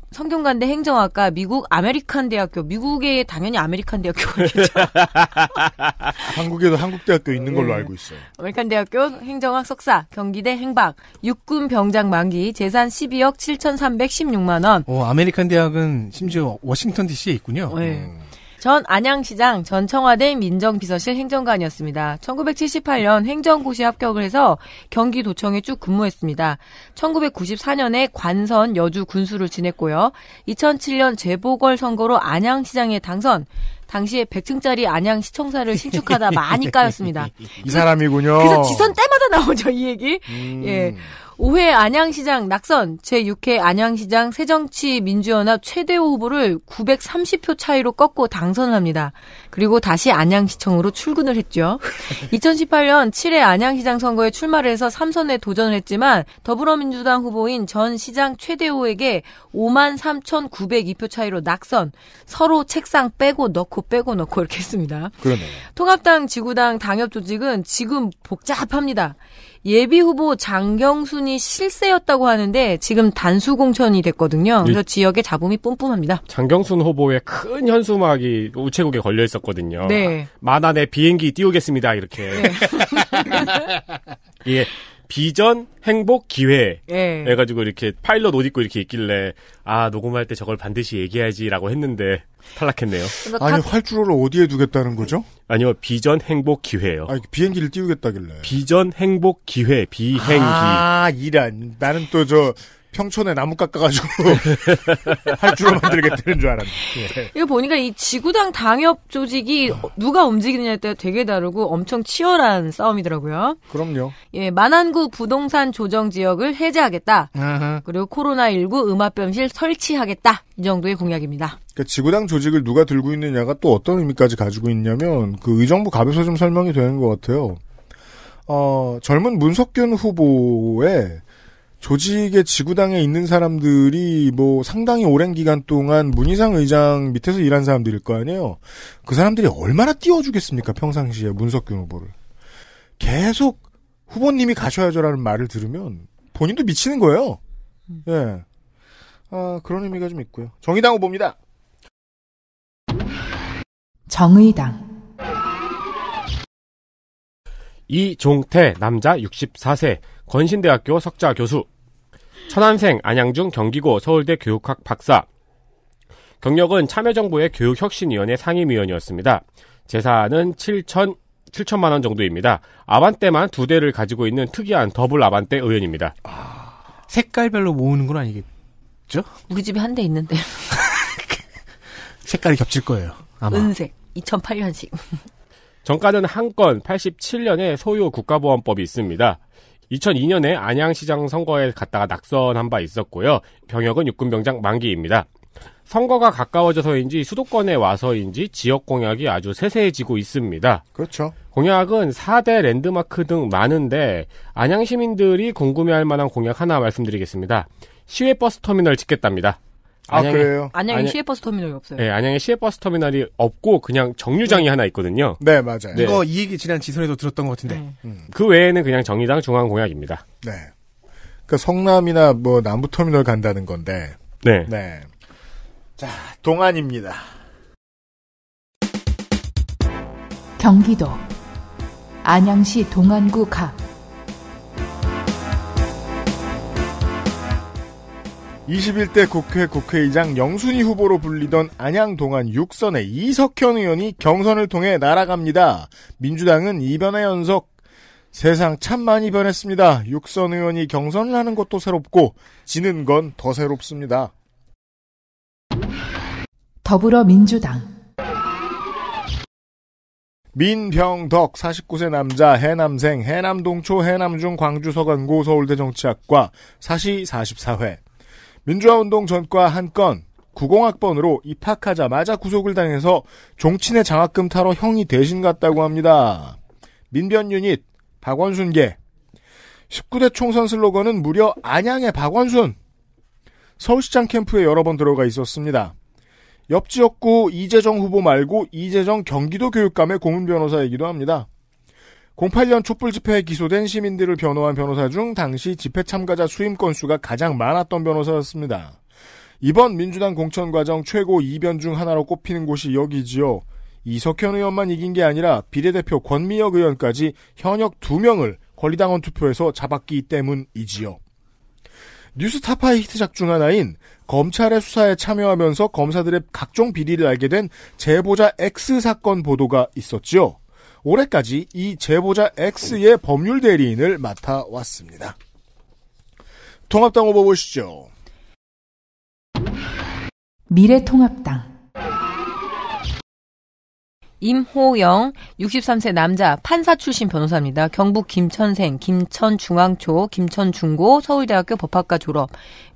성균관대 행정학과 미국 아메리칸 대학교 미국에 당연히 아메리칸 대학교겠죠. *laughs* 가 *laughs* 한국에도 한국 대학교 있는 걸로 네. 알고 있어요. 아메리칸 대학교 행정학 석사 경기대 행박 육군 병장 만기 재산 12억 7,316만 원. 오 어, 아메리칸 대학은 심지어 워싱턴 D.C.에 있군요. 네. 음. 전 안양시장, 전 청와대 민정비서실 행정관이었습니다. 1978년 행정고시 합격을 해서 경기도청에 쭉 근무했습니다. 1994년에 관선 여주 군수를 지냈고요. 2007년 재보궐선거로 안양시장에 당선, 당시에 100층짜리 안양 시청사를 신축하다 많이 *laughs* 까였습니다. 이 사람이군요. 그래서 지선 때마다 나오죠, 이 얘기. 음. 예. 5회 안양시장 낙선, 제6회 안양시장 새정치민주연합 최대호 후보를 930표 차이로 꺾고 당선합니다. 그리고 다시 안양시청으로 출근을 했죠. 2018년 *laughs* 7회 안양시장 선거에 출마를 해서 3선에 도전을 했지만 더불어민주당 후보인 전 시장 최대호에게 5 3,902표 차이로 낙선, 서로 책상 빼고 넣고 빼고 넣고 이렇게 했습니다. 그러네요. 통합당 지구당 당협 조직은 지금 복잡합니다. 예비 후보 장경순이 실세였다고 하는데 지금 단수 공천이 됐거든요. 예. 그래서 지역의 잡음이 뿜뿜합니다. 장경순 후보의 큰 현수막이 우체국에 걸려 있었거든요. 네. 만안에 비행기 띄우겠습니다. 이렇게. 네. *laughs* 예, 비전, 행복, 기회. 예. 해가지고 이렇게 파일럿 옷 입고 이렇게 있길래, 아, 녹음할 때 저걸 반드시 얘기해야지라고 했는데, 탈락했네요. 아니, 활주로를 어디에 두겠다는 거죠? 아니요, 비전, 행복, 기회요. 아 비행기를 띄우겠다길래. 비전, 행복, 기회, 비행기. 아, 이란. 나는 또 저, 평촌에 나무 깎아가지고 *laughs* 할 줄로 만들게되는줄 알았는데. 예. 이거 보니까 이 지구당 당협 조직이 누가 움직이느냐에 따라 되게 다르고 엄청 치열한 싸움이더라고요. 그럼요. 예, 만안구 부동산 조정 지역을 해제하겠다. 그리고 코로나19 음압병실 설치하겠다. 이 정도의 공약입니다. 그러니까 지구당 조직을 누가 들고 있느냐가 또 어떤 의미까지 가지고 있냐면 그 의정부 갑에서 좀 설명이 되는 것 같아요. 어, 젊은 문석균 후보의 조직의 지구당에 있는 사람들이 뭐 상당히 오랜 기간 동안 문희상 의장 밑에서 일한 사람들일 거 아니에요. 그 사람들이 얼마나 띄워주겠습니까 평상시에 문석균 후보를 계속 후보님이 가셔야죠라는 말을 들으면 본인도 미치는 거예요. 예. 아 그런 의미가 좀 있고요. 정의당 후보입니다. 정의당 이종태 남자 64세 건신대학교 석좌 교수, 천안생 안양중 경기고 서울대 교육학 박사. 경력은 참여정부의 교육혁신위원회 상임위원이었습니다. 재산은 7천 7천만 원 정도입니다. 아반떼만 두 대를 가지고 있는 특이한 더블 아반떼 의원입니다. 아, 색깔별로 모으는 건 아니겠죠? 우리 집에 한 대 있는데. *laughs* 색깔이 겹칠 거예요. 아마. 은색. 2008년식. 정가는 한 건 87년에 소요 국가보안법이 있습니다. 2002년에 안양시장 선거에 갔다가 낙선한 바 있었고요. 병역은 육군병장 만기입니다. 선거가 가까워져서인지 수도권에 와서인지 지역 공약이 아주 세세해지고 있습니다. 그렇죠. 공약은 4대 랜드마크 등 많은데 안양 시민들이 궁금해할 만한 공약 하나 말씀드리겠습니다. 시외버스 터미널 짓겠답니다. 아, 안양에, 아, 그래요? 안양에 안양, 시외버스 터미널이 없어요. 네, 안양에 시외버스 터미널이 없고 그냥 정류장이 네. 하나 있거든요. 네, 맞아요. 네. 이거 이 얘기 지난 지선에도 들었던 것 같은데. 네. 음. 그 외에는 그냥 정의당 중앙공약입니다. 네. 그 성남이나 뭐 남부터미널 간다는 건데. 네. 네. 자, 동안입니다. 경기도 안양시 동안구 갑 21대 국회 국회의장 영순이 후보로 불리던 안양 동안 6선의 이석현 의원이 경선을 통해 날아갑니다. 민주당은 이변의 연속 세상 참 많이 변했습니다. 6선 의원이 경선을 하는 것도 새롭고 지는 건 더 새롭습니다. 더불어민주당 민병덕 49세 남자 해남생 해남동초 해남중 광주서강고 서울대 정치학과 사시 44회 민주화운동 전과 한건 90학번으로 입학하자마자 구속을 당해서 종친의 장학금 타러 형이 대신 갔다고 합니다. 민변 유닛 박원순계 19대 총선 슬로건은 무려 안양의 박원순 서울시장 캠프에 여러 번 들어가 있었습니다. 옆 지역구 이재정 후보 말고 이재정 경기도 교육감의 고문 변호사이기도 합니다. 08년 촛불 집회에 기소된 시민들을 변호한 변호사 중 당시 집회 참가자 수임 건수가 가장 많았던 변호사였습니다. 이번 민주당 공천 과정 최고 이변 중 하나로 꼽히는 곳이 여기지요. 이석현 의원만 이긴 게 아니라 비례대표 권미혁 의원까지 현역 2명을 권리당원 투표에서 잡았기 때문이지요. 뉴스타파의 히트작 중 하나인 검찰의 수사에 참여하면서 검사들의 각종 비리를 알게 된 제보자 X 사건 보도가 있었지요. 올해까지 이 제보자 X의 법률 대리인을 맡아왔습니다. 통합당 후보 보시죠. 미래통합당 임호영 63세 남자 판사 출신 변호사입니다. 경북 김천생, 김천중앙초, 김천중고, 서울대학교 법학과 졸업.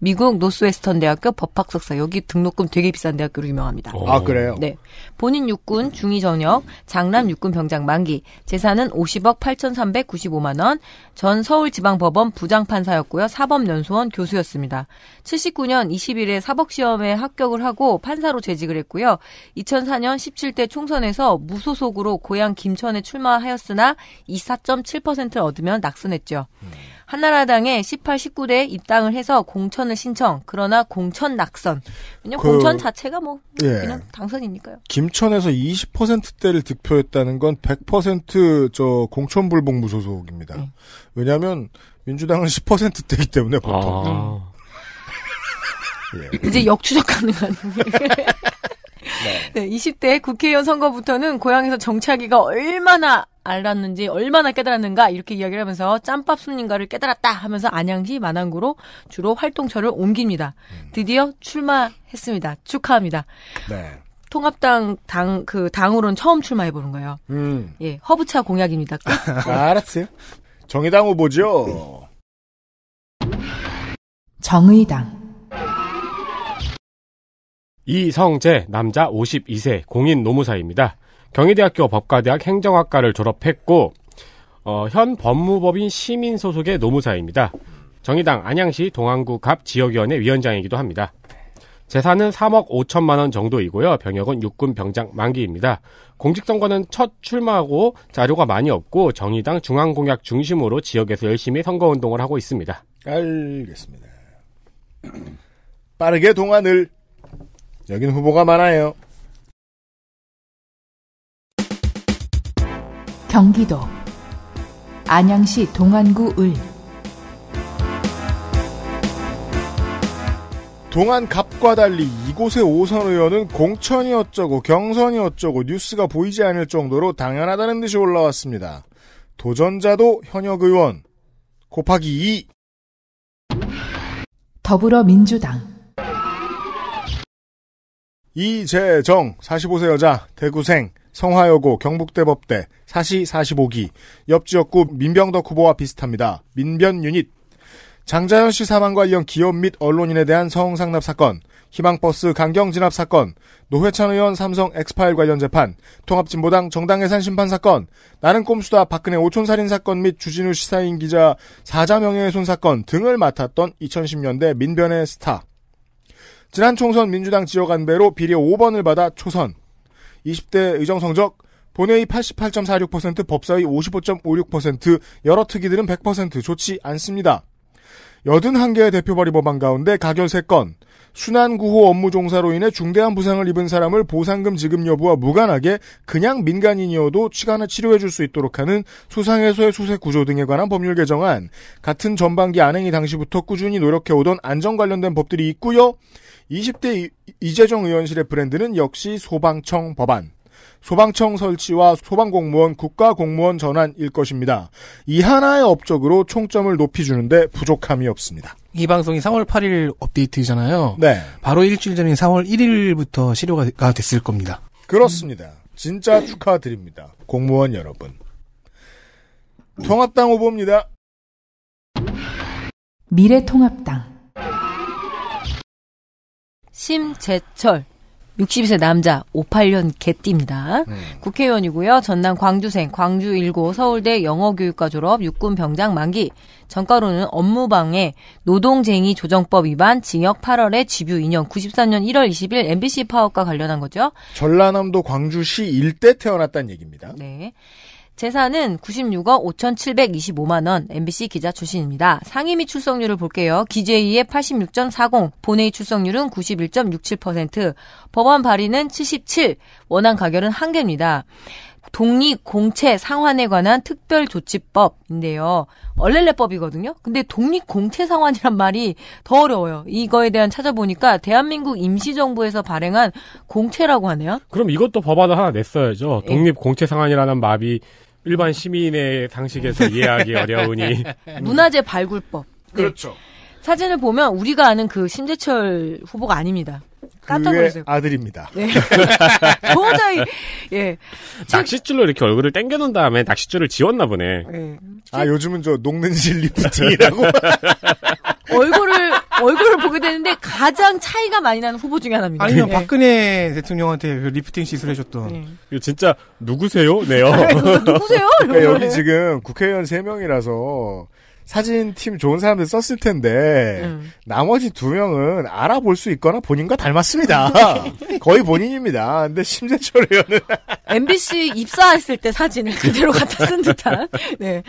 미국 노스웨스턴 대학교 법학 석사 여기 등록금 되게 비싼 대학교로 유명합니다. 오. 아 그래요? 네. 본인 육군 중위 전역, 장남 육군 병장 만기, 재산은 50억 8,395만 원. 전 서울지방법원 부장판사였고요. 사법연수원 교수였습니다. 79년 20일에 사법시험에 합격을 하고 판사로 재직을 했고요. 2004년 17대 총선에서 무소속으로 고향 김천에 출마하였으나 24.7%를 얻으면 낙선했죠. 음. 한나라당에 18, 19대에 입당을 해서 공천을 신청. 그러나 공천 낙선. 왜냐면 그, 공천 자체가 뭐 예. 그냥 당선이니까요. 김천에서 20%대를 득표했다는 건 100%저 공천 불복 무소속입니다. 네. 왜냐하면 민주당은 10%대이기 때문에 보통. 아. 예. *laughs* 이제 역추적 가능한. *laughs* 네. 네, 20대 국회의원 선거부터는 고향에서 정치하기가 얼마나 알았는지 얼마나 깨달았는가 이렇게 이야기를 하면서 짬밥 순인가를 깨달았다 하면서 안양시 만안구로 주로 활동처를 옮깁니다. 음. 드디어 출마했습니다. 축하합니다. 네. 통합당 당 그 당으로는 처음 출마해 보는 거예요. 음. 예, 허브차 공약입니다. 아, *laughs* 알았어요. 정의당 후보죠. 정의당 이성재 남자 52세 공인 노무사입니다. 경희대학교 법과대학 행정학과를 졸업했고 어, 현 법무법인 시민 소속의 노무사입니다. 정의당 안양시 동안구 갑 지역위원회 위원장이기도 합니다. 재산은 3억 5천만 원 정도이고요. 병역은 육군 병장 만기입니다. 공직선거는 첫 출마하고 자료가 많이 없고 정의당 중앙공약 중심으로 지역에서 열심히 선거운동을 하고 있습니다. 알겠습니다. *clears throat* 빠르게 동안을 여긴 후보가 많아요. 경기도 안양시 동안구 을 동안 갑과 달리 이곳의 오선 의원은 공천이 어쩌고 경선이 어쩌고 뉴스가 보이지 않을 정도로 당연하다는 듯이 올라왔습니다. 도전자도 현역 의원 곱하기 2 더불어민주당 이재정 45세 여자 대구생 성화여고, 경북대법대, 사시 45기, 옆 지역구 민병덕 후보와 비슷합니다. 민변 유닛. 장자연 씨 사망 관련 기업 및 언론인에 대한 성상납 사건, 희망버스 강경 진압 사건, 노회찬 의원 삼성 엑스파일 관련 재판, 통합진보당 정당 해산 심판 사건, 나는 꼼수다 박근혜 오촌 살인 사건 및 주진우 시사인 기자 사자 명예훼손 사건 등을 맡았던 2010년대 민변의 스타. 지난 총선 민주당 지역 안배로 비례 5번을 받아 초선. 20대 의정 성적 본회의 88.46%, 법사위 55.56%, 여러 특위들은 100% 좋지 않습니다. 81개의 대표 발의 법안 가운데 가결 3건, 순환 구호 업무 종사로 인해 중대한 부상을 입은 사람을 보상금 지급 여부와 무관하게 그냥 민간인이어도 치간을 치료해 줄 수 있도록 하는 소상해소의 수세 구조 등에 관한 법률 개정안, 같은 전반기 안행이 당시부터 꾸준히 노력해 오던 안전 관련된 법들이 있고요. 20대 이재정 의원실의 브랜드는 역시 소방청 법안. 소방청 설치와 소방공무원 국가공무원 전환일 것입니다. 이 하나의 업적으로 총점을 높이주는데 부족함이 없습니다. 이 방송이 3월 8일 업데이트잖아요. 네. 바로 일주일 전인 3월 1일부터 실효가 됐을 겁니다. 그렇습니다. 진짜 축하드립니다. 공무원 여러분. 통합당 후보입니다. 미래통합당 심재철 6 2세 남자 58년 개띠입니다. 음. 국회의원이고요. 전남 광주생 광주 일고 서울대 영어교육과 졸업 육군 병장 만기 전과로는 업무방해 노동쟁의 조정법 위반 징역 8월에 집유 2년 93년 1월 20일 MBC 파업과 관련한 거죠. 전라남도 광주시 일대 태어났다는 얘기입니다. 네. 재산은 96억 5,725만 원 MBC 기자 출신입니다. 상임위 출석률을 볼게요. 기재위의 86.40, 본회의 출석률은 91.67%, 법원 발의는 77, 원안 가결은 한 개입니다. 독립 공채 상환에 관한 특별 조치법인데요. 얼렐레법이거든요. 근데 독립 공채 상환이란 말이 더 어려워요. 이거에 대한 찾아보니까 대한민국 임시정부에서 발행한 공채라고 하네요. 그럼 이것도 법안을 하나 냈어야죠. 예. 독립 공채 상환이라는 말이 일반 시민의 상식에서 *laughs* 이해하기 어려우니 네. 문화재 발굴법. 네. 그렇죠. 사진을 보면 우리가 아는 그 심재철 후보가 아닙니다. 깜짝 놀랐어요. 아들입니다. 네. *laughs* 도저히 예. 낚싯줄로 이렇게 얼굴을 땡겨놓은 다음에 낚싯줄을 지웠나 보네. 네. 아 요즘은 저 녹는 실리프팅이라고 *laughs* 얼굴을 얼굴을 보게 되는데 가장 차이가 많이 나는 후보 중에 하나입니다. 아니면 네. 박근혜 대통령한테 그 리프팅 시술 해줬던. 네. 진짜 누구세요? 네요. 누구세요? *laughs* 그러니까 여기 네. 지금 국회의원 3명이라서 사진 팀 좋은 사람들 썼을 텐데 음. 나머지 2 명은 알아볼 수 있거나 본인과 닮았습니다. *laughs* 거의 본인입니다. 근데 심재철 의원은 MBC *laughs* 입사했을 때 사진을 그대로 갖다 쓴 듯한. 네.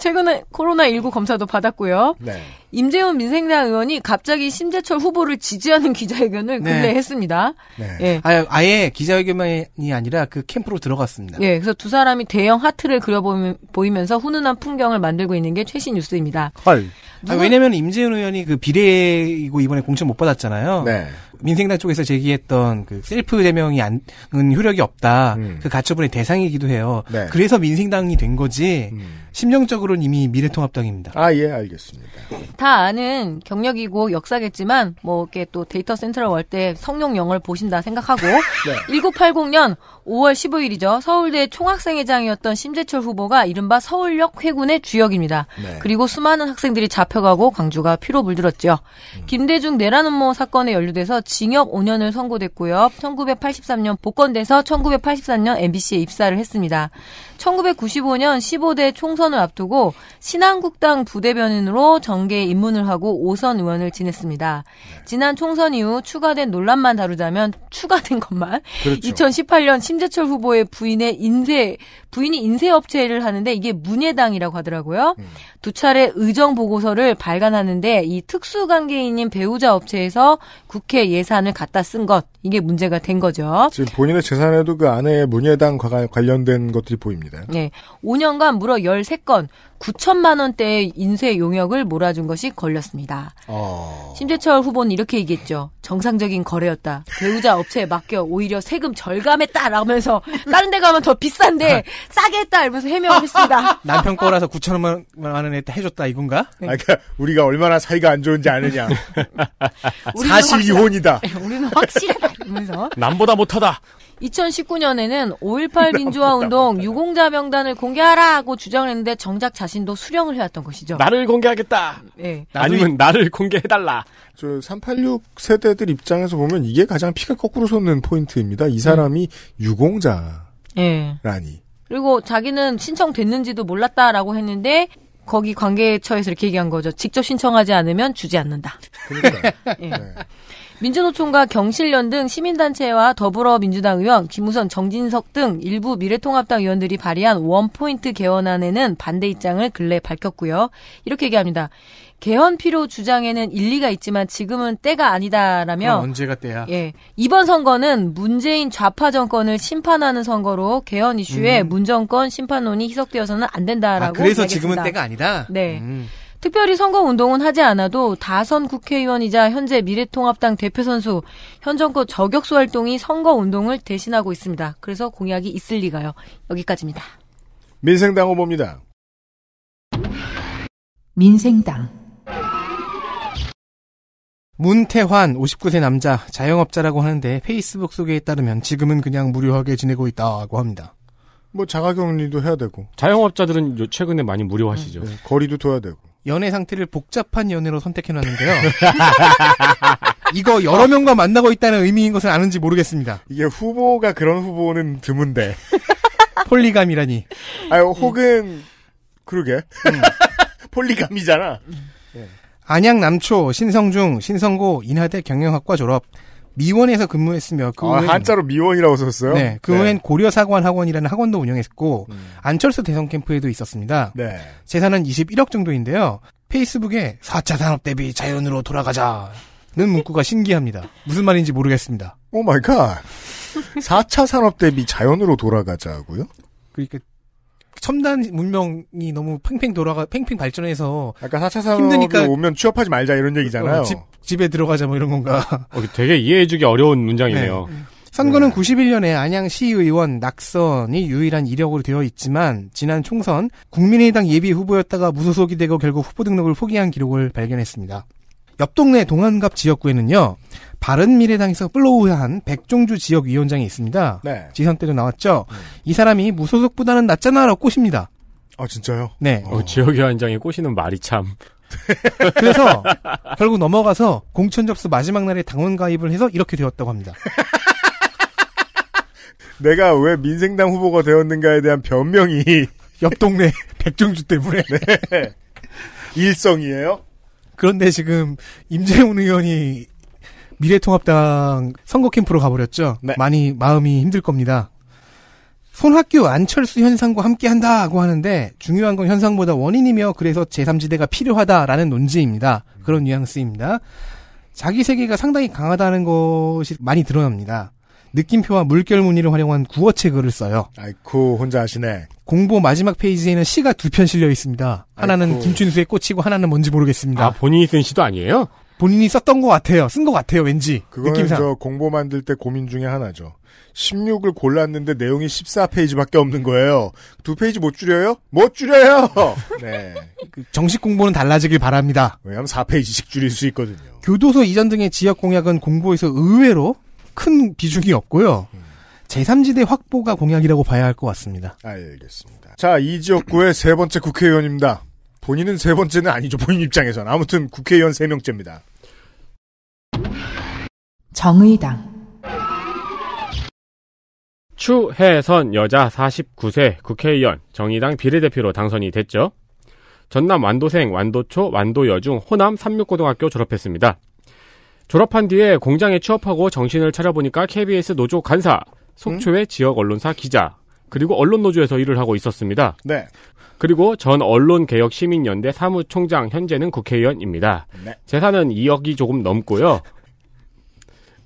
최근에 코로나 19 검사도 받았고요. 네. 임재훈 민생당 의원이 갑자기 심재철 후보를 지지하는 기자회견을 네. 근래 했습니다. 네. 예. 아, 아예, 기자회견이 아니라 그 캠프로 들어갔습니다. 예, 그래서 두 사람이 대형 하트를 그려보이면서 훈훈한 풍경을 만들고 있는 게 최신 뉴스입니다. 헐. 아, 누가... 아, 왜냐면 임재훈 의원이 그 비례이고 이번에 공천 못 받았잖아요. 네. 민생당 쪽에서 제기했던 그 셀프 대명이 안, 효력이 없다. 음. 그 가처분의 대상이기도 해요. 네. 그래서 민생당이 된 거지. 음. 심정적으로는 이미 미래통합당입니다. 아, 예, 알겠습니다. 다 아는 경력이고 역사겠지만, 뭐, 이렇게 또 데이터 센터를월때 성룡 영을 보신다 생각하고, *laughs* 네. 1980년 5월 15일이죠. 서울대 총학생회장이었던 심재철 후보가 이른바 서울역 회군의 주역입니다. 네. 그리고 수많은 학생들이 잡혀가고 광주가 피로 물들었죠. 음. 김대중 내란 음모 사건에 연루돼서 징역 5년을 선고됐고요. 1983년 복권돼서 1984년 MBC에 입사를 했습니다. 1995년 15대 총 총선을 앞두고 신한국당 부대변인으로 정계 입문을 하고 5선 의원을 지냈습니다. 지난 총선 이후 추가된 논란만 다루자면 추가된 것만 그렇죠. 2018년 심재철 후보의 부인의 인쇄 부인이 인쇄업체를 하는데 이게 문예당이라고 하더라고요. 음. 두 차례 의정 보고서를 발간하는데 이 특수관계인인 배우자 업체에서 국회 예산을 갖다 쓴 것 이게 문제가 된 거죠. 지금 본인의 재산에도 그 안에 문예당 관련된 것들이 보입니다. 네, 예. 5년간 무려 13 3건 9천만 원대의 인쇄 용역을 몰아준 것이 걸렸습니다. 어... 심재철 후보는 이렇게 얘기했죠. 정상적인 거래였다. 배우자 업체에 맡겨 오히려 세금 절감했다 라면서 *laughs* 다른 데 가면 더 비싼데 *laughs* 싸게 했다 이러면서 해명을 했습니다. *laughs* 남편 거라서 9천만 원에 해줬다 이건가? 네. 아, 그러니까 우리가 얼마나 사이가 안 좋은지 아느냐. 사실 이혼이다. 우리는 확실하다 네, 이러면서. 남보다 못하다. 2019년에는 5.18 민주화운동 유공자 명단을 공개하라고 주장을 했는데 정작 자신도 수령을 해왔던 것이죠. 나를 공개하겠다. 네. 아니면 나를 공개해달라. 저386 세대들 입장에서 보면 이게 가장 피가 거꾸로 솟는 포인트입니다. 이 사람이 음. 유공자라니. 네. 그리고 자기는 신청됐는지도 몰랐다라고 했는데 거기 관계처에서 이렇게 얘기한 거죠. 직접 신청하지 않으면 주지 않는다. 그러니까. *laughs* 예. 네. 민주노총과 경실련 등 시민단체와 더불어민주당 의원 김우선, 정진석 등 일부 미래통합당 의원들이 발의한 원포인트 개헌안에는 반대 입장을 근래 밝혔고요. 이렇게 얘기합니다. 개헌 필요 주장에는 일리가 있지만 지금은 때가 아니다라며 언제가 때야? 예, 이번 선거는 문재인 좌파 정권을 심판하는 선거로 개헌 이슈에 음. 문정권 심판론이 희석되어서는 안 된다라고 아, 그래서 지금은 때가 아니다. 네. 음. 특별히 선거운동은 하지 않아도 다선 국회의원이자 현재 미래통합당 대표 선수 현 정권 저격수 활동이 선거운동을 대신하고 있습니다. 그래서 공약이 있을 리가요. 여기까지입니다. 민생당 후보입니다. 민생당 문태환 59세 남자 자영업자라고 하는데 페이스북 소개에 따르면 지금은 그냥 무료하게 지내고 있다고 합니다. 뭐 자가격리도 해야 되고 자영업자들은 최근에 많이 무료하시죠. 네, 거리도 둬야 되고 연애 상태를 복잡한 연애로 선택해놨는데요. *laughs* 이거 여러 명과 만나고 있다는 의미인 것은 아는지 모르겠습니다. 이게 후보가 그런 후보는 드문데. *laughs* 폴리감이라니. 아 혹은 그러게. 음. *laughs* 폴리감이잖아. 안양 남초 신성중 신성고 인하대 경영학과 졸업 미원에서 근무했으며 그 아, 후엔, 한자로 미원이라고 썼어요? 네. 그 네. 후엔 고려사관 학원이라는 학원도 운영했고 음. 안철수 대선 캠프에도 있었습니다. 네. 재산은 21억 정도인데요. 페이스북에 4차 산업 대비 자연으로 돌아가자는 문구가 신기합니다. 무슨 말인지 모르겠습니다. 오 마이 갓. 4차 산업 대비 자연으로 돌아가자고요? 그러니까 첨단 문명이 너무 팽팽 돌아가 팽팽 발전해서 아까 4차 산업 힘드니까 오면 취업하지 말자 이런 얘기잖아요. 어, 집, 집에 들어가자 뭐 이런 건가. *laughs* 어, 되게 이해해주기 어려운 문장이네요. 네. 선거는 네. 91년에 안양시의원 낙선이 유일한 이력으로 되어 있지만 지난 총선 국민의당 예비 후보였다가 무소속이 되고 결국 후보 등록을 포기한 기록을 발견했습니다. 옆 동네 동안갑 지역구에는요. 바른미래당에서 플로우한 백종주 지역위원장이 있습니다. 네. 지선 때도 나왔죠. 음. 이 사람이 무소속보다는 낫잖아라고 꼬십니다. 아 진짜요? 네. 어, 지역위원장이 꼬시는 말이 참. *laughs* 그래서 결국 넘어가서 공천 접수 마지막 날에 당원 가입을 해서 이렇게 되었다고 합니다. *laughs* 내가 왜 민생당 후보가 되었는가에 대한 변명이 *laughs* 옆 동네 백종주 때문에 네. 일성이에요. 그런데 지금 임재훈 의원이 미래통합당 선거 캠프로 가버렸죠. 네. 많이 마음이 힘들 겁니다. 손학규 안철수 현상과 함께한다고 하는데 중요한 건 현상보다 원인이며 그래서 제3지대가 필요하다라는 논지입니다. 그런 뉘앙스입니다. 자기 세계가 상당히 강하다는 것이 많이 드러납니다. 느낌표와 물결 무늬를 활용한 구어책을 써요. 아이쿠 혼자 하시네. 공보 마지막 페이지에는 시가 두 편 실려 있습니다. 하나는 아이쿠. 김춘수의 꽃이고 하나는 뭔지 모르겠습니다. 아 본인이 쓴 시도 아니에요? 본인이 썼던 것 같아요. 쓴 것 같아요. 왠지 그거 느낌상. 저 공보 만들 때 고민 중에 하나죠. 16을 골랐는데 내용이 14페이지밖에 없는 거예요. 두 페이지 못 줄여요? 못 줄여요. *laughs* 네. 그 정식 공보는 달라지길 바랍니다. 왜냐하면 4페이지씩 줄일 수 있거든요. 교도소 이전 등의 지역 공약은 공보에서 의외로 큰 비중이 없고요. 제3지대 확보가 공약이라고 봐야 할 것 같습니다. 알겠습니다. 자, 이 지역구의 세 번째 국회의원입니다. 본인은 세 번째는 아니죠. 본인 입장에선. 아무튼 국회의원 세 명째입니다. 정의당 추혜선 여자 49세 국회의원 정의당 비례대표로 당선이 됐죠. 전남 완도생, 완도초, 완도여중, 호남 삼육고등학교 졸업했습니다. 졸업한 뒤에 공장에 취업하고 정신을 차려보니까 KBS 노조 간사, 속초의 음? 지역 언론사 기자, 그리고 언론 노조에서 일을 하고 있었습니다. 네. 그리고 전 언론개혁 시민연대 사무총장 현재는 국회의원입니다. 네. 재산은 2억이 조금 넘고요.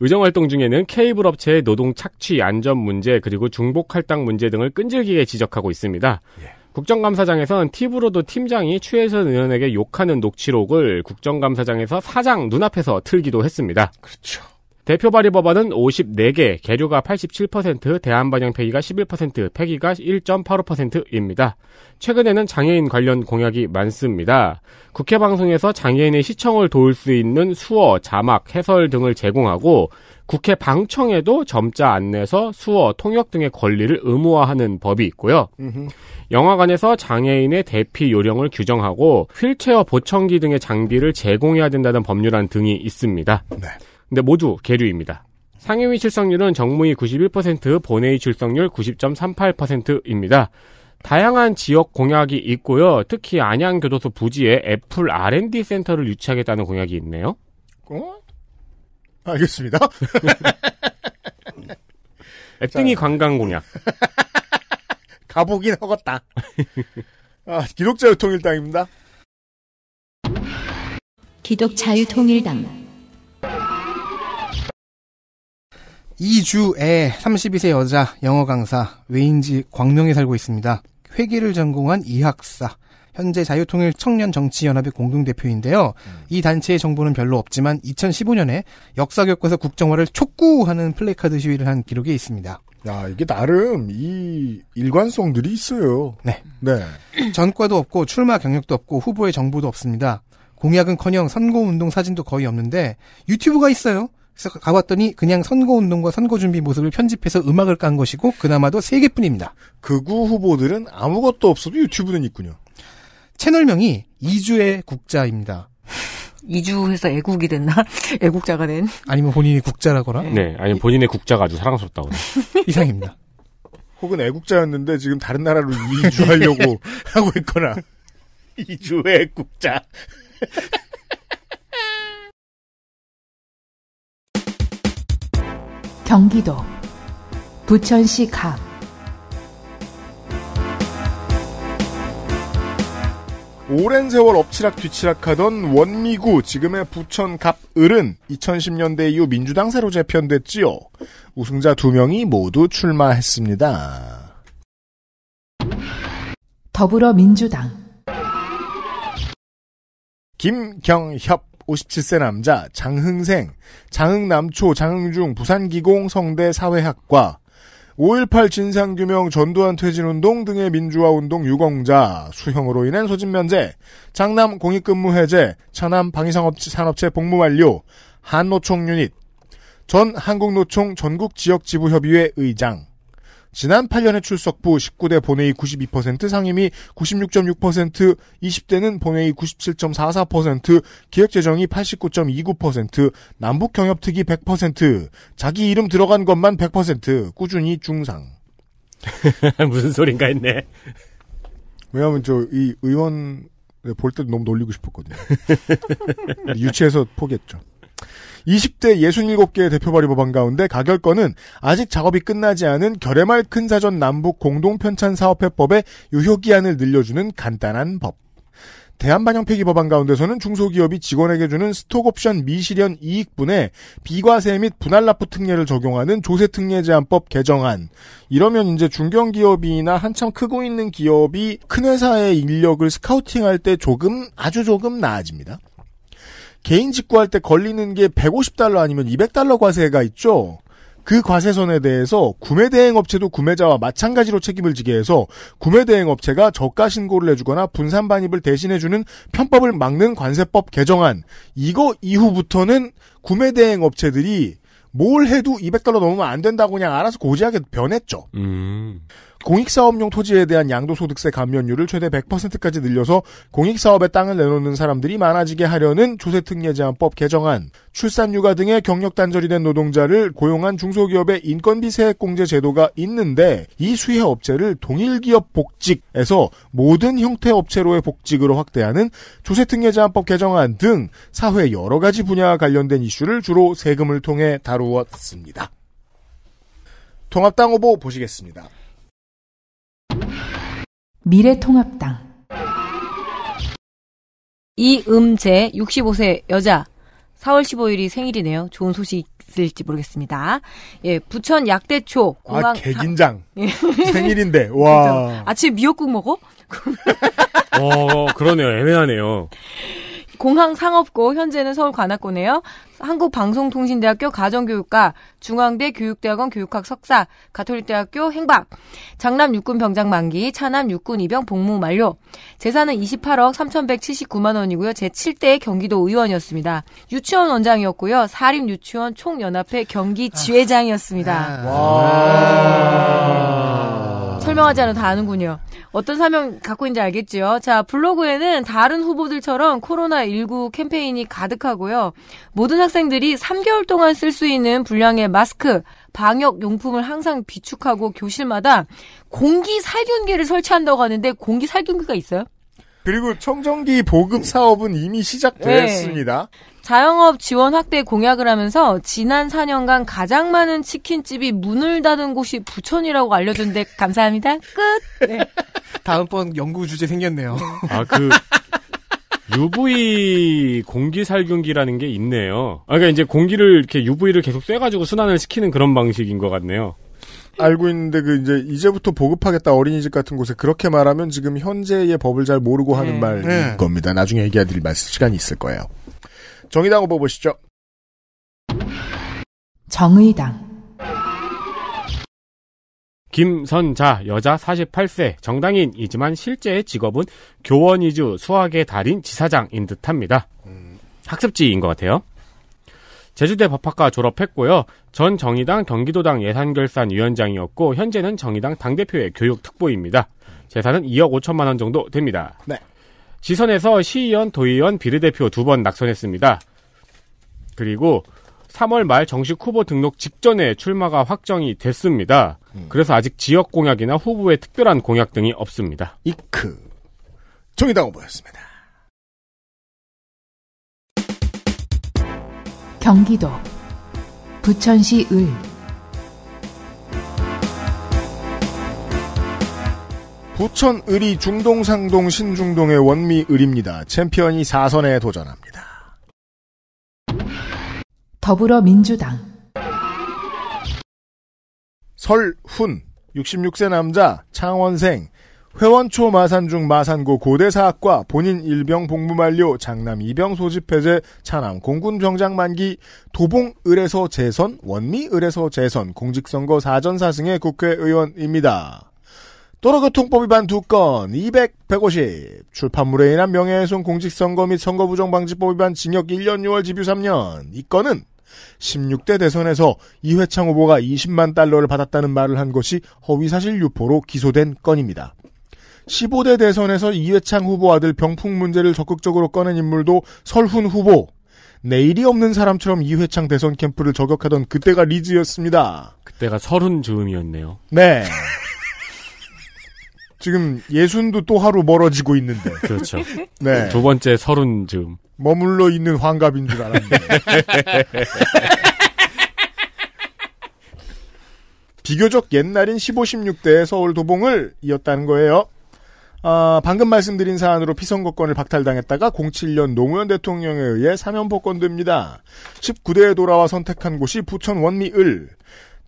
의정활동 중에는 케이블 업체의 노동 착취, 안전 문제, 그리고 중복 할당 문제 등을 끈질기게 지적하고 있습니다. 예. 국정감사장에선 팁으로도 팀장이 최혜선 의원에게 욕하는 녹취록을 국정감사장에서 사장 눈앞에서 틀기도 했습니다. 그렇죠. 대표 발의 법안은 54개, 개류가 87%, 대한반영 폐기가 11%, 폐기가 1.85%입니다. 최근에는 장애인 관련 공약이 많습니다. 국회 방송에서 장애인의 시청을 도울 수 있는 수어, 자막, 해설 등을 제공하고 국회 방청에도 점자 안내서 수어 통역 등의 권리를 의무화하는 법이 있고요. 음흠. 영화관에서 장애인의 대피 요령을 규정하고 휠체어 보청기 등의 장비를 제공해야 된다는 법률안 등이 있습니다. 네. 근데 모두 계류입니다. 상임위 출석률은 정무위 91%, 본회의 출석률 90.38%입니다. 다양한 지역 공약이 있고요. 특히 안양교도소 부지에 애플 R&D 센터를 유치하겠다는 공약이 있네요. 어? 알겠습니다. 앱등이 음. 관광 공약. *laughs* 가보긴 허겄다. 아, 기독자유통일당입니다. 기독자유통일당. 2주에 32세 여자 영어 강사 외인지 광명에 살고 있습니다. 회계를 전공한 이학사 현재 자유통일 청년정치연합의 공동대표인데요. 음. 이 단체의 정보는 별로 없지만 2015년에 역사교과서 국정화를 촉구하는 플래카드 시위를 한 기록이 있습니다. 야, 이게 나름 이 일관성들이 있어요. 네. 네. *clears throat* 전과도 없고 출마 경력도 없고 후보의 정보도 없습니다. 공약은커녕 선거운동 사진도 거의 없는데 유튜브가 있어요. 그래서 가봤더니 그냥 선거운동과 선거준비 모습을 편집해서 음악을 깐 것이고 그나마도 세 개뿐입니다. 극우 후보들은 아무것도 없어도 유튜브는 있군요. 채널명이 이주의 국자입니다. 이주해서 애국이 됐나? *laughs* 애국자가 된? 아니면 본인이 국자라거나? 네, 네 아니면 본인의 국자가 아주 사랑스럽다고. *laughs* 이상입니다. 혹은 애국자였는데 지금 다른 나라로 이주하려고 *laughs* 네. 하고 있거나. 이주의 국자. 경기도 부천시 각 오랜 세월 엎치락 뒤치락하던 원미구 지금의 부천 갑을은 2010년대 이후 민주당 새로 재편됐지요. 우승자 두 명이 모두 출마했습니다. 더불어민주당 김경협 57세 남자 장흥생 장흥남초 장흥중 부산기공 성대 사회학과 5.18 진상규명 전두환 퇴진운동 등의 민주화운동 유공자, 수형으로 인한 소진면제, 장남 공익근무해제, 차남 방위산업체 복무 완료, 한노총 유닛, 전 한국노총 전국지역지부협의회 의장, 지난 8년의 출석부 19대 본회의 92%, 상임위 96.6%, 20대는 본회의 97.44%, 기획재정이 89.29%, 남북경협특위 100%, 자기 이름 들어간 것만 100%, 꾸준히 중상. *laughs* 무슨 소린가 했네. 왜냐하면 저이 의원 볼 때도 너무 놀리고 싶었거든요. *laughs* 유치해서 포기했죠. 20대 67개의 대표발의 법안 가운데 가결권은 아직 작업이 끝나지 않은 결의말 큰사전 남북 공동편찬사업해법의 유효기한을 늘려주는 간단한 법. 대한반영폐기 법안 가운데서는 중소기업이 직원에게 주는 스톡옵션 미실현 이익분에 비과세 및 분할납부 특례를 적용하는 조세특례제한법 개정안. 이러면 이제 중견기업이나 한참 크고 있는 기업이 큰 회사의 인력을 스카우팅할 때 조금 아주 조금 나아집니다. 개인 직구할 때 걸리는 게 150달러 아니면 200달러 과세가 있죠. 그 과세선에 대해서 구매 대행 업체도 구매자와 마찬가지로 책임을 지게 해서 구매 대행 업체가 저가 신고를 해주거나 분산 반입을 대신해 주는 편법을 막는 관세법 개정안 이거 이후부터는 구매 대행 업체들이 뭘 해도 200달러 넘으면 안 된다고 그냥 알아서 고지하게 변했죠. 음. 공익사업용 토지에 대한 양도소득세 감면율을 최대 100%까지 늘려서 공익사업에 땅을 내놓는 사람들이 많아지게 하려는 조세특례제한법 개정안, 출산휴가 등의 경력단절이 된 노동자를 고용한 중소기업의 인건비세액공제 제도가 있는데 이 수혜업체를 동일기업 복직에서 모든 형태 업체로의 복직으로 확대하는 조세특례제한법 개정안 등 사회 여러 가지 분야와 관련된 이슈를 주로 세금을 통해 다루었습니다. 통합당 후보 보시겠습니다. 미래통합당 이음재 65세 여자 4월 15일이 생일이네요. 좋은 소식 있을지 모르겠습니다. 예, 부천 약대초 아, 공항 아, 개긴장. 예. *laughs* 생일인데. 와. 아침 미역국 먹어? *laughs* 어, 그러네요. 애매하네요. 공항 상업고 현재는 서울 관악구네요. 한국방송통신대학교 가정교육과 중앙대 교육대학원 교육학 석사 가톨릭대학교 행박 장남 육군 병장 만기 차남 육군 입영 복무 만료 재산은 28억 3,179만 원이고요. 제7대 경기도 의원이었습니다. 유치원 원장이었고요. 사립 유치원 총연합회 경기 지회장이었습니다. 아. 설명하지 않아도 다 아는군요. 어떤 사명 갖고 있는지 알겠지요. 자, 블로그에는 다른 후보들처럼 코로나19 캠페인이 가득하고요. 모든 학생들이 3개월 동안 쓸 수 있는 분량의 마스크, 방역 용품을 항상 비축하고 교실마다 공기 살균기를 설치한다고 하는데 공기 살균기가 있어요? 그리고 청정기 보급 사업은 이미 시작됐습니다. 네. 자영업 지원 확대 공약을 하면서 지난 4년간 가장 많은 치킨집이 문을 닫은 곳이 부천이라고 알려준 데 감사합니다. 끝. 네. *laughs* 다음번 연구 주제 생겼네요. 아그 UV 공기 살균기라는 게 있네요. 아, 그러니까 이제 공기를 이렇게 UV를 계속 쐬가지고 순환을 시키는 그런 방식인 것 같네요. 알고 있는데 그 이제 이제부터 보급하겠다 어린이집 같은 곳에 그렇게 말하면 지금 현재의 법을 잘 모르고 하는 네. 말일 네. 겁니다. 나중에 얘기해드릴 말씀 시간이 있을 거예요. 정의당 후보 보시죠. 정의당 김선자 여자 48세 정당인이지만 실제 직업은 교원 이주 수학의 달인 지사장인 듯합니다. 음. 학습지인 것 같아요. 제주대 법학과 졸업했고요. 전 정의당 경기도당 예산결산위원장이었고 현재는 정의당 당대표의 교육특보입니다. 재산은 2억 5천만 원 정도 됩니다. 네. 지선에서 시의원, 도의원, 비례대표 두 번 낙선했습니다. 그리고 3월 말 정식 후보 등록 직전에 출마가 확정이 됐습니다. 음. 그래서 아직 지역 공약이나 후보의 특별한 공약 등이 없습니다. 이크 정의당 후보였습니다. 경기도 부천시 을 부천 을이 중동 상동 신중동의 원미 을입니다. 챔피언이 4선에 도전합니다. 더불어민주당 설훈 66세 남자 창원생 회원초 마산중 마산고 고대사학과 본인 일병 복무 만료 장남 이병 소집 해제 차남 공군 병장 만기 도봉 을에서 재선 원미 을에서 재선 공직선거 사전사승의 국회의원입니다. 도로교통법 위반 2건 200, 150 출판물에 인한 명예훼손 공직선거 및 선거부정방지법 위반 징역 1년 6월 집유 3년 이 건은 16대 대선에서 이회창 후보가 20만 달러를 받았다는 말을 한 것이 허위사실 유포로 기소된 건입니다. 15대 대선에서 이회창 후보 아들 병풍 문제를 적극적으로 꺼낸 인물도 설훈 후보. 내일이 없는 사람처럼 이회창 대선 캠프를 저격하던 그때가 리즈였습니다. 그때가 서른 즈음이었네요. 네. 지금 예순도 또 하루 멀어지고 있는데. 그렇죠. 네. 두 번째 서른 즈음. 머물러 있는 환갑인 줄 알았는데. *laughs* 비교적 옛날인 15, 16대의 서울 도봉을 이었다는 거예요. 어, 방금 말씀드린 사안으로 피선거권을 박탈당했다가 07년 노무현 대통령에 의해 사면복권됩니다. 19대에 돌아와 선택한 곳이 부천 원미을.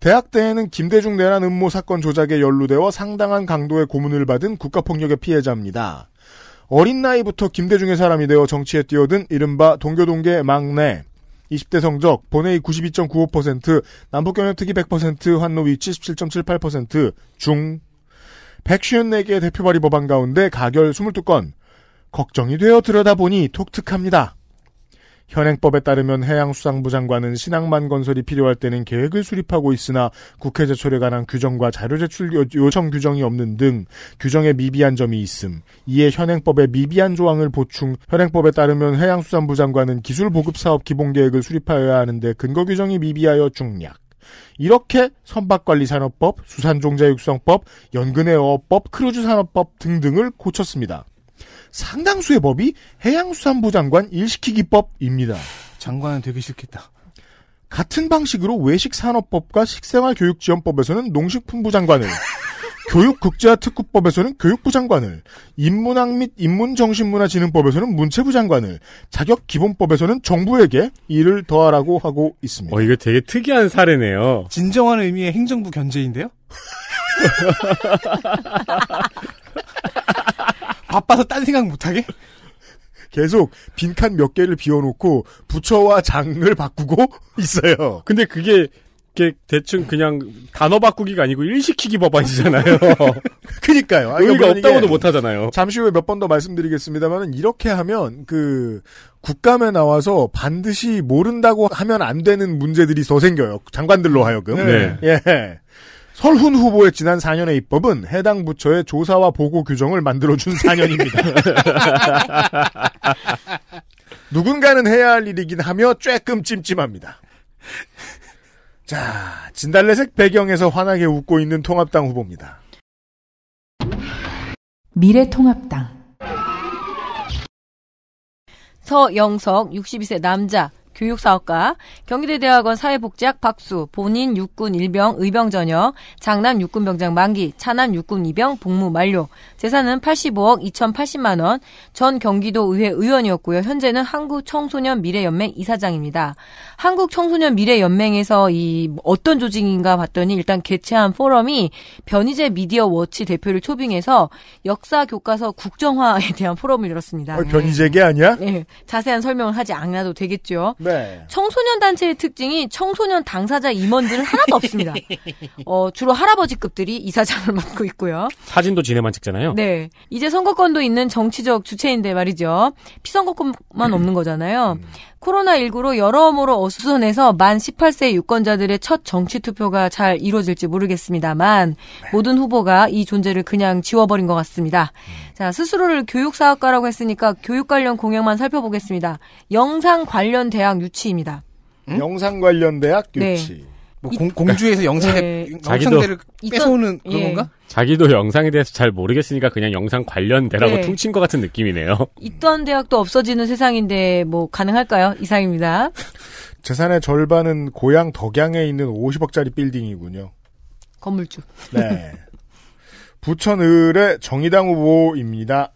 대학 때에는 김대중 내란 음모 사건 조작에 연루되어 상당한 강도의 고문을 받은 국가폭력의 피해자입니다. 어린 나이부터 김대중의 사람이 되어 정치에 뛰어든 이른바 동교동계 막내. 20대 성적, 본회의 92.95%, 남북경협특위 100%, 환노위 77.78%, 중, 154개 대표 발의 법안 가운데 가결 22건. 걱정이 되어 들여다보니 독특합니다. 현행법에 따르면 해양수산부 장관은 신항만 건설이 필요할 때는 계획을 수립하고 있으나 국회 제출에 관한 규정과 자료 제출 요청 규정이 없는 등 규정에 미비한 점이 있음. 이에 현행법에 미비한 조항을 보충. 현행법에 따르면 해양수산부 장관은 기술 보급 사업 기본 계획을 수립하여야 하는데 근거 규정이 미비하여 중략. 이렇게 선박관리산업법, 수산종자육성법, 연근해어법, 크루즈산업법 등등을 고쳤습니다. 상당수의 법이 해양수산부 장관 일시키기법입니다. 장관은 되기 싫겠다. 같은 방식으로 외식산업법과 식생활교육지원법에서는 농식품부 장관을 *laughs* 교육국제화특구법에서는 교육부 장관을, 인문학 및 인문정신문화진흥법에서는 문체부 장관을, 자격기본법에서는 정부에게 일을 더하라고 하고 있습니다. 어, 이거 되게 특이한 사례네요. 진정한 의미의 행정부 견제인데요? *laughs* 바빠서 딴 생각 못하게? 계속 빈칸 몇 개를 비워놓고 부처와 장을 바꾸고 *laughs* 있어요. 근데 그게 이게 대충 그냥 단어 바꾸기가 아니고 일시키기 법안이잖아요. *laughs* 그니까요. 아, 의미가 없다고도 못하잖아요. 잠시 후에 몇 번 더 말씀드리겠습니다만 이렇게 하면 그 국감에 나와서 반드시 모른다고 하면 안 되는 문제들이 더 생겨요. 장관들로 하여금. 네. 예. 설훈 후보의 지난 4년의 입법은 해당 부처의 조사와 보고 규정을 만들어준 4년입니다. *laughs* 누군가는 해야 할 일이긴 하며 쬐끔 찜찜합니다. 자, 진달래색 배경에서 환하게 웃고 있는 통합당 후보입니다. 미래통합당 서영석 62세 남자 교육사업가, 경희대대학원 사회복지학 박수, 본인 육군 일병 의병 전역, 장남 육군 병장 만기, 차남 육군 이병 복무 만료. 재산은 85억 2,080만 원. 전 경기도 의회 의원이었고요. 현재는 한국 청소년 미래연맹 이사장입니다. 한국 청소년 미래연맹에서 이 어떤 조직인가 봤더니 일단 개최한 포럼이 변희재 미디어 워치 대표를 초빙해서 역사 교과서 국정화에 대한 포럼을 열었습니다. 어, 변희재게 아니야? 네. 자세한 설명을 하지 않아도 되겠죠. 네. 청소년 단체의 특징이 청소년 당사자 임원들은 하나도 없습니다. *laughs* 어, 주로 할아버지급들이 이사장을 맡고 있고요. 사진도 지네만 찍잖아요. 네. 이제 선거권도 있는 정치적 주체인데 말이죠. 피선거권만 없는 거잖아요. 음. 코로나19로 여러모로 어수선해서 만 18세 유권자들의 첫 정치 투표가 잘 이루어질지 모르겠습니다만 네. 모든 후보가 이 존재를 그냥 지워버린 것 같습니다. 음. 자, 스스로를 교육사학과라고 했으니까 교육 관련 공약만 살펴보겠습니다. 영상 관련 대학 유치입니다. 응? 영상 관련 대학 네. 유치. 네. 뭐 이, 공, 주에서 네. 영상에 네. 영상대를 뺏오는 그런 예. 건가? 자기도 영상에 대해서 잘 모르겠으니까 그냥 영상 관련대라고 네. 퉁친 것 같은 느낌이네요. 있던 대학도 없어지는 세상인데 뭐 가능할까요? 이상입니다. *laughs* 재산의 절반은 고향 덕양에 있는 50억짜리 빌딩이군요. 건물주. 네. 부천을의 정의당 후보입니다.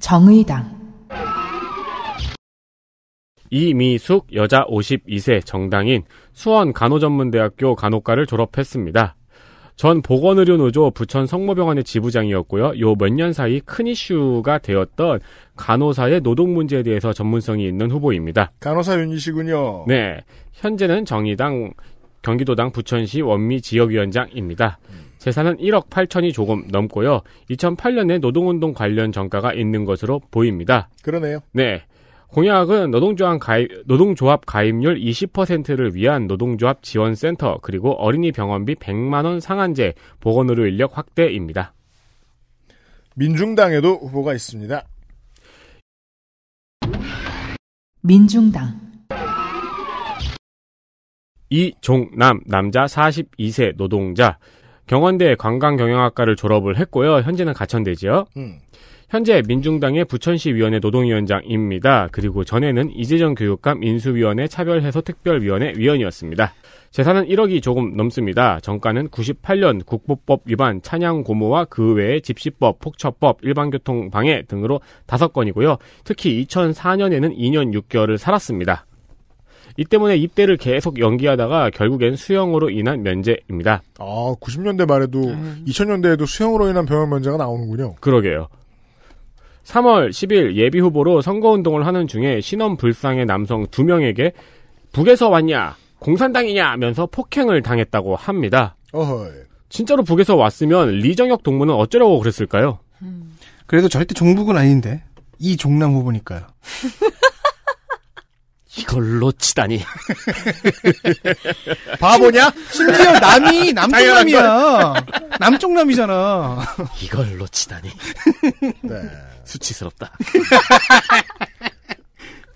정의당 이미숙 여자 52세 정당인 수원 간호전문대학교 간호과를 졸업했습니다. 전 보건의료노조 부천 성모병원의 지부장이었고요. 요 몇 년 사이 큰 이슈가 되었던 간호사의 노동 문제에 대해서 전문성이 있는 후보입니다. 간호사 윤이시군요. 네. 현재는 정의당 경기도당 부천시 원미 지역위원장입니다. 재산은 1억 8천이 조금 넘고요. 2008년에 노동운동 관련 정가가 있는 것으로 보입니다. 그러네요. 네. 공약은 노동조합 가입, 노동조합 가입률 20%를 위한 노동조합 지원센터 그리고 어린이 병원비 100만 원 상한제 보건의료 인력 확대입니다. 민중당에도 후보가 있습니다. 민중당 이종남 남자 42세 노동자 경원대 관광경영학과를 졸업을 했고요. 현재는 가천대지요. 음. 현재 민중당의 부천시 위원회 노동위원장입니다. 그리고 전에는 이재정 교육감 인수위원회 차별해소 특별위원회 위원이었습니다. 재산은 1억이 조금 넘습니다. 정가는 98년 국보법 위반 찬양 고모와 그 외에 집시법, 폭처법, 일반교통 방해 등으로 5건이고요. 특히 2004년에는 2년 6개월을 살았습니다. 이 때문에 입대를 계속 연기하다가 결국엔 수영으로 인한 면제입니다. 아, 90년대 말에도 음. 2000년대에도 수영으로 인한 병역 면제가 나오는군요. 그러게요. 3월 10일 예비 후보로 선거 운동을 하는 중에 신원 불상의 남성 2명에게 북에서 왔냐, 공산당이냐 하면서 폭행을 당했다고 합니다. 어허이. 진짜로 북에서 왔으면 리정혁 동무는 어쩌려고 그랬을까요? 음. 그래도 절대 종북은 아닌데 이 종남 후보니까요. *laughs* 이걸 로치다니 *laughs* 바보냐? 심지어 남이 남쪽남이야. 남쪽남이잖아. 이걸 로치다니 *laughs* 네. 수치스럽다. *laughs*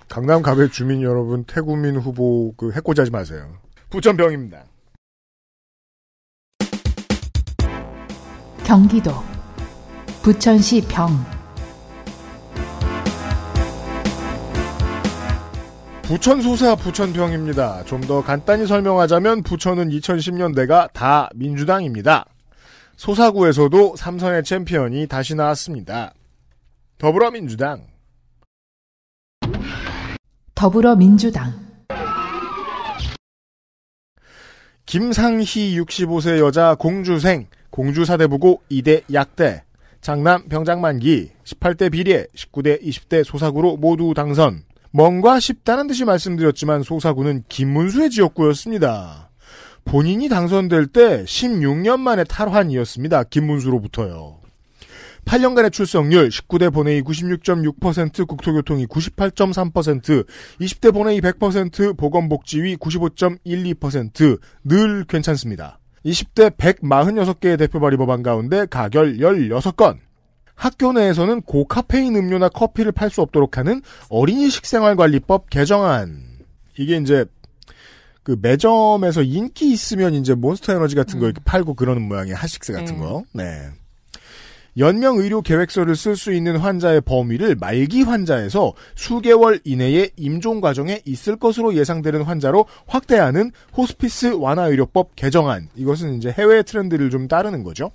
강남 갑의 주민 여러분, 태국민 후보 그 해코지하지 마세요. 부천병입니다. 경기도 부천시 병 부천 소사 부천병입니다. 좀 더 간단히 설명하자면 부천은 2010년대가 다 민주당입니다. 소사구에서도 삼선의 챔피언이 다시 나왔습니다. 더불어민주당. 더불어민주당. 김상희 65세 여자 공주생, 공주사대부고 2대 약대, 장남 병장만기, 18대 비례, 19대 20대 소사구로 모두 당선. 뭔가 쉽다는 듯이 말씀드렸지만 소사구는 김문수의 지역구였습니다. 본인이 당선될 때 16년 만에 탈환이었습니다. 김문수로부터요. 8년간의 출석률 19대 본회의 96.6%, 국토교통이 98.3%, 20대 본회의 100%, 보건복지위 95.12%늘 괜찮습니다. 20대 146개의 대표 발의 법안 가운데 가결 16건, 학교 내에서는 고카페인 음료나 커피를 팔 수 없도록 하는 어린이 식생활관리법 개정안. 이게 이제 그 매점에서 인기 있으면 이제 몬스터 에너지 같은 거 음. 이렇게 팔고 그러는 모양의 하식스 같은 네. 거. 네. 연명 의료 계획서를 쓸 수 있는 환자의 범위를 말기 환자에서 수개월 이내에 임종 과정에 있을 것으로 예상되는 환자로 확대하는 호스피스 완화 의료법 개정안. 이것은 이제 해외 트렌드를 좀 따르는 거죠.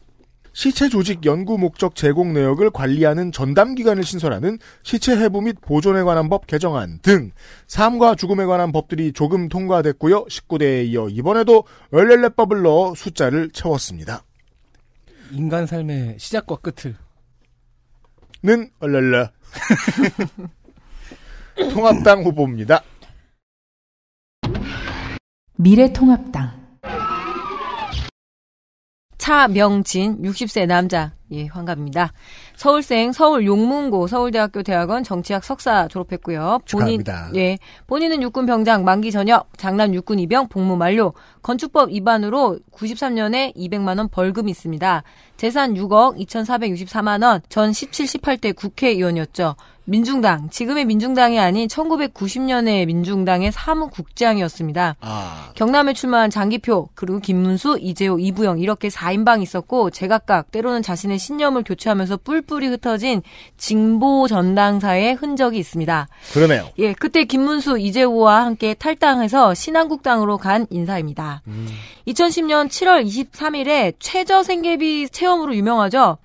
시체 조직 연구 목적 제공 내역을 관리하는 전담 기관을 신설하는 시체 해부 및 보존에 관한 법 개정안 등 삶과 죽음에 관한 법들이 조금 통과됐고요. 19대에 이어 이번에도 얼렐레법을 넣어 숫자를 채웠습니다. 인간 삶의 시작과 끝을 는 얼렐레 *laughs* 통합당 후보입니다. 미래통합당 차명진 60세 남자 예, 환갑입니다. 서울생 서울 용문고 서울대학교 대학원 정치학 석사 졸업했고요. 본인 축하합니다. 예. 본인은 육군 병장 만기 전역, 장남 육군 입영 복무 만료, 건축법 위반으로 93년에 200만 원 벌금이 있습니다. 재산 6억 2,464만 원, 전 17, 18대 국회의원이었죠. 민중당, 지금의 민중당이 아닌 1990년에 민중당의 사무국장이었습니다. 아. 경남에 출마한 장기표, 그리고 김문수, 이재호, 이부영 이렇게 4인방 있었고 제각각 때로는 자신의 신념을 교체하면서 뿔뿔이 흩어진 진보 전당사의 흔적이 있습니다. 그러네요. 예, 그때 김문수, 이재호와 함께 탈당해서 신한국당으로 간 인사입니다. 음. 2010년 7월 23일에 최저생계비 체험으로 유명하죠.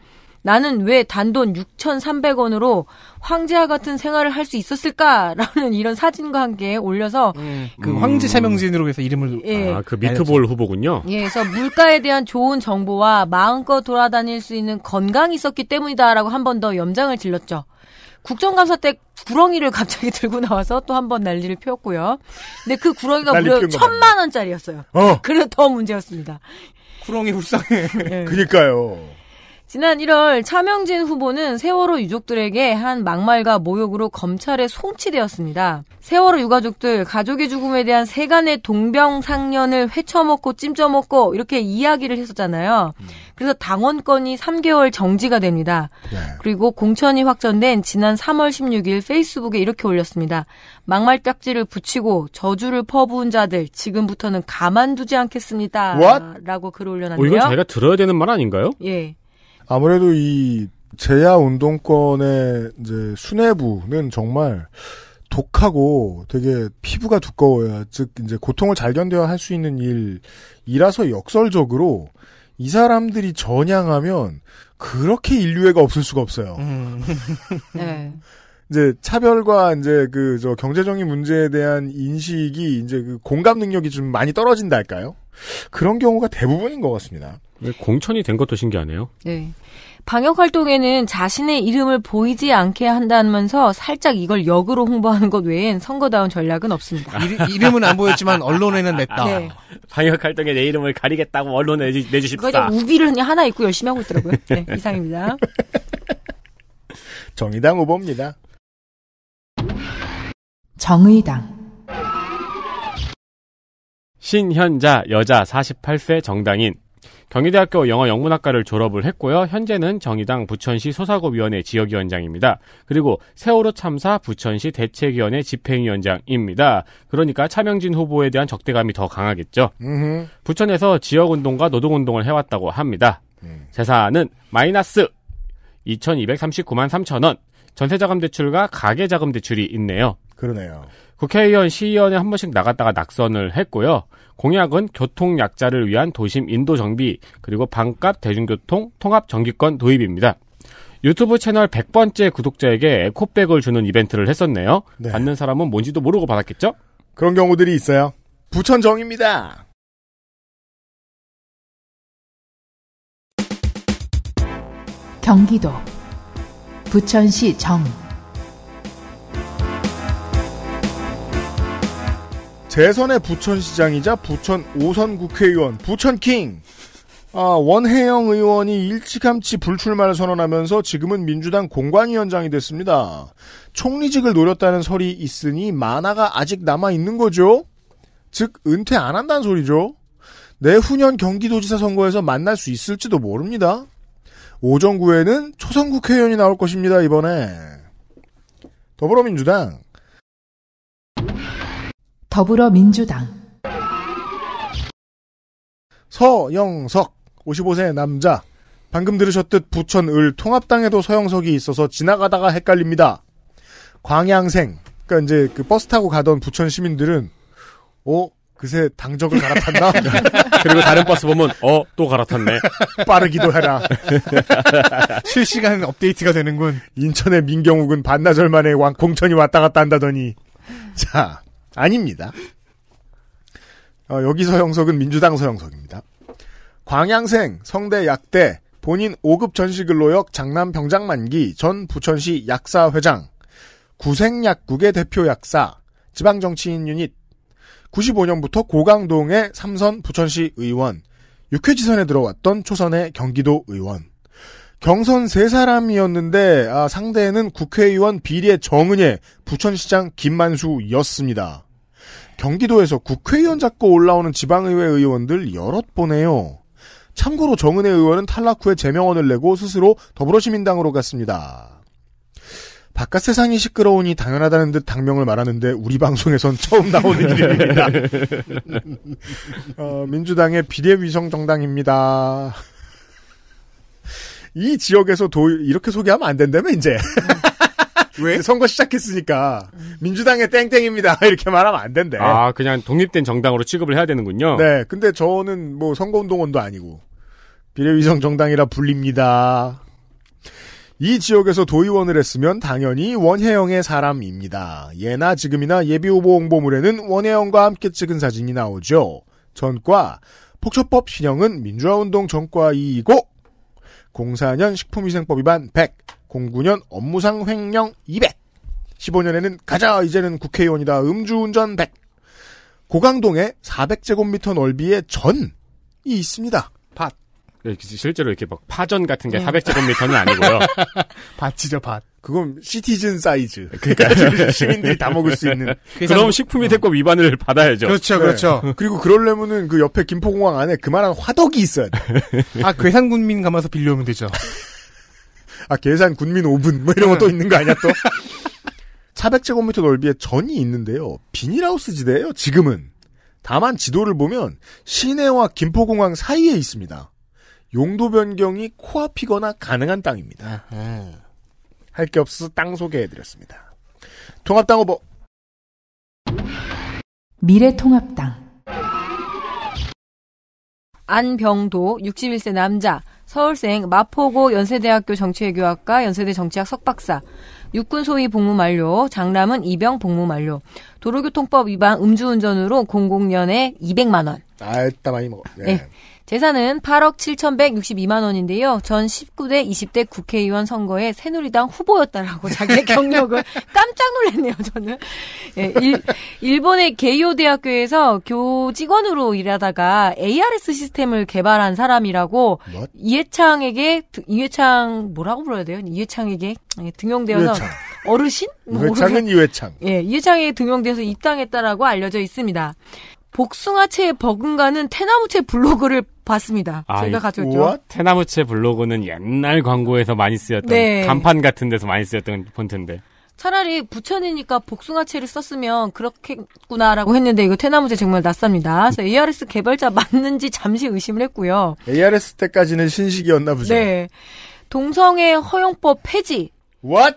나는 왜 단돈 6,300원으로 황제와 같은 생활을 할 수 있었을까라는 이런 사진과 함께 올려서 음, 그 음. 황제 사명진으로 해서 이름을 예. 아그 미트볼 후보군요. 예, 그래서 물가에 대한 좋은 정보와 마음껏 돌아다닐 수 있는 건강이 있었기 때문이다라고 한 번 더 염장을 질렀죠. 국정감사 때 구렁이를 *laughs* 갑자기 들고 나와서 또 한 번 난리를 피웠고요. 근데 그 구렁이가 무려 천만 원짜리였어요. 어. 그래서 더 문제였습니다. 구렁이 불쌍해. 예. 그니까요. 지난 1월 차명진 후보는 세월호 유족들에게 한 막말과 모욕으로 검찰에 송치되었습니다. 세월호 유가족들 가족의 죽음에 대한 세간의 동병상련을 회쳐먹고 찜쪄먹고 이렇게 이야기를 했었잖아요. 그래서 당원권이 3개월 정지가 됩니다. 네. 그리고 공천이 확정된 지난 3월 16일 페이스북에 이렇게 올렸습니다. 막말 딱지를 붙이고 저주를 퍼부은 자들 지금부터는 가만두지 않겠습니다. What? 라고 글을 올려놨는데요. 어, 이건 자기가 들어야 되는 말 아닌가요? 예. 아무래도 이 제야 운동권의 이제 수뇌부는 정말 독하고 되게 피부가 두꺼워야 즉 이제 고통을 잘 견뎌야 할 수 있는 일이라서 역설적으로 이 사람들이 전향하면 그렇게 인류애가 없을 수가 없어요. 음. *laughs* 네. 이제 차별과 이제 그 저 경제적인 문제에 대한 인식이 이제 그 공감 능력이 좀 많이 떨어진다 할까요? 그런 경우가 대부분인 것 같습니다. 공천이 된 것도 신기하네요. 네. 방역 활동에는 자신의 이름을 보이지 않게 한다면서 살짝 이걸 역으로 홍보하는 것 외엔 선거다운 전략은 없습니다. 이, 름은안 보였지만 언론에는 냈다. 네. 방역 활동에 내 이름을 가리겠다고 언론에 내주, 내주십사. 그거 우비를 그냥 하나 입고 열심히 하고 있더라고요. 네, 이상입니다. *laughs* 정의당 후보입니다. 정의당 신현자 여자 48세 정당인 경희대학교 영어 영문학과를 졸업을 했고요. 현재는 정의당 부천시 소사고위원회 지역위원장입니다. 그리고 세월호 참사 부천시 대책위원회 집행위원장입니다. 그러니까 차명진 후보에 대한 적대감이 더 강하겠죠. 음흠. 부천에서 지역운동과 노동운동을 해왔다고 합니다. 음. 재산은 마이너스 2239만 3천원. 전세자금 대출과 가계자금 대출이 있네요. 그러네요. 국회의원, 시의원에 한 번씩 나갔다가 낙선을 했고요. 공약은 교통 약자를 위한 도심 인도 정비, 그리고 방값 대중교통 통합 정기권 도입입니다. 유튜브 채널 100번째 구독자에게 에코백을 주는 이벤트를 했었네요. 네. 받는 사람은 뭔지도 모르고 받았겠죠? 그런 경우들이 있어요. 부천정입니다. 경기도 부천시 정 대선의 부천시장이자 부천 5선 국회의원 부천킹 아, 원혜영 의원이 일찌감치 불출마를 선언하면서 지금은 민주당 공관위원장이 됐습니다. 총리직을 노렸다는 설이 있으니 만화가 아직 남아있는 거죠? 즉 은퇴 안 한다는 소리죠. 내후년 경기도지사 선거에서 만날 수 있을지도 모릅니다. 오정구에는 초선 국회의원이 나올 것입니다 이번에 더불어민주당 더불어민주당 서영석 55세 남자 방금 들으셨듯 부천을 통합당에도 서영석이 있어서 지나가다가 헷갈립니다. 광양생 그러니까 이제 그 버스 타고 가던 부천 시민들은 어 그새 당적을 갈아탔나? *laughs* 그리고 다른 버스 보면 어 또 갈아탔네. *laughs* 빠르기도 해라. *laughs* 실시간 업데이트가 되는군. 인천의 민경욱은 반나절 만에 왕 공천이 왔다 갔다 한다더니 자 아닙니다. 어, 여기 서영석은 민주당 서영석입니다. 광양생, 성대 약대, 본인 5급 전시근로역 장남 병장 만기, 전 부천시 약사회장, 구생약국의 대표 약사, 지방정치인 유닛, 95년부터 고강동의 삼선 부천시 의원, 육회 지선에 들어왔던 초선의 경기도 의원, 경선 세 사람이었는데 아, 상대는 국회의원 비리의 정은혜 부천시장 김만수였습니다. 경기도에서 국회의원 잡고 올라오는 지방의회 의원들 여럿 보네요. 참고로 정은혜 의원은 탈락 후에 제명원을 내고 스스로 더불어시민당으로 갔습니다. 바깥 세상이 시끄러우니 당연하다는 듯 당명을 말하는데 우리 방송에선 처음 나오는 *laughs* 일입니다. 어, 민주당의 비례위성 정당입니다. 이 지역에서 도 이렇게 소개하면 안된다면 이제 *laughs* 왜? 선거 시작했으니까 민주당의 땡땡입니다 *laughs* 이렇게 말하면 안 된대. 아 그냥 독립된 정당으로 취급을 해야 되는군요. 네, 근데 저는 뭐 선거운동원도 아니고 비례위성 정당이라 불립니다. 이 지역에서 도의원을 했으면 당연히 원혜영의 사람입니다. 예나 지금이나 예비후보 홍보물에는 원혜영과 함께 찍은 사진이 나오죠. 전과 폭처법 신형은 민주화운동 전과 2이고 04년 식품위생법 위반 100 09년 업무상 횡령 200. 15년에는 가자 이제는 국회의원이다 음주운전 100. 고강동에 400제곱미터 넓이의 전이 있습니다. 밭. 실제로 이렇게 막 파전 같은 게 음. 400제곱미터는 아니고요. 밭이죠, *laughs* 밭. 그건 시티즌 사이즈. 그러니까 시민들이 다 먹을 수 있는. *laughs* 그럼 식품위 대법 위반을 받아야죠. 그렇죠, 네. 그렇죠. 네. 그리고 그러려면은 그 옆에 김포공항 안에 그만한 화덕이 있어야 돼. 아, 괴산군민 감아서 빌려오면 되죠. 아 계산 군민 5분 뭐 이런 것도 있는 거 아니야 또? 400제곱미터 *laughs* 넓이의 전이 있는데요. 비닐하우스 지대예요 지금은. 다만 지도를 보면 시내와 김포공항 사이에 있습니다. 용도 변경이 코앞이거나 가능한 땅입니다. 할 게 없어서 땅 소개해드렸습니다. 통합당 후보 미래통합당 안병도 61세 남자 서울생 마포고 연세대학교 정치외교학과 연세대 정치학 석박사 육군 소위 복무 만료, 장남은 입영 복무 만료. 도로교통법 위반 음주운전으로 00년에 200만 원. 아따 많이 먹어. 네. 네. 재산은 8억 7,162만 원인데요. 전 19대 20대 국회의원 선거에 새누리당 후보였다라고 *laughs* 자기의 경력을 깜짝 놀랐네요, 저는. 예, 일, 본의 게이오 대학교에서 교직원으로 일하다가 ARS 시스템을 개발한 사람이라고 What? 뭐? 이해창에게 이해창 뭐라고 불러야 돼요? 이해창에게 예, 등용되어서 이해창. 어르신? 뭐 이해창은모르이해창 예, 이회창에 등용되어서 입당했다라고 알려져 있습니다. 복숭아채의 버금가는 태나무채 블로그를 봤습니다. 아, 제가 가져왔죠. 우와? 테나무채 블로그는 옛날 광고에서 많이 쓰였던 네. 간판 같은 데서 많이 쓰였던 폰트인데. 차라리 부천이니까 복숭아채를 썼으면 그렇겠구나라고 했는데 이거 테나무채 정말 낯삽니다 그래서 ARS 개발자 맞는지 잠시 의심을 했고요. ARS 때까지는 신식이었나 보죠. 네. 동성애 허용법 폐지. What?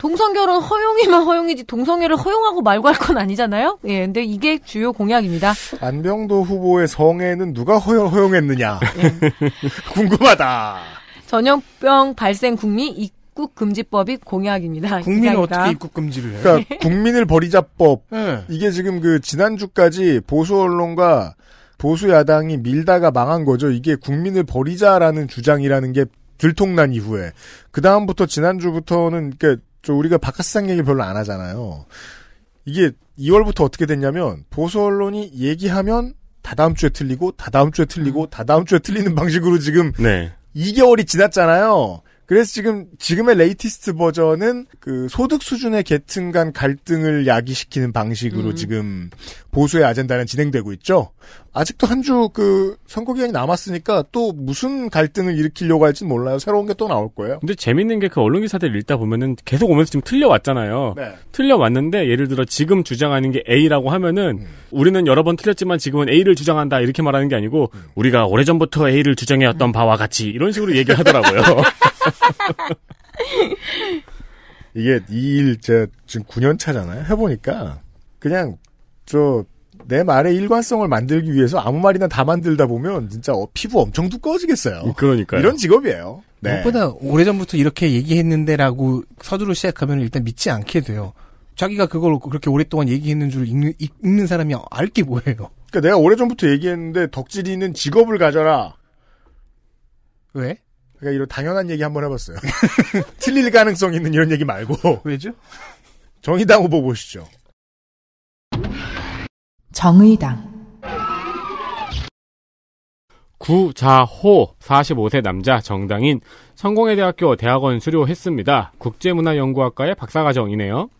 동성 결혼 허용이면 허용이지 동성애를 허용하고 말고 할 건 아니잖아요. 예, 근데 이게 주요 공약입니다. 안병도 후보의 성애는 누가 허용, 허용했느냐 예. *laughs* 궁금하다. 전염병 발생 국리 입국 금지법이 공약입니다. 국민은 어떻게 입국 금지를 해? 그러니까 국민을 버리자법 네. 이게 지금 그 지난주까지 보수 언론과 보수 야당이 밀다가 망한 거죠. 이게 국민을 버리자라는 주장이라는 게 들통난 이후에 그 다음부터 지난주부터는 그러니까 저 우리가 바깥 세상 얘기 별로 안 하잖아요. 이게 2월부터 어떻게 됐냐면 보수 언론이 얘기하면 다다음 주에 틀리고 다다음 주에 틀리고 음. 다다음 주에 틀리는 방식으로 지금 네. 2개월이 지났잖아요. 그래서 지금 지금의 레이티스트 버전은 그 소득 수준의 계층 간 갈등을 야기시키는 방식으로 음. 지금 보수의 아젠다는 진행되고 있죠. 아직도 한 주 그 선거 기간이 남았으니까 또 무슨 갈등을 일으키려고 할진 몰라요. 새로운 게 또 나올 거예요. 근데 재밌는 게 그 언론 기사들 읽다 보면은 계속 오면서 지금 틀려왔잖아요. 네. 틀려왔는데 예를 들어 지금 주장하는 게 A라고 하면은 음. 우리는 여러 번 틀렸지만 지금은 A를 주장한다 이렇게 말하는 게 아니고 음. 우리가 오래전부터 A를 주장해왔던 음. 바와 같이 이런 식으로 얘기를 하더라고요. *laughs* *laughs* 이게 이 일제 지금 9년 차잖아요. 해보니까 그냥 저 내 말의 일관성을 만들기 위해서 아무 말이나 다 만들다 보면 진짜 어, 피부 엄청 두꺼워지겠어요. 그러니까 이런 직업이에요. 네. 무엇보다 오래전부터 이렇게 얘기했는데라고 서두를 시작하면 일단 믿지 않게 돼요. 자기가 그걸 그렇게 오랫동안 얘기했는 줄 읽는, 읽는 사람이 알게 뭐예요. 그러니까 내가 오래전부터 얘기했는데 덕질이 있는 직업을 가져라. 왜? 그러니까 이런 당연한 얘기 한번 해봤어요. *laughs* 틀릴 가능성 있는 이런 얘기 말고. 왜죠? 정의당 후보 보시죠. 정의당 구자호 45세 남자 정당인 성공회대학교 대학원 수료했습니다. 국제문화연구학과의 박사과정이네요.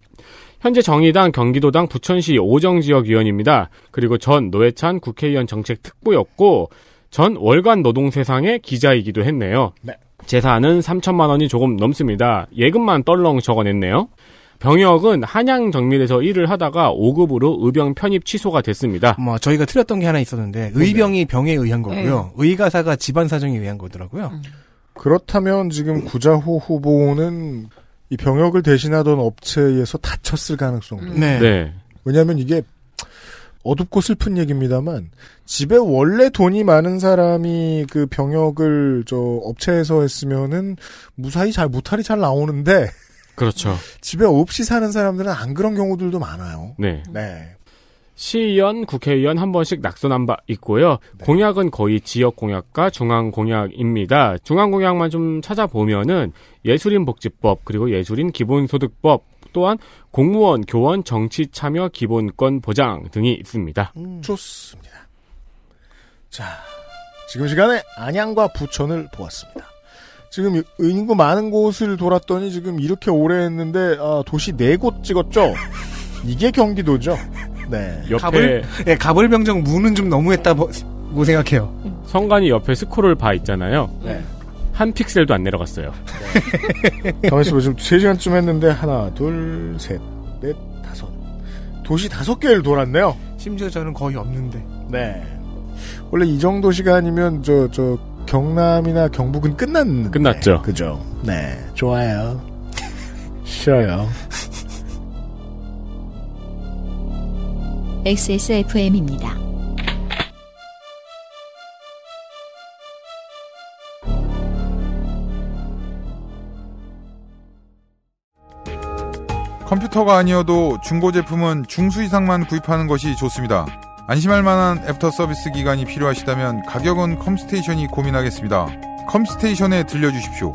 현재 정의당 경기도당 부천시 오정지역위원입니다. 그리고 전 노회찬 국회의원 정책특보였고 전 월간 노동세상의 기자이기도 했네요. 네. 재산은 3천만 원이 조금 넘습니다. 예금만 떨렁 적어냈네요. 병역은 한양 정밀에서 일을 하다가 5급으로 의병 편입 취소가 됐습니다. 뭐 저희가 틀렸던 게 하나 있었는데 네. 의병이 병에 의한 거고요. 네. 의가사가 집안 사정에 의한 거더라고요. 음. 그렇다면 지금 구자호 후보는 이 병역을 대신하던 업체에서 다쳤을 가능성도. 음. 네. 네. 왜냐하면 이게 어둡고 슬픈 얘기입니다만 집에 원래 돈이 많은 사람이 그 병역을 저 업체에서 했으면은 무사히 잘 무탈이 잘 나오는데 그렇죠. *laughs* 집에 없이 사는 사람들은 안 그런 경우들도 많아요. 네. 네. 시의원, 국회의원 한 번씩 낙선한 바 있고요. 네. 공약은 거의 지역 공약과 중앙 공약입니다. 중앙 공약만 좀 찾아보면은 예술인 복지법 그리고 예술인 기본소득법 또한 공무원, 교원, 정치 참여 기본권 보장 등이 있습니다. 음. 좋습니다. 자, 지금 시간에 안양과 부천을 보았습니다. 지금 인구 많은 곳을 돌았더니 지금 이렇게 오래 했는데 아, 도시 네 곳 찍었죠. 이게 경기도죠. 네. 옆에 가불, 네, 가불병정 무는 좀 너무했다고 생각해요. 성관이 옆에 스크롤 바 있잖아요. 네. 한 픽셀도 안 내려갔어요. *laughs* 가만있어 봐. 지금 3시간쯤 했는데 하나, 둘, 셋, 넷, 다섯. 도시 다섯 개를 돌았네요. 심지어 저는 거의 없는데. 네. 원래 이 정도 시간이면 저, 저, 경남이나 경북은 끝났는데. 끝났죠. 그죠. 네. 좋아요. 쉬어요 XSFM입니다. 컴퓨터가 아니어도 중고 제품은 중수 이상만 구입하는 것이 좋습니다. 안심할 만한 애프터 서비스 기간이 필요하시다면 가격은 컴스테이션이 고민하겠습니다. 컴스테이션에 들려주십시오.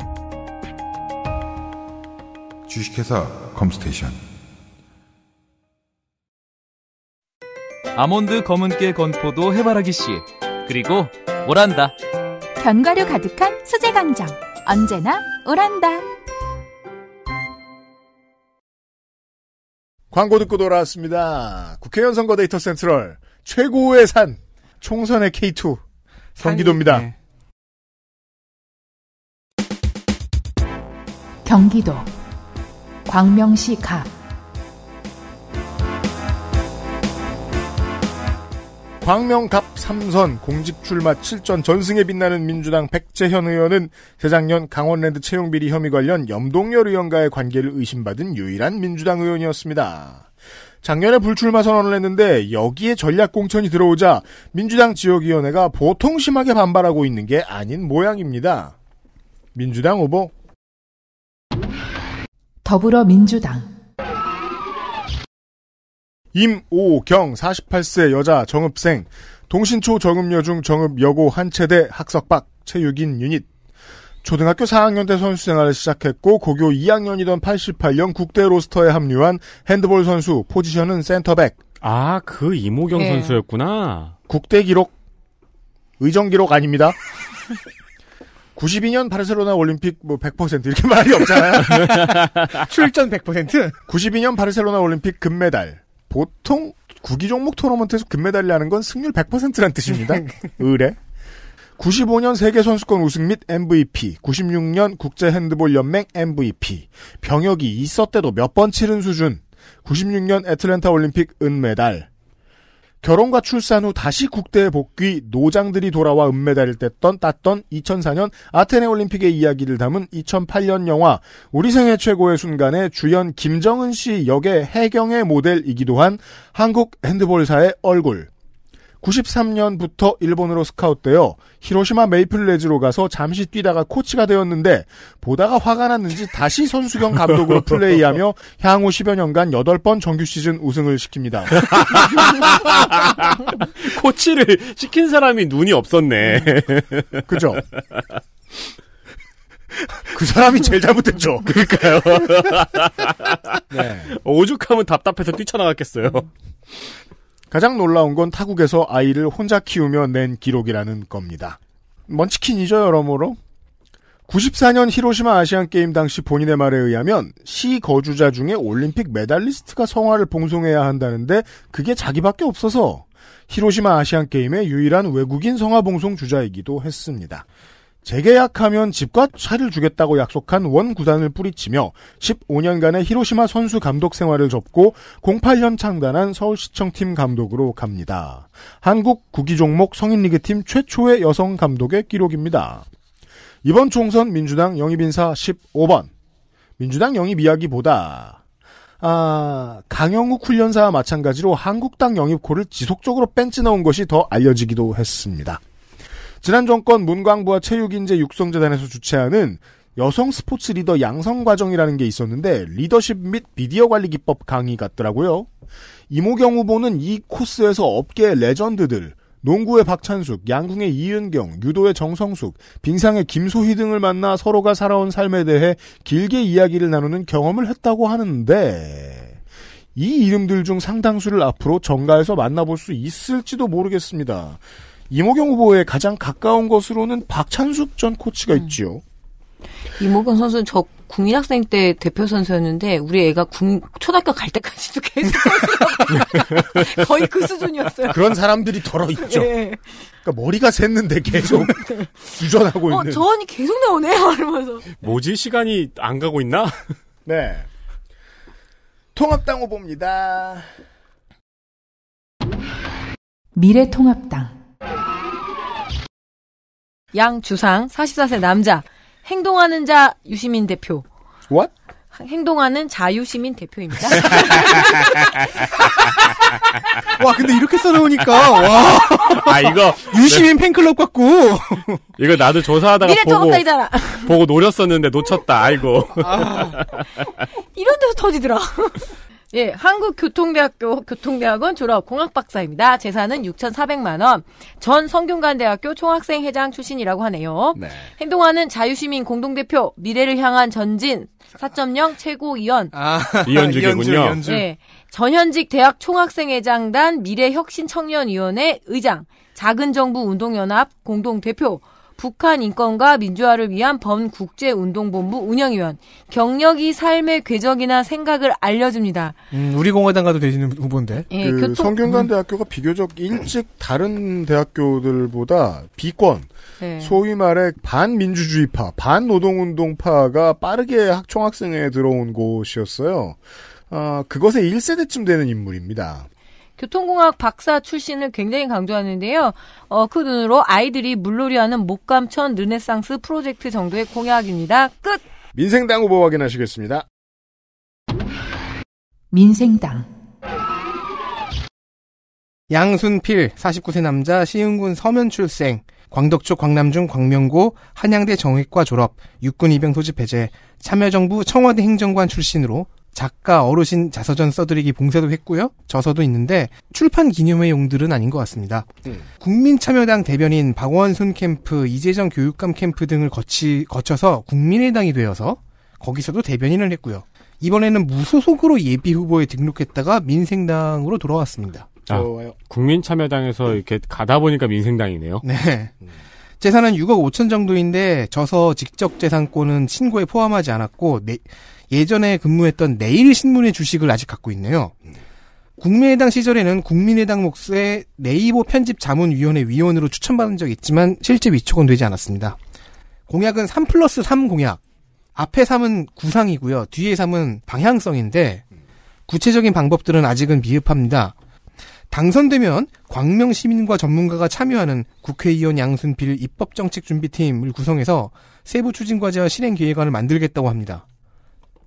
주식회사 컴스테이션 아몬드 검은깨 건포도 해바라기 씨 그리고 오란다 견과류 가득한 수제 강정 언제나 오란다 광고 듣고 돌아왔습니다. 국회의원 선거 데이터 센트럴 최고의 산 총선의 K2 경기도입니다. 네. 경기도 광명시 갑 광명갑 3선 공직 출마 7전 전승에 빛나는 민주당 백재현 의원은 재작년 강원랜드 채용비리 혐의 관련 염동열 의원과의 관계를 의심받은 유일한 민주당 의원이었습니다. 작년에 불출마 선언을 했는데 여기에 전략 공천이 들어오자 민주당 지역위원회가 보통 심하게 반발하고 있는 게 아닌 모양입니다. 민주당 후보 더불어민주당 임오경 48세 여자 정읍생 동신초 정읍여중 정읍여고 한체대 학석박 체육인 유닛 초등학교 4학년 때 선수 생활을 시작했고 고교 2학년이던 88년 국대 로스터에 합류한 핸드볼 선수 포지션은 센터백 아그 이모경 네. 선수였구나 국대 기록 의정 기록 아닙니다 92년 *laughs* 바르셀로나 올림픽 뭐 100% 이렇게 말이 없잖아요. *laughs* 출전 100%. 92년 바르셀로나 올림픽 금메달. 보통 구기 종목 토너먼트에서 금메달이라는 건 승률 100%란 뜻입니다. *laughs* 의뢰. 95년 세계선수권 우승 및 MVP, 96년 국제핸드볼연맹 MVP, 병역이 있었대도 몇 번 치른 수준, 96년 애틀랜타 올림픽 은메달, 결혼과 출산 후 다시 국대에 복귀 노장들이 돌아와 은메달을 뗐던 땄던 2004년 아테네 올림픽의 이야기를 담은 2008년 영화 우리 생애 최고의 순간의 주연 김정은 씨 역의 해경의 모델이기도 한 한국 핸드볼사의 얼굴 93년부터 일본으로 스카웃되어 히로시마 메이플레즈로 가서 잠시 뛰다가 코치가 되었는데 보다가 화가 났는지 다시 선수경 감독으로 플레이하며 향후 10여 년간 8번 정규 시즌 우승을 시킵니다. *laughs* 코치를 시킨 사람이 눈이 없었네. 그죠? 그 사람이 제일 잘못했죠. 그러니까요. 네. 오죽하면 답답해서 뛰쳐나갔겠어요. 가장 놀라운 건 타국에서 아이를 혼자 키우며 낸 기록이라는 겁니다. 먼치킨이죠, 여러모로. 94년 히로시마 아시안게임 당시 본인의 말에 의하면 시 거주자 중에 올림픽 메달리스트가 성화를 봉송해야 한다는데 그게 자기밖에 없어서 히로시마 아시안게임의 유일한 외국인 성화 봉송 주자이기도 했습니다. 재계약하면 집과 차를 주겠다고 약속한 원 구단을 뿌리치며 15년간의 히로시마 선수 감독 생활을 접고 08년 창단한 서울시청 팀 감독으로 갑니다. 한국 구기 종목 성인리그 팀 최초의 여성 감독의 기록입니다. 이번 총선 민주당 영입 인사 15번. 민주당 영입 이야기보다 아, 강영욱 훈련사와 마찬가지로 한국당 영입코를 지속적으로 뺀지 넣은 것이 더 알려지기도 했습니다. 지난 정권 문광부와 체육인재 육성재단에서 주최하는 여성 스포츠 리더 양성 과정이라는 게 있었는데 리더십 및 미디어 관리 기법 강의 같더라고요. 이모경 후보는 이 코스에서 업계의 레전드들, 농구의 박찬숙, 양궁의 이은경, 유도의 정성숙, 빙상의 김소희 등을 만나 서로가 살아온 삶에 대해 길게 이야기를 나누는 경험을 했다고 하는데 이 이름들 중 상당수를 앞으로 정가에서 만나볼 수 있을지도 모르겠습니다. 이모경 후보에 가장 가까운 것으로는 박찬숙 전 코치가 음. 있지요. 이모경 선수는 저 국민학생 때 대표 선수였는데 우리 애가 국, 초등학교 갈 때까지도 계속 *laughs* 거의 그 수준이었어요. 그런 사람들이 더러 있죠. 네. 그러니까 머리가 샜는데 계속 *laughs* 유전하고 어, 있는. 저언이 계속 나오네요. *laughs* 이러면서. 뭐지 시간이 안 가고 있나? 네. 통합당 후보입니다. 미래통합당 양 주상 44세 남자 행동하는 자 유시민 대표. What? 행동하는 자유시민 대표입니다. *laughs* 와, 근데 이렇게 써놓으니까, 와. 아, 이거. *laughs* 유시민 팬클럽 같고. *laughs* 이거 나도 조사하다가 보고. 보고 노렸었는데 놓쳤다, 아이고. 아. 이런 데서 터지더라. 예, 한국교통대학교 교통대학원 졸업 공학박사입니다. 재산은 6,400만 원. 전 성균관대학교 총학생회장 출신이라고 하네요. 네. 행동하는 자유시민 공동대표 미래를 향한 전진 4.0 최고위원 아, *laughs* 이현주군요 이현주. 네, 전현직 대학 총학생회장단 미래혁신청년위원회 의장 작은 정부 운동연합 공동대표 북한 인권과 민주화를 위한 범국제운동본부 운영위원 경력이 삶의 궤적이나 생각을 알려줍니다. 음, 우리 공화당과도 되시는 후보인데. 예, 그 교통... 성균관대학교가 음. 비교적 일찍 다른 대학교들보다 비권, 네. 소위 말해 반민주주의파, 반노동운동파가 빠르게 학총학생에 들어온 곳이었어요. 어, 그것의 1세대쯤 되는 인물입니다. 교통공학 박사 출신을 굉장히 강조하는데요. 어, 그 눈으로 아이들이 물놀이하는 목감천 르네상스 프로젝트 정도의 공약입니다. 끝! 민생당 후보 확인하시겠습니다. 민생당 양순필 49세 남자 시흥군 서면 출생 광덕초 광남중 광명고 한양대 정외과 졸업 육군 입영 소집 배제 참여정부 청와대 행정관 출신으로 작가 어르신 자서전 써드리기 봉쇄도 했고요. 저서도 있는데 출판 기념의 용들은 아닌 것 같습니다. 음. 네. 국민참여당 대변인 박원 순 캠프, 이재정 교육감 캠프 등을 거치, 거쳐서 국민의당이 되어서 거기서도 대변인을 했고요. 이번에는 무소속으로 예비 후보에 등록했다가 민생당으로 돌아왔습니다. 아, 좋아요. 국민참여당에서 이렇게 가다 보니까 민생당이네요. 네. 재산은 6억 5천 정도인데 저서 직접 재산권은 신고에 포함하지 않았고 네, 예전에 근무했던 내일신문의 주식을 아직 갖고 있네요. 국민의당 시절에는 국민의당 몫의 네이버 편집 자문위원회 위원으로 추천받은 적이 있지만 실제 위촉은 되지 않았습니다. 공약은 3 플러스 3 공약. 앞에 3은 구상이고요. 뒤에 3은 방향성인데 구체적인 방법들은 아직은 미흡합니다. 당선되면 광명 시민과 전문가가 참여하는 국회의원 양순필 입법정책준비팀을 구성해서 세부 추진과제와 실행 계획안을 만들겠다고 합니다.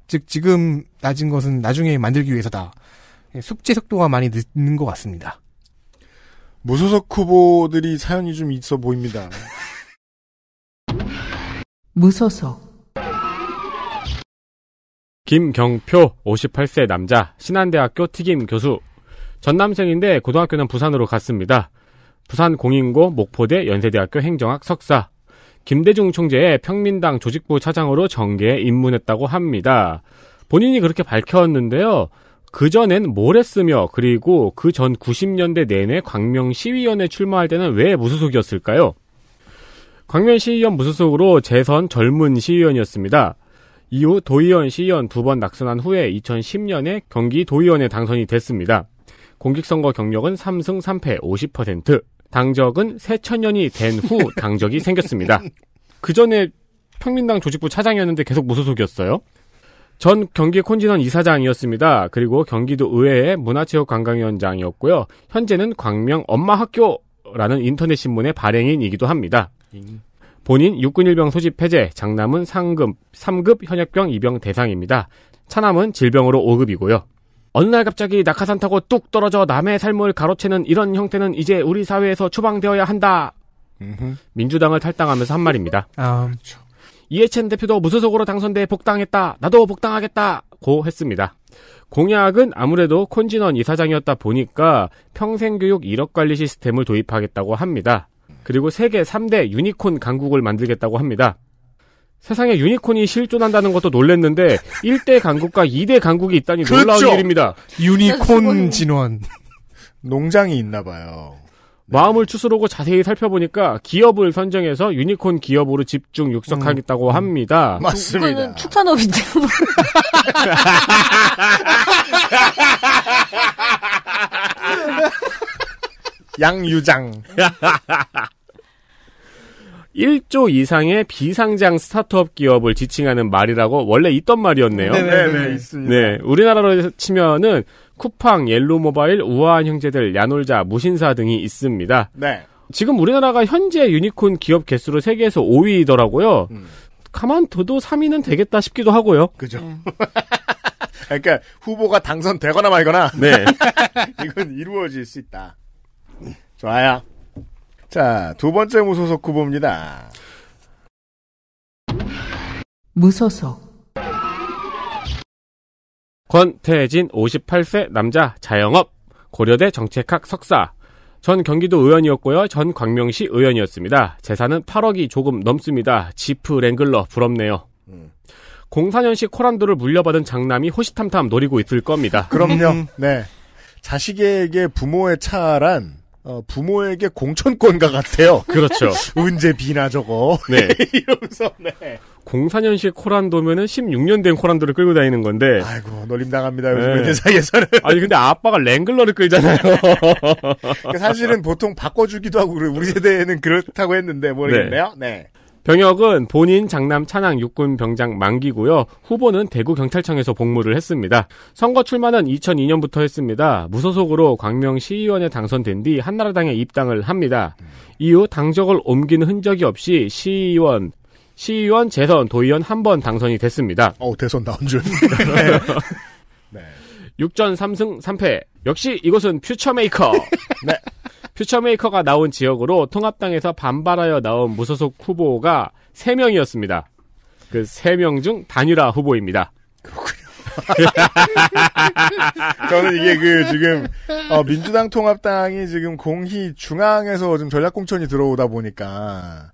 즉 지금 낮은 것은 나중에 만들기 위해서다. 예, 숙제 속도가 많이 늦는 것 같습니다. 무소속 후보들이 사연이 좀 있어 보입니다. *laughs* 무소속 김경표 58세 남자 신한대학교 특임 교수 전남생인데 고등학교는 부산으로 갔습니다. 부산 공인고 목포대 연세대학교 행정학 석사 김대중 총재의 평민당 조직부 차장으로 정계에 입문했다고 합니다. 본인이 그렇게 밝혔는데요. 그전엔 뭘 했으며 그리고 그 전 90년대 내내 광명 시위원에 출마할 때는 왜 무소속이었을까요? 광명 시의원 무소속으로 재선 젊은 시의원이었습니다. 이후 도의원 시의원 두 번 낙선한 후에 2010년에 경기 도의원에 당선이 됐습니다. 공직선거 경력은 3승 3패 50%. 당적은 새천년이 된 후 *laughs* 당적이 생겼습니다. 그 전에 평민당 조직부 차장이었는데 계속 무소속이었어요. 전 경기 콘진원 이사장이었습니다. 그리고 경기도 의회의 문화체육관광위원장이었고요. 현재는 광명 엄마학교라는 인터넷 신문의 발행인이기도 합니다. 본인 육군일병 소집 해제 장남은 상급, 3급 현역병 입영 대상입니다. 차남은 질병으로 5급이고요. 어느 날 갑자기 낙하산 타고 뚝 떨어져 남의 삶을 가로채는 이런 형태는 이제 우리 사회에서 추방되어야 한다. 음흠. 민주당을 탈당하면서 한 말입니다. 아, 그렇죠. 이해찬 대표도 무소속으로 당선돼 복당했다. 나도 복당하겠다. 고 했습니다. 공약은 아무래도 콘진원 이사장이었다 보니까 평생교육 1억관리 시스템을 도입하겠다고 합니다. 그리고 세계 3대 유니콘 강국을 만들겠다고 합니다. 세상에 유니콘이 실존한다는 것도 놀랬는데 1대 강국과 2대 강국이 있다니 그렇죠. 놀라운 일입니다. 유니콘 진원. *laughs* 농장이 있나 봐요. 네. 마음을 추스르고 자세히 살펴보니까 기업을 선정해서 유니콘 기업으로 집중 육성하겠다고 음. 음. 합니다. 맞습니다. 이거는 축산업인데. *laughs* 양유장. *laughs* 1조 이상의 비상장 스타트업 기업을 지칭하는 말이라고 원래 있던 말이었네요. 네, 네, 네, 네네, 있습니다. 네, 우리나라로 치면은 쿠팡, 옐로모바일, 우아한 형제들, 야놀자, 무신사 등이 있습니다. 네. 지금 우리나라가 현재 유니콘 기업 개수로 세계에서 5위더라고요. 음. 가만둬도 3위는 되겠다 싶기도 하고요. 그죠. *laughs* 그러니까 후보가 당선되거나 말거나 네. *laughs* 이건 이루어질 수 있다. 좋아요. 자, 두 번째 무소속 후보입니다. 무소속 권태진 58세 남자 자영업 고려대 정책학 석사 전 경기도 의원이었고요. 전 광명시 의원이었습니다. 재산은 8억이 조금 넘습니다. 지프 랭글러 부럽네요. 음. 04년식 코란도를 물려받은 장남이 호시탐탐 노리고 있을 겁니다. 그럼요. 음. 네. 자식에게 부모의 차란 어, 부모에게 공천권과 같아요. *laughs* 그렇죠. 언제 *laughs* 비나 저거. 네. *laughs* 이러면서, 네. 04년식 코란도면은 16년 된 코란도를 끌고 다니는 건데. 아이고, 놀림당합니다. 요즘 네. 애들 사이에서는. 아니, 근데 아빠가 랭글러를 끌잖아요. 그러니까 사실은 보통 바꿔주기도 하고, 우리 세대에는 그렇다고 했는데, 모르겠네요. 네. 네. 병역은 본인 장남 찬양 육군 병장 만기고요. 후보는 대구 경찰청에서 복무를 했습니다. 선거 출마는 2002년부터 했습니다. 무소속으로 광명 시의원에 당선된 뒤 한나라당에 입당을 합니다. 이후 당적을 옮긴 흔적이 없이 시의원 시의원 재선 도의원 한 번 당선이 됐습니다. 어 대선 나온 줄. *laughs* 네. 6전 3승 3패. 역시 이곳은 퓨처메이커. *laughs* 네. 퓨처메이커가 나온 지역으로 통합당에서 반발하여 나온 무소속 후보가 3명이었습니다. 그 3명 중 단일화 후보입니다. *laughs* 저는 이게 그 지금 어 민주당 통합당이 지금 공히 중앙에서 좀 전략공천이 들어오다 보니까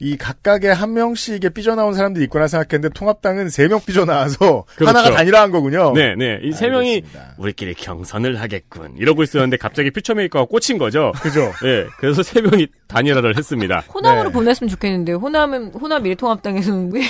이 각각의 한 명씩의 삐져나온 사람들이 있구나 생각했는데 통합당은 세 명 삐져나와서 *laughs* 그렇죠. 하나가 단일화 한 거군요. 네, 네. 이 세 명이 우리끼리 경선을 하겠군. 이러고 있었는데 갑자기 퓨처메이커가 꽂힌 거죠. *laughs* 그죠? 네. 그래서 세 명이 단일화를 했습니다. 호남으로 네. 보냈으면 좋겠는데 호남은 호남 미래통합당에서는 왜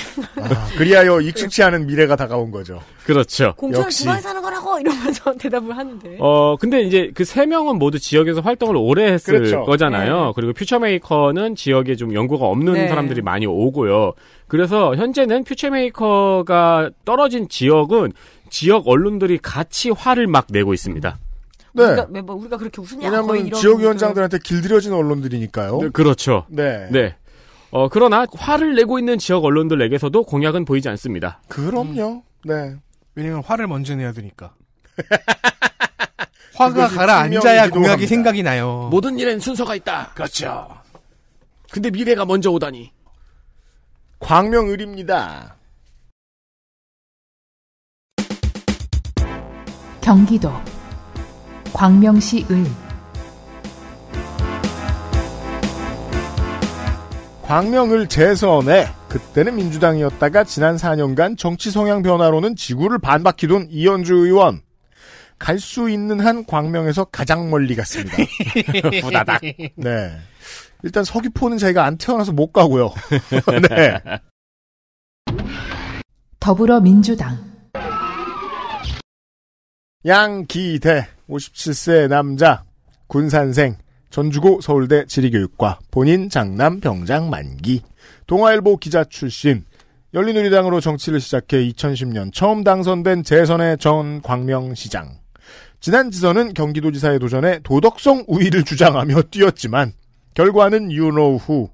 아, 그리하여 익숙치 않은 미래가 다가온 거죠. 그렇죠. 공천을 주말 사는 거라고 이러면서 *laughs* 대답을 하는데. 어, 근데 이제 그 세 명은 모두 지역에서 활동을 오래 했을 그렇죠. 거잖아요. 네. 그리고 퓨처메이커는 지역에 좀 연구가 없는 네. 사람들이 많이 오고요. 그래서 현재는 퓨처메이커가 떨어진 지역은 지역 언론들이 같이 화를 막 내고 있습니다. 네. 우리가, 뭐, 우리가 그렇게 웃으냐. 왜냐하면 지역위원장들한테 그 길들여진 언론들이니까요. 네, 그렇죠. 네. 네. 어, 그러나 화를 내고 있는 지역 언론들에게서도 공약은 보이지 않습니다. 그럼요. 음. 네. 왜냐면 화를 먼저 내야 되니까. *laughs* 화가 가라앉아야 공약이 생각이 나요. 모든 일엔 순서가 있다. 그렇죠. 근데 미래가 먼저 오다니. 광명을입니다. 경기도 광명시 을 광명을 재선해 그때는 민주당이었다가 지난 4년간 정치 성향 변화로는 지구를 반바퀴돈 이현주 의원 갈 수 있는 한 광명에서 가장 멀리 갔습니다. 후다닥. *laughs* 네. 일단 서귀포는 자기가 안 태어나서 못 가고요. *laughs* 네. 더불어민주당 양기대 57세 남자 군산생 전주고 서울대 지리교육과 본인 장남 병장 만기 동아일보 기자 출신 열린우리당으로 정치를 시작해 2010년 처음 당선된 재선의 전 광명시장 지난 지선은 경기도지사의 도전에 도덕성 우위를 주장하며 뛰었지만 결과는 유노후.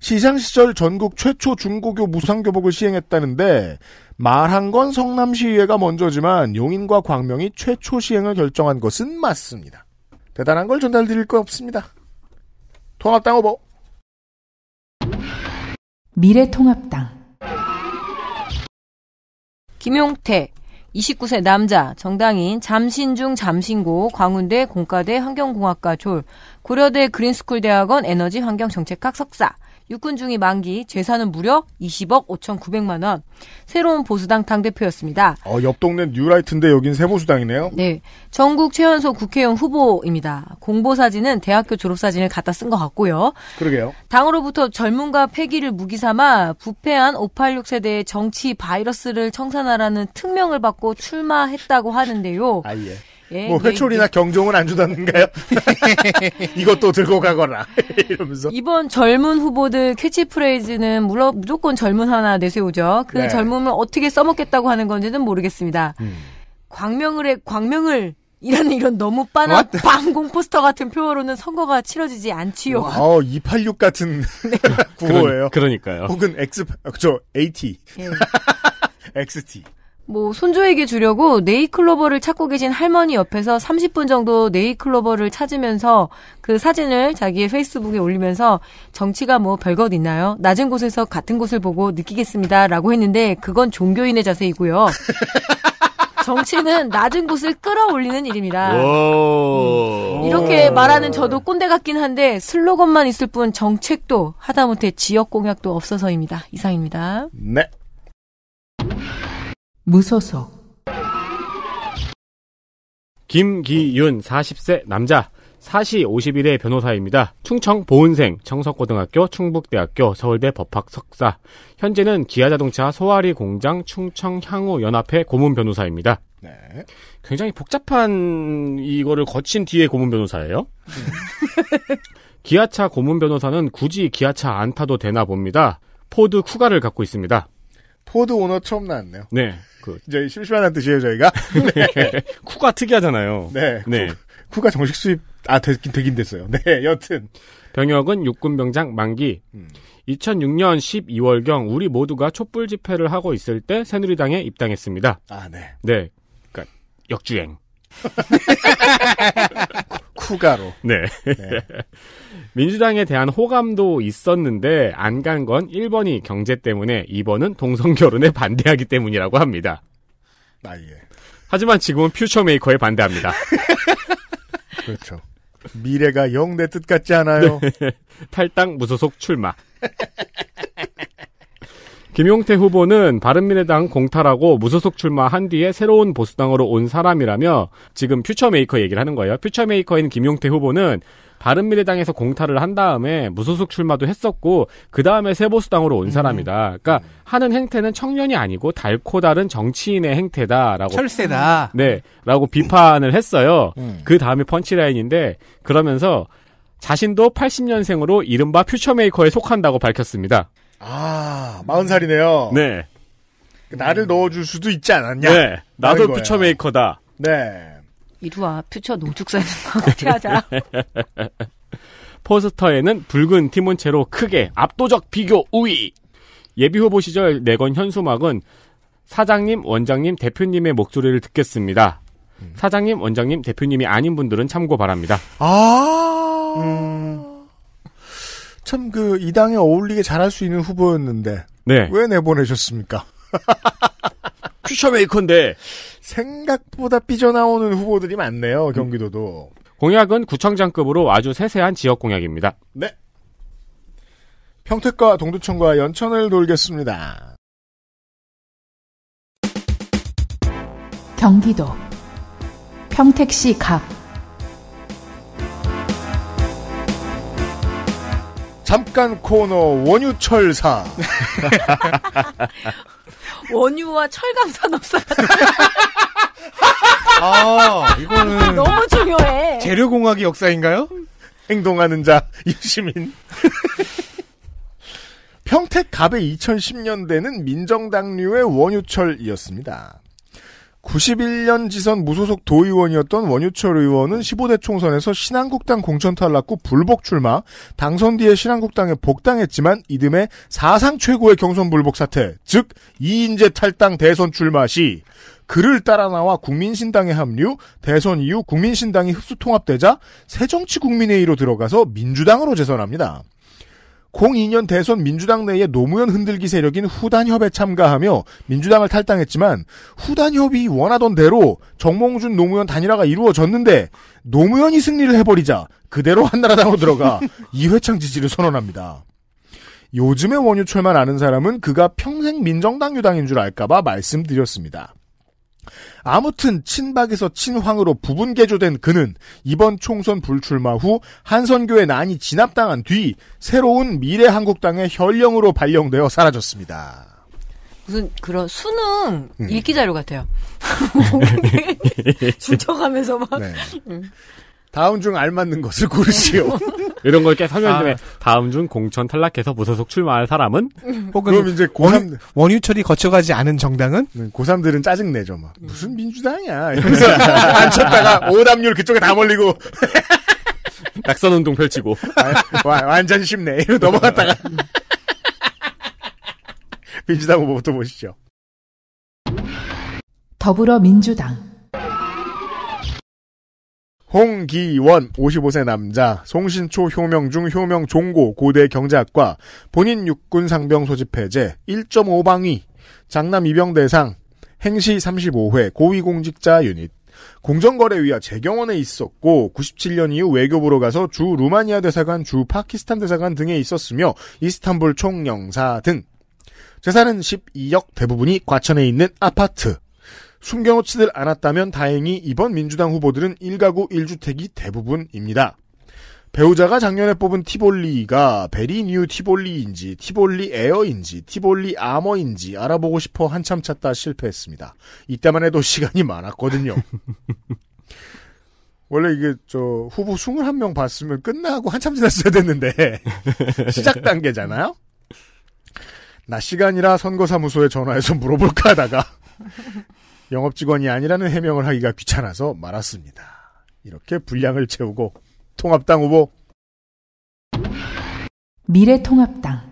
시장 시절 전국 최초 중고교 무상교복을 시행했다는데 말한 건 성남시의회가 먼저지만 용인과 광명이 최초 시행을 결정한 것은 맞습니다. 대단한 걸 전달드릴 거 없습니다. 통합당 후보 뭐? 미래통합당 김용태 29세 남자 정당인 잠신중 잠신고 광운대 공과대 환경공학과 졸 고려대 그린스쿨 대학원 에너지 환경정책학 석사 육군 중위 만기 재산은 무려 20억 5,900만 원. 새로운 보수당 당대표였습니다. 어, 옆 동네 뉴라이트인데 여긴 새보수당이네요. 네. 전국 최연소 국회의원 후보입니다. 공보 사진은 대학교 졸업 사진을 갖다 쓴 것 같고요. 그러게요. 당으로부터 젊음과 패기를 무기삼아 부패한 586 세대의 정치 바이러스를 청산하라는 특명을 받고 출마했다고 하는데요. 아 예. 예, 뭐 회초리나 예, 경종은 안 주다는가요? *laughs* 이것도 들고 가거라 *laughs* 이러면서 이번 젊은 후보들 캐치프레이즈는 물론 무조건 젊은 하나 내세우죠. 그 네. 젊음을 어떻게 써먹겠다고 하는 건지는 모르겠습니다. 음. 광명을 해, 광명을 이런 이런 너무 빠한 방공 포스터 같은 표어로는 선거가 치러지지 않지요. 어, 뭐, 286 같은 네. *laughs* 구호예요. 그러, 그러니까요. 혹은 X 저 아, AT. 예. XT. 뭐 손주에게 주려고 네이클로버를 찾고 계신 할머니 옆에서 30분 정도 네이클로버를 찾으면서 그 사진을 자기의 페이스북에 올리면서 정치가 뭐 별것 있나요? 낮은 곳에서 같은 곳을 보고 느끼겠습니다라고 했는데 그건 종교인의 자세이고요. *laughs* 정치는 낮은 곳을 끌어올리는 일입니다. 음. 이렇게 말하는 저도 꼰대 같긴 한데 슬로건만 있을 뿐 정책도 하다못해 지역 공약도 없어서입니다. 이상입니다. 네. 무소속 김기윤 40세 남자 4시 51의 변호사입니다. 충청 보은생, 청석고등학교, 충북대학교, 서울대 법학 석사. 현재는 기아자동차 소아리 공장 충청 향후 연합회 고문 변호사입니다. 네. 굉장히 복잡한 이거를 거친 뒤에 고문 변호사예요. 음. *laughs* 기아차 고문 변호사는 굳이 기아차 안 타도 되나 봅니다. 포드 쿠가를 갖고 있습니다. 포드 오너 처음 나왔네요. 네. 그 저희 심심한 뜻이에요 저희가. *laughs* 네. 쿠가 특이하잖아요. 네. 네. 쿠, 가 정식 수입 아 되긴 되긴 됐어요. 네. 여튼 병역은 육군 병장 만기. 음. 2006년 12월경 우리 모두가 촛불 집회를 하고 있을 때 새누리당에 입당했습니다. 아, 네. 네. 그니까 역주행. *laughs* 쿠가로. 네. 네. 민주당에 대한 호감도 있었는데 안 간 건 1번이 경제 때문에 2번은 동성 결혼에 반대하기 때문이라고 합니다. 아, 예. 하지만 지금은 퓨처 메이커에 반대합니다. *laughs* 그렇죠. 미래가 영 내 뜻 같지 않아요. 네. *laughs* 탈당 무소속 출마. *laughs* 김용태 후보는 바른미래당 공탈하고 무소속 출마한 뒤에 새로운 보수당으로 온 사람이라며 지금 퓨처메이커 얘기를 하는 거예요. 퓨처메이커인 김용태 후보는 바른미래당에서 공탈을 한 다음에 무소속 출마도 했었고 그 다음에 세보수당으로온 음. 사람이다. 그러니까 하는 행태는 청년이 아니고 달코 다른 정치인의 행태다라고 철새다. 네라고 비판을 했어요. 음. 그 다음이 펀치라인인데 그러면서 자신도 80년생으로 이른바 퓨처메이커에 속한다고 밝혔습니다. 아, 40살이네요. 네. 나를 넣어줄 수도 있지 않았냐? 네. 나도 퓨처메이커다. 네. 이루와 퓨처 노죽사는 같이하자. *laughs* *laughs* 포스터에는 붉은 티몬체로 크게 압도적 비교 우위. 예비 후보 시절 내건 현수막은 사장님, 원장님, 대표님의 목소리를 듣겠습니다. 음. 사장님, 원장님, 대표님이 아닌 분들은 참고 바랍니다. 아. 음. 참, 그, 이 당에 어울리게 잘할 수 있는 후보였는데. 네. 왜 내보내셨습니까? 퀴셔메이커인데 *laughs* 생각보다 삐져나오는 후보들이 많네요. 음. 경기도도. 공약은 구청장급으로 아주 세세한 지역 공약입니다. 네. 평택과 동두천과 연천을 돌겠습니다. 경기도 평택시 갑 잠깐 코너 원유철사 *laughs* 원유와 철강 산업사 아, 이거는 *laughs* 너무 중요해. 재료공학의 역사인가요? 행동하는 자 *laughs* 유시민. 평택 갑의 2010년대는 민정당류의 원유철이었습니다. 91년 지선 무소속 도의원이었던 원유철 의원은 15대 총선에서 신한국당 공천 탈락후 불복 출마, 당선 뒤에 신한국당에 복당했지만 이듬해 사상 최고의 경선 불복 사태, 즉 이인재 탈당 대선 출마 시 그를 따라 나와 국민신당에 합류, 대선 이후 국민신당이 흡수 통합되자 새정치국민회의로 들어가서 민주당으로 재선합니다. 02년 대선 민주당 내의 노무현 흔들기 세력인 후단협에 참가하며 민주당을 탈당했지만 후단협이 원하던 대로 정몽준 노무현 단일화가 이루어졌는데 노무현이 승리를 해버리자 그대로 한나라당으로 들어가 *laughs* 이회창 지지를 선언합니다. 요즘의 원유철만 아는 사람은 그가 평생 민정당 유당인 줄 알까봐 말씀드렸습니다. 아무튼 친박에서 친황으로 부분 개조된 그는 이번 총선 불출마 후 한선교의 난이 진압당한 뒤 새로운 미래한국당의 현령으로 발령되어 사라졌습니다. 무슨 그런 수능 음. 읽기 자료 같아요. 훔쳐하면서 *laughs* *laughs* 막. 네. 음. 다음 중 알맞는 것을 고르시오. *laughs* 이런 걸이렇 설명해 아. 다음 중 공천 탈락해서 무소속 출마할 사람은 혹은 그럼 이제 고3 원, 유철이 거쳐가지 않은 정당은 고3들은 짜증 내죠 막 뭐. 무슨 민주당이야 이러면서 앉혔다가 *laughs* 오답률 그쪽에 다 몰리고 *laughs* 낙선 운동 펼치고 아, 와, 완전 쉽네 이러 넘어갔다가 민주당 후보부터 보시죠. 더불어민주당 홍기원 55세 남자 송신초 효명중 효명종고 고대 경제학과 본인 육군 상병 소집 해제 1.5방위 장남 입영 대상 행시 35회 고위공직자 유닛 공정거래위와 재경원에 있었고 97년 이후 외교부로 가서 주 루마니아 대사관 주 파키스탄 대사관 등에 있었으며 이스탄불 총영사 등 재산은 12억 대부분이 과천에 있는 아파트 숨겨놓지들 않았다면 다행히 이번 민주당 후보들은 1가구 1주택이 대부분입니다. 배우자가 작년에 뽑은 티볼리가 베리뉴 티볼리인지 티볼리 에어인지 티볼리 아머인지 알아보고 싶어 한참 찾다 실패했습니다. 이때만 해도 *laughs* 시간이 많았거든요. 원래 이게 저 후보 21명 봤으면 끝나고 한참 지났어야 됐는데 *laughs* 시작 단계잖아요. 낮 시간이라 선거사무소에 전화해서 물어볼까 하다가 영업 직원이 아니라는 해명을 하기가 귀찮아서 말았습니다. 이렇게 분량을 채우고 통합당 후보 미래통합당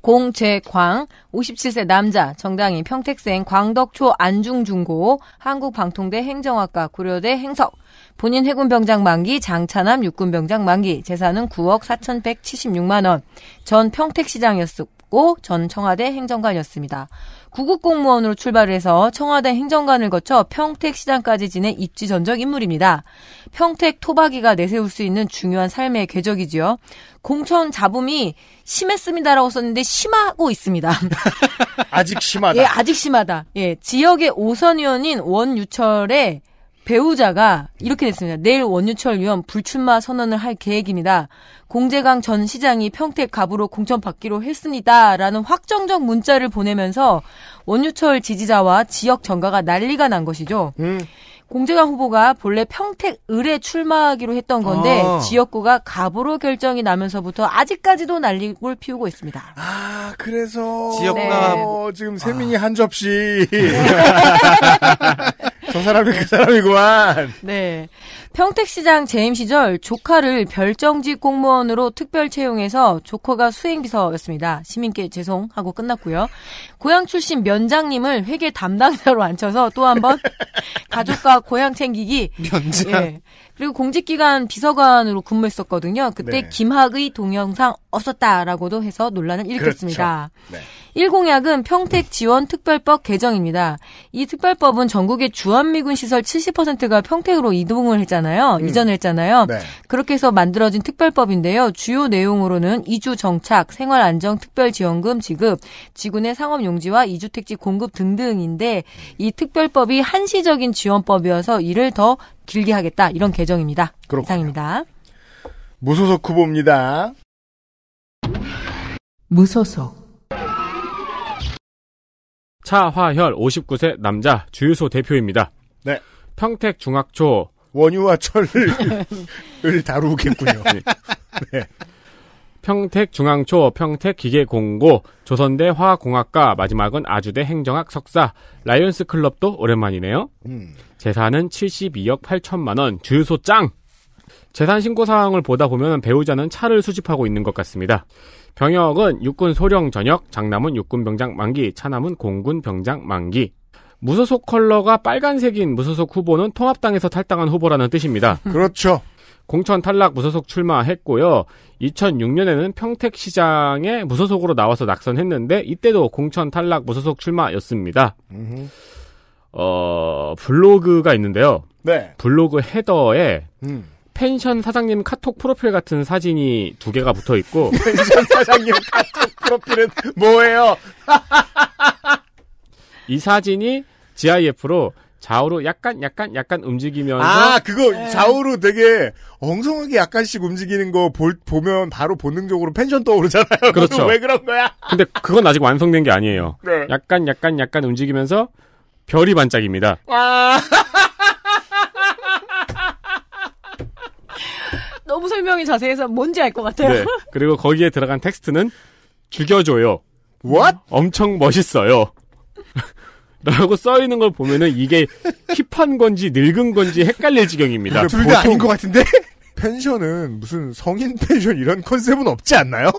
공재광 57세 남자 정당인 평택생 광덕초 안중중고 한국방통대 행정학과 고려대 행석 본인 해군병장 만기 장차남 육군병장 만기 재산은 9억 4,176만 원 전 평택시장이었고 전 청와대 행정관이었습니다. 구급 공무원으로 출발을 해서 청와대 행정관을 거쳐 평택시장까지 지낸 입지 전적 인물입니다. 평택 토박이가 내세울 수 있는 중요한 삶의 궤적이지요. 공천 잡음이 심했습니다라고 썼는데 심하고 있습니다. *laughs* 아직 심하다. 예, 아직 심하다. 예, 지역의 오선 의원인 원유철의 배우자가 이렇게 됐습니다. 내일 원유철 의원 불출마 선언을 할 계획입니다. 공재강 전 시장이 평택 갑으로 공천 받기로 했습니다. 라는 확정적 문자를 보내면서 원유철 지지자와 지역 전가가 난리가 난 것이죠. 음. 공재강 후보가 본래 평택 을에 출마하기로 했던 건데 어. 지역구가 갑으로 결정이 나면서부터 아직까지도 난리를 피우고 있습니다. 아 그래서 지역구가 네. 지금 세민이 아. 한 접시. *laughs* 저 사람이 그 사람이구만. *laughs* 네. 평택시장 재임 시절 조카를 별정직 공무원으로 특별 채용해서 조커가 수행비서였습니다. 시민께 죄송하고 끝났고요. 고향 출신 면장님을 회계 담당자로 앉혀서 또 한번 *laughs* 가족과 고향 챙기기. 면장. 예. 그리고 공직기관 비서관으로 근무했었거든요. 그때 네. 김학의 동영상 없었다라고도 해서 논란을 그렇죠. 일으켰습니다. 그렇죠. 네. 1공약은 평택 지원 특별법 개정입니다. 이 특별법은 전국의 주한미군 시설 70%가 평택으로 이동을 했잖아요. 음. 이전을 했잖아요. 네. 그렇게 해서 만들어진 특별법인데요. 주요 내용으로는 이주 정착, 생활 안정 특별 지원금 지급, 지구내 상업 용지와 이주 택지 공급 등등인데 이 특별법이 한시적인 지원법이어서 이를 더 길게 하겠다 이런 개정입니다. 그렇군요. 이상입니다. 무소속 후보입니다. 무소속 차화혈 59세 남자 주유소 대표입니다. 네. 평택 중학초 원유와 철을 *laughs* 다루겠군요. 네. 네. 평택 중앙초 평택 기계공고 조선대 화학공학과 마지막은 아주대 행정학 석사 라이언스 클럽도 오랜만이네요. 음. 재산은 72억 8천만 원 주유소 짱. 재산 신고 사항을 보다 보면 배우자는 차를 수집하고 있는 것 같습니다. 병역은 육군 소령 전역, 장남은 육군 병장 만기, 차남은 공군 병장 만기. 무소속 컬러가 빨간색인 무소속 후보는 통합당에서 탈당한 후보라는 뜻입니다. *laughs* 그렇죠. 공천 탈락 무소속 출마했고요. 2006년에는 평택시장에 무소속으로 나와서 낙선했는데 이때도 공천 탈락 무소속 출마였습니다. 어 블로그가 있는데요. 네. 블로그 헤더에 음. 펜션 사장님 카톡 프로필 같은 사진이 두 개가 붙어 있고 *laughs* 펜션 사장님 카톡 프로필은 뭐예요? *laughs* 이 사진이 GIF로 좌우로 약간 약간 약간 움직이면서 아 그거 좌우로 되게 엉성하게 약간씩 움직이는 거 보, 보면 바로 본능적으로 펜션 떠오르잖아요. *laughs* 그렇죠. 왜 그런 거야? 근데 그건 아직 완성된 게 아니에요. 네. 약간 약간 약간 움직이면서 별이 반짝입니다. 와. 아. 너무 설명이 자세해서 뭔지 알 것 같아요. 네. 그리고 거기에 들어간 텍스트는 죽여줘요. What? 엄청 멋있어요. 라고 써 있는 걸 보면은 이게 힙한 건지 늙은 건지 헷갈릴 지경입니다. 둘 다 아닌 것 같은데? 펜션은 무슨 성인 펜션 이런 컨셉은 없지 않나요?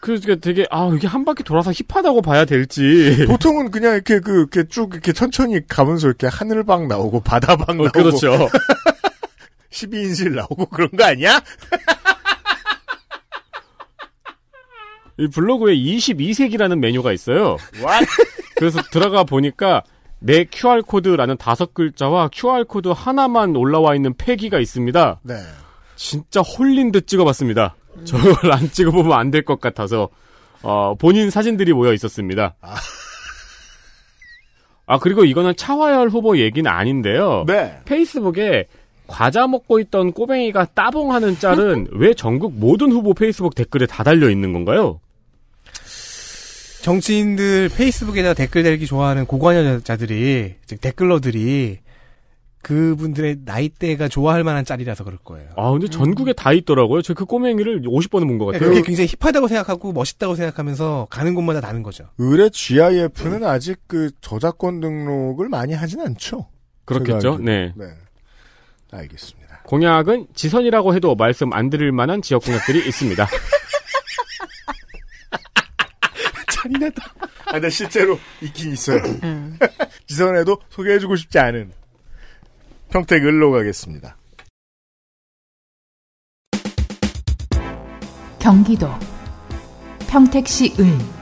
그러니까 되게 아 이게 한 바퀴 돌아서 힙하다고 봐야 될지 보통은 그냥 이렇게 그 이렇게 쭉 이렇게 천천히 가면서 이렇게 하늘방 나오고 바다방 어, 나오고 어, 그렇죠 12인실 나오고 *laughs* 그런 거 아니야? 이 블로그에 22색이라는 메뉴가 있어요. What? 그래서 들어가 보니까 내 QR코드라는 다섯 글자와 QR코드 하나만 올라와 있는 패기가 있습니다. 네. 진짜 홀린 듯 찍어봤습니다. 음. 저걸 안 찍어보면 안 될 것 같아서, 어, 본인 사진들이 모여 있었습니다. 아. 아. 그리고 이거는 차화열 후보 얘기는 아닌데요. 네. 페이스북에 과자 먹고 있던 꼬맹이가 따봉하는 짤은 *laughs* 왜 전국 모든 후보 페이스북 댓글에 다 달려 있는 건가요? 정치인들 페이스북에다 댓글 달기 좋아하는 고관여자들이 즉 댓글러들이 그분들의 나이대가 좋아할 만한 짤이라서 그럴 거예요. 아 근데 전국에 음. 다 있더라고요. 저 그 꼬맹이를 50번은 본 것 같아요. 그게 굉장히 힙하다고 생각하고 멋있다고 생각하면서 가는 곳마다 나는 거죠. 의뢰 GIF는 음. 아직 그 저작권 등록을 많이 하진 않죠. 그렇겠죠. 네. 네. 알겠습니다. 공약은 지선이라고 해도 말씀 안 드릴 만한 지역 공약들이 있습니다. 잔인하다. *laughs* 아, 근데 실제로 있긴 있어요. *laughs* 지선에도 소개해주고 싶지 않은 평택 을로 가겠습니다. 경기도 평택시 을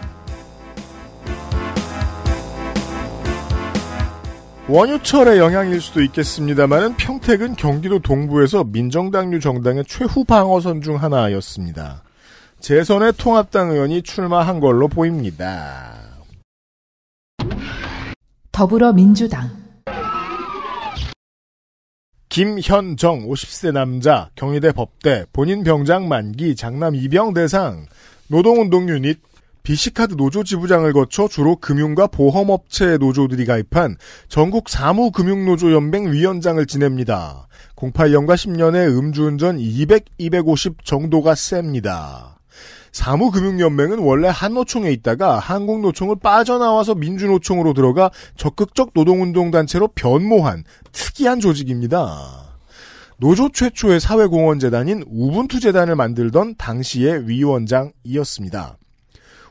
원유철의 영향일 수도 있겠습니다만은 평택은 경기도 동부에서 민정당류 정당의 최후 방어선 중 하나였습니다. 재선의 통합당 의원이 출마한 걸로 보입니다. 더불어민주당 김현정 50세 남자 경희대 법대 본인 병장 만기 장남 입영 대상 노동운동 유닛 BC카드 노조 지부장을 거쳐 주로 금융과 보험업체 노조들이 가입한 전국 사무금융노조연맹 위원장을 지냅니다. 08년과 10년에 음주운전 200, 250 정도가 셉니다. 사무금융연맹은 원래 한노총에 있다가 한국노총을 빠져나와서 민주노총으로 들어가 적극적 노동운동단체로 변모한 특이한 조직입니다. 노조 최초의 사회공헌재단인 우분투재단을 만들던 당시의 위원장이었습니다.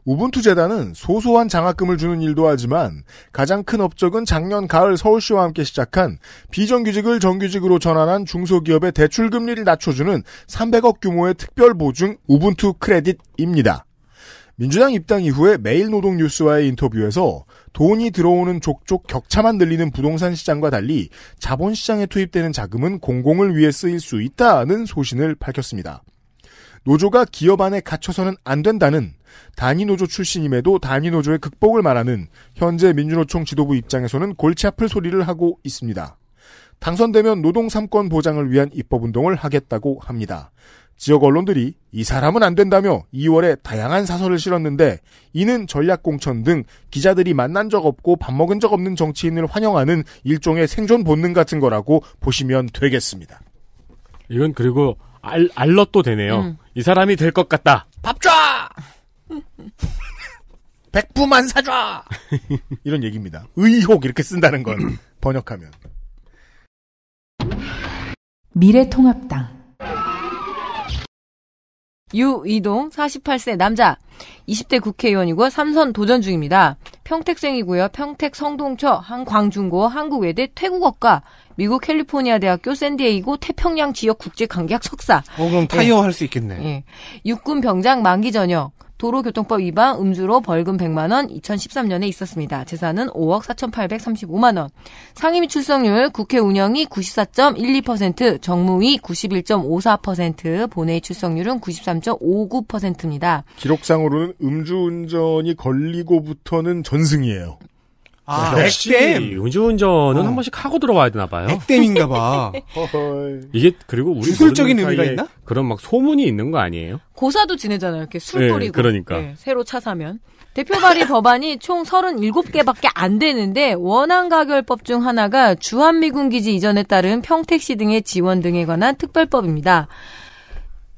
우분투 재단은 소소한 장학금을 주는 일도 하지만 가장 큰 업적은 작년 가을 서울시와 함께 시작한 비정규직을 정규직으로 전환한 중소기업의 대출 금리를 낮춰주는 300억 규모의 특별 보증 우분투 크레딧입니다. 민주당 입당 이후에 매일 노동 뉴스와의 인터뷰에서 돈이 들어오는 족족 격차만 늘리는 부동산 시장과 달리 자본 시장에 투입되는 자금은 공공을 위해 쓰일 수 있다는 소신을 밝혔습니다. 노조가 기업 안에 갇혀서는 안 된다는 단위노조 출신임에도 단위노조의 극복을 말하는 현재 민주노총 지도부 입장에서는 골치 아플 소리를 하고 있습니다. 당선되면 노동 3권 보장을 위한 입법 운동을 하겠다고 합니다. 지역 언론들이 이 사람은 안 된다며 2월에 다양한 사설을 실었는데 이는 전략공천 등 기자들이 만난 적 없고 밥 먹은 적 없는 정치인을 환영하는 일종의 생존 본능 같은 거라고 보시면 되겠습니다. 이건 그리고 알, 알럿도 되네요. 음. 이 사람이 될 것 같다. 밥 줘! *laughs* 백부만 사줘! 이런 얘기입니다. 의혹 이렇게 쓴다는 건 *clears throat* 번역하면. 미래통합당 유이동 48세 남자 20대 국회의원이고 삼선 도전 중입니다. 평택생이고요. 평택 성동초 한광중고 한국외대 태국학과 미국 캘리포니아 대학교 샌디에이고 태평양 지역 국제관계학 석사. 어 그럼 타이어 예. 할수 있겠네. 예. 육군 병장 만기 전역 도로교통법 위반 음주로 벌금 100만 원 2013년에 있었습니다. 재산은 5억 4,835만 원. 상임위 출석률 국회 운영이 94.12%, 정무위 91.54%, 본회의 출석률은 93.59%입니다. 기록상으로는 음주운전이 걸리고부터는 전승이에요. 아, 네, 아 액땜. 음주운전은 어. 한 번씩 하고 들어와야 되나 봐요. 액땜인가 봐. *laughs* 이게 그리고 우리 기술적인 의미가 있나? 그런 막 소문이 있는 거 아니에요? 고사도 지내잖아요. 이렇게 술 네, 뿌리고. 그러니까. 네, 새로 차 사면. 대표 발의 *laughs* 법안이 총 37개밖에 안 되는데 원안 가결법 중 하나가 주한미군 기지 이전에 따른 평택시 등의 지원 등에 관한 특별법입니다.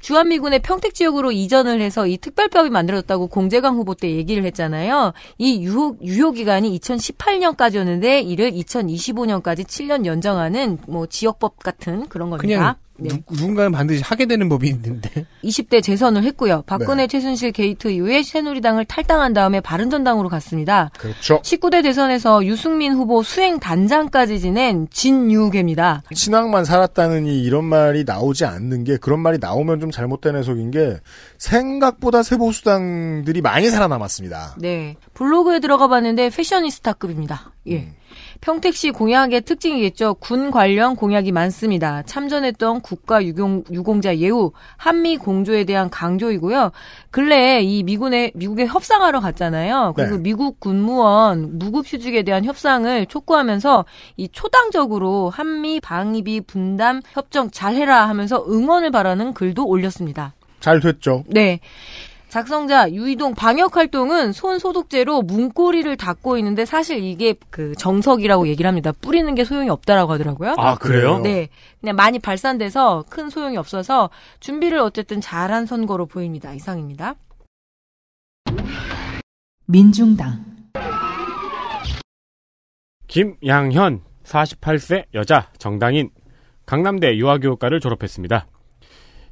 주한미군의 평택 지역으로 이전을 해서 이 특별법이 만들어졌다고 공재강 후보 때 얘기를 했잖아요. 이 유효, 유효 기간이 2018년까지였는데 이를 2025년까지 7년 연장하는 뭐 지역법 같은 그런 겁니다. 그냥 네. 누군가는 반드시 하게 되는 법이 있는데. 20대 *laughs* 재선을 했고요. 박근혜 네. 최순실 게이트 이후에 새누리당을 탈당한 다음에 바른전당으로 갔습니다. 그렇죠. 19대 대선에서 유승민 후보 수행 단장까지 지낸 진유계입니다. 신앙만 살았다느니 이런 말이 나오지 않는 게 그런 말이 나오면 좀 잘못된 해석인 게 생각보다 새보수당들이 많이 살아남았습니다. 네. 블로그에 들어가 봤는데 패셔니스타급입니다. 예. 음. 평택시 공약의 특징이겠죠. 군 관련 공약이 많습니다. 참전했던 국가 유공, 유공자 예우, 한미 공조에 대한 강조이고요. 근래에 이 미군에 미국에 협상하러 갔잖아요. 그리고 네. 미국 군무원 무급 휴직에 대한 협상을 촉구하면서 이 초당적으로 한미 방위비 분담 협정 잘해라 하면서 응원을 바라는 글도 올렸습니다. 잘 됐죠. 네. 작성자 유이동 방역 활동은 손 소독제로 문고리를 닦고 있는데 사실 이게 그 정석이라고 얘기를 합니다. 뿌리는 게 소용이 없다라고 하더라고요. 아 그래요? 네, 그냥 많이 발산돼서 큰 소용이 없어서 준비를 어쨌든 잘한 선거로 보입니다. 이상입니다. 민중당 김양현 48세 여자 정당인 강남대 유아교육과를 졸업했습니다.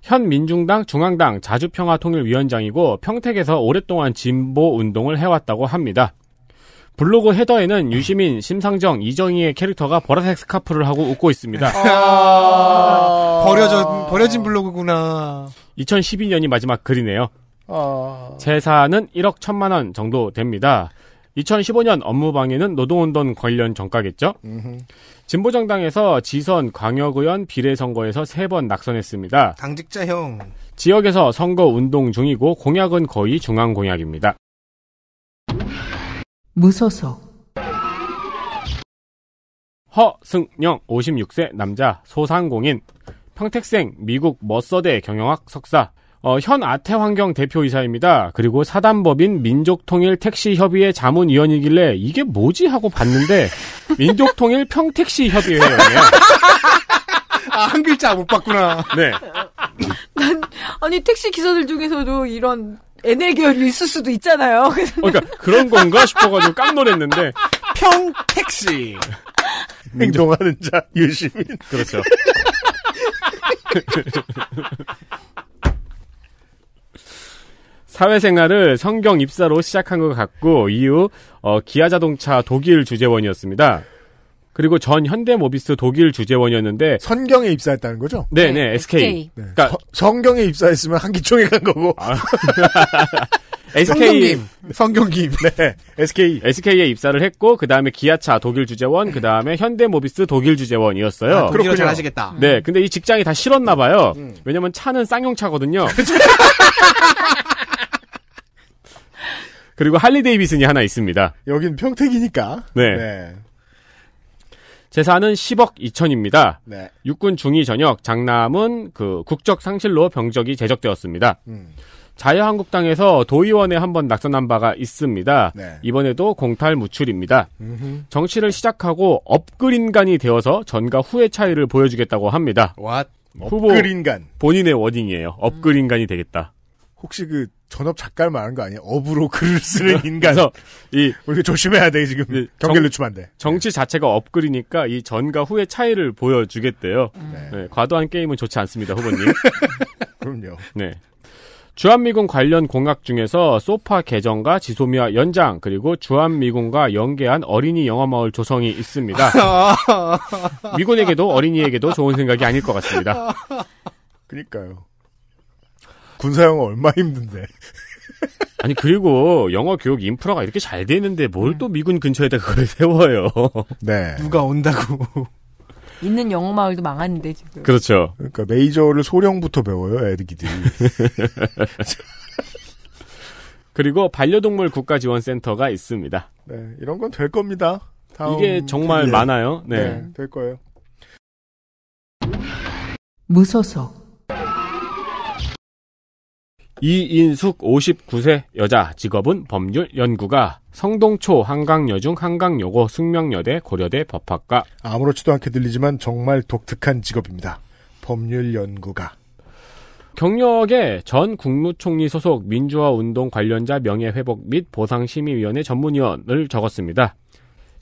현 민중당 중앙당 자주평화통일위원장이고 평택에서 오랫동안 진보 운동을 해왔다고 합니다. 블로그 헤더에는 유시민, 심상정, 이정희의 캐릭터가 보라색 스카프를 하고 웃고 있습니다. 아~ 버려져, 버려진 블로그구나. 2012년이 마지막 글이네요. 아~ 재산은 1억 1천만 원 정도 됩니다. 2015년 업무방해는 노동운동 관련 정가겠죠? 음흠. 진보정당에서 지선 광역의원 비례선거에서 세 번 낙선했습니다. 당직자형. 지역에서 선거 운동 중이고 공약은 거의 중앙 공약입니다. 무소속. 허승영 56세 남자 소상공인 평택생 미국 머서대 경영학 석사 어, 현 아태환경 대표이사입니다. 그리고 사단법인 민족통일택시협의회 자문위원이길래 이게 뭐지 하고 봤는데 *laughs* 민족통일평택시협의회예요. *laughs* 네. 아, 한 글자 못 봤구나. 네. *laughs* 난 아니 택시 기사들 중에서도 이런 에너지열이 있을 수도 있잖아요. 어, 그러니까 그런 건가 싶어가지고 깜놀했는데 평택시 행동하는 자 유시민 그렇죠. 사회생활을 성경 입사로 시작한 것 같고 이후 어, 기아자동차 독일 주재원이었습니다. 그리고 전 현대모비스 독일 주재원이었는데 선경에 입사했다는 거죠? 네네 네, 네, 네 SK. SK. 네. 네. 그러니까 서, 성경에 입사했으면 한기총에 간 거고. 아. SK *laughs* 성경김. 네. SK SK에 입사를 했고 그다음에 기아차 독일 주재원, 그다음에 현대모비스 독일 주재원이었어요. 아, 그렇군요. 잘하시겠다. 네. 근데 이 직장이 다 싫었나 봐요. 음. 왜냐면 차는 쌍용차거든요. *laughs* 그리고 할리 데이비슨이 하나 있습니다. 여긴 평택이니까. 네. 네. 재산은 10억 2천입니다. 네. 육군 중위 전역 장남은 그 국적 상실로 병적이 제적되었습니다. 음. 자유한국당에서 도의원에 한 번 낙선한 바가 있습니다. 네. 이번에도 공탈 무출입니다. 음흠. 정치를 시작하고 업그린간이 되어서 전과 후의 차이를 보여주겠다고 합니다. What? 후보 본인의 워딩이에요. 업그린간이 되겠다. 혹시 그 전업 작가를 말하는 거 아니에요? 업으로 글을 쓰는 인간. *laughs* 이 우리가 조심해야 돼 지금 경계를 추면안 돼. 정치 네. 자체가 업글이니까 이 전과 후의 차이를 보여주겠대요. 음. 네. 네, 과도한 게임은 좋지 않습니다, 후보님. *laughs* 그럼요. 네. 주한미군 관련 공약 중에서 소파 개정과 지소미아 연장 그리고 주한미군과 연계한 어린이 영화마을 조성이 있습니다. *laughs* 미군에게도 어린이에게도 좋은 생각이 아닐 것 같습니다. 그니까요. 군사영어 얼마 힘든데. *laughs* 아니 그리고 영어 교육 인프라가 이렇게 잘되는데뭘또 네. 미군 근처에다 그걸 *laughs* 세워요. 네. 누가 온다고. 있는 영어 마을도 망하는데 지금. 그렇죠. 그러니까 메이저를 소령부터 배워요 애들기들이. *laughs* 그리고 반려동물 국가지원센터가 있습니다. 네, 이런 건 될 겁니다. 이게 정말 예. 많아요. 네. 네, 될 거예요. 무소속. 이인숙 59세 여자 직업은 법률 연구가 성동초 한강여중 한강여고 숙명여대 고려대 법학과 아무렇지도 않게 들리지만 정말 독특한 직업입니다. 법률 연구가 경력에 전 국무총리 소속 민주화운동 관련자 명예회복 및 보상심의위원회 전문위원을 적었습니다.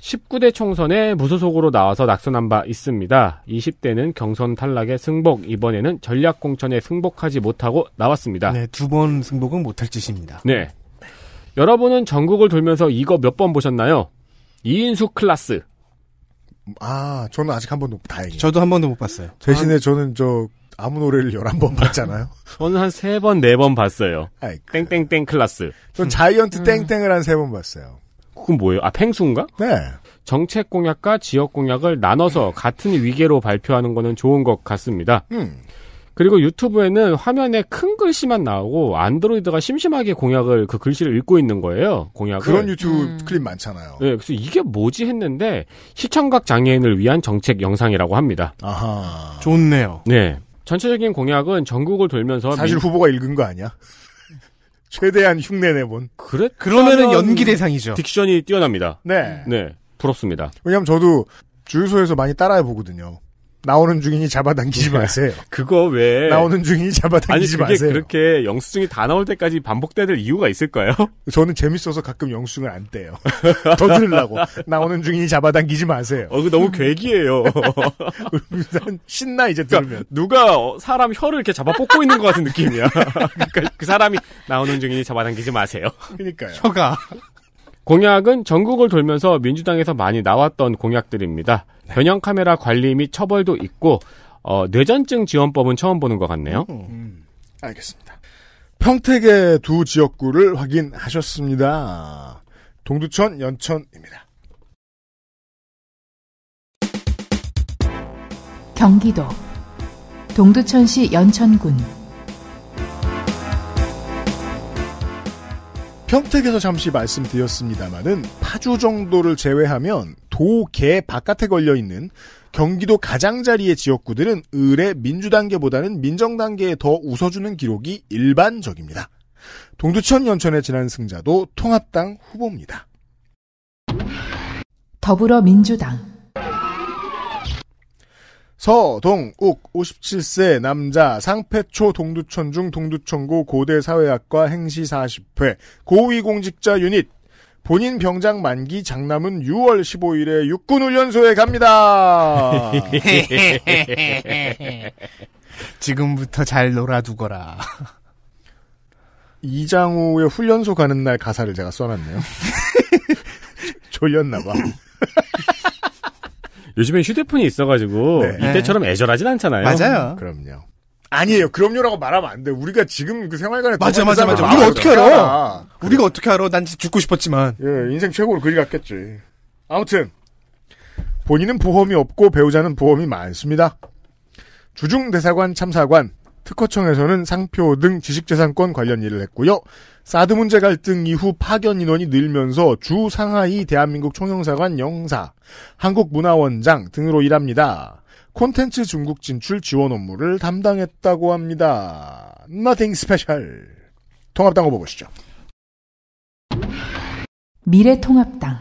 19대 총선에 무소속으로 나와서 낙선한 바 있습니다. 20대는 경선 탈락의 승복, 이번에는 전략공천에 승복하지 못하고 나왔습니다. 네, 두 번 승복은 못할 짓입니다. 네. 여러분은 전국을 돌면서 이거 몇 번 보셨나요? 이인수 클라스. 아, 저는 아직 한 번도, 다행요 저도 한 번도 못 봤어요. 대신에 아, 저는 저, 아무 노래를 11번 봤잖아요. *laughs* 저는 한 3번, 4번 봤어요. 아이, 그... 땡땡땡 클라스. 전 자이언트 음. 땡땡을 한 3번 봤어요. 그건 뭐예요? 아, 펭수인가? 네. 정책 공약과 지역 공약을 나눠서 음. 같은 위계로 발표하는 거는 좋은 것 같습니다. 음. 그리고 유튜브에는 화면에 큰 글씨만 나오고 안드로이드가 심심하게 공약을 그 글씨를 읽고 있는 거예요. 공약을 그런 유튜브 음. 클립 많잖아요. 네, 그래서 이게 뭐지 했는데 시청각 장애인을 위한 정책 영상이라고 합니다. 아하. 좋네요. 네. 전체적인 공약은 전국을 돌면서 사실 민... 후보가 읽은 거 아니야? 최대한 흉내 내본. 그래? 그러면은 연기 대상이죠. 딕션이 뛰어납니다. 네. 네. 부럽습니다. 왜냐면 저도 주유소에서 많이 따라해 보거든요. 나오는 중이니 잡아당기지 네. 마세요. 그거 왜 나오는 중이니 잡아당기지 아니, 그게 마세요. 그렇게 영수증이 다 나올 때까지 반복될 이유가 있을까요? *laughs* 저는 재밌어서 가끔 영수증을 안 떼요. *laughs* 더 들으려고 나오는 중이니 잡아당기지 마세요. 어, 그 너무 괴기예요. 일단 *laughs* 신나 이제 그러니까 들으면 그러니까 누가 사람 혀를 이렇게 잡아 뽑고 있는 것 같은 느낌이야. 그러니까 그 사람이 나오는 중이니 잡아당기지 마세요. 그러니까요. 혀가 공약은 전국을 돌면서 민주당에서 많이 나왔던 공약들입니다. 네. 변형 카메라 관리 및 처벌도 있고 어, 뇌전증 지원법은 처음 보는 것 같네요. 음, 음. 알겠습니다. 평택의 두 지역구를 확인하셨습니다. 동두천, 연천입니다. 경기도 동두천시 연천군 평택에서 잠시 말씀드렸습니다마는 파주 정도를 제외하면 도계 바깥에 걸려 있는 경기도 가장자리의 지역구들은 을의 민주단계보다는 민정단계에 더 웃어주는 기록이 일반적입니다. 동두천 연천의 지난 승자도 통합당 후보입니다. 더불어민주당 서동욱 57세 남자 상패초 동두천 중 동두천고 고대사회학과 행시 40회 고위공직자 유닛 본인 병장 만기 장남은 6월 15일에 육군훈련소에 갑니다. *laughs* 지금부터 잘 놀아두거라. 이장우의 훈련소 가는 날 가사를 제가 써놨네요. *laughs* 졸렸나봐. *laughs* 요즘엔 휴대폰이 있어가지고 네. 이때처럼 네. 애절하진 않잖아요. 맞아요. 그럼요. 아니에요. 그럼요라고 말하면 안 돼. 우리가 지금 그 생활관에 맞아 맞아 맞아. 우리가 어떻게 알아? 알아. 우리가 어떻게 알아? 난 죽고 싶었지만. 예, 인생 최고로 그리 갔겠지. 아무튼 본인은 보험이 없고 배우자는 보험이 많습니다. 주중대사관 참사관, 특허청에서는 상표 등 지식재산권 관련 일을 했고요. 사드 문제 갈등 이후 파견 인원이 늘면서 주 상하이 대한민국 총영사관 영사, 한국문화원장 등으로 일합니다. 콘텐츠 중국 진출 지원 업무를 담당했다고 합니다. Nothing special. 통합당 후보 보시죠. 미래통합당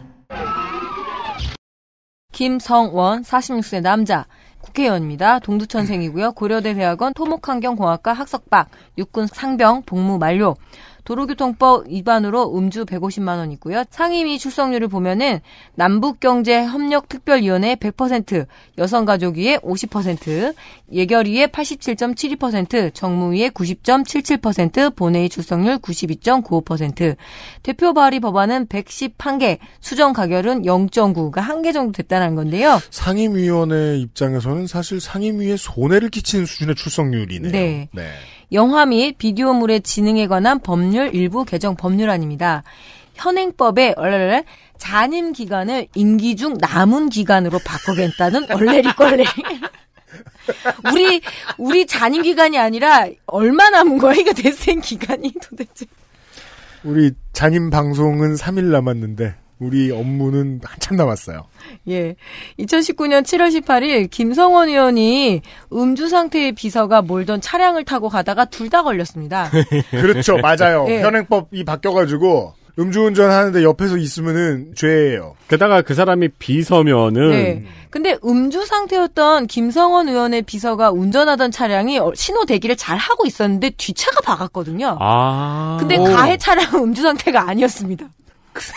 김성원 46세 남자 국회의원입니다. 동두천생이고요. 고려대 대학원 토목환경공학과 학석박, 육군 상병 복무 만료. 도로교통법 위반으로 음주 150만 원이고요. 상임위 출석률을 보면은 남북경제협력특별위원회 100%, 여성가족위의 50%, 예결위의 87.72%, 정무위의 90.77%, 본회의 출석률 92.95%, 대표 발의 법안은 111개, 수정 가결은 0.9가 그 한개 정도 됐다는 건데요. 상임위원회 입장에서는 사실 상임위에 손해를 끼치는 수준의 출석률이네요. 네. 네. 영화 및 비디오물의 지능에 관한 법률 일부 개정 법률안입니다. 현행법에 얼레 잔임 기간을 임기 중 남은 기간으로 바꾸겠다는 얼레리꼴레. *laughs* 우리 우리 잔임 기간이 아니라 얼마 남은 거야 이거 대생 기간이 도대체. 우리 잔임 방송은 3일 남았는데 우리 업무는 한참 남았어요. 예. 2019년 7월 18일 김성원 의원이 음주 상태의 비서가 몰던 차량을 타고 가다가 둘 다 걸렸습니다. *laughs* 그렇죠. 맞아요. 예. 현행법이 바뀌어 가지고 음주운전 하는데 옆에서 있으면은 죄예요. 게다가 그 사람이 비서면은. 네. 근데 음주 상태였던 김성원 의원의 비서가 운전하던 차량이 어, 신호 대기를 잘 하고 있었는데 뒤차가 박았거든요. 아. 근데 오. 가해 차량은 음주 상태가 아니었습니다. 그... *laughs*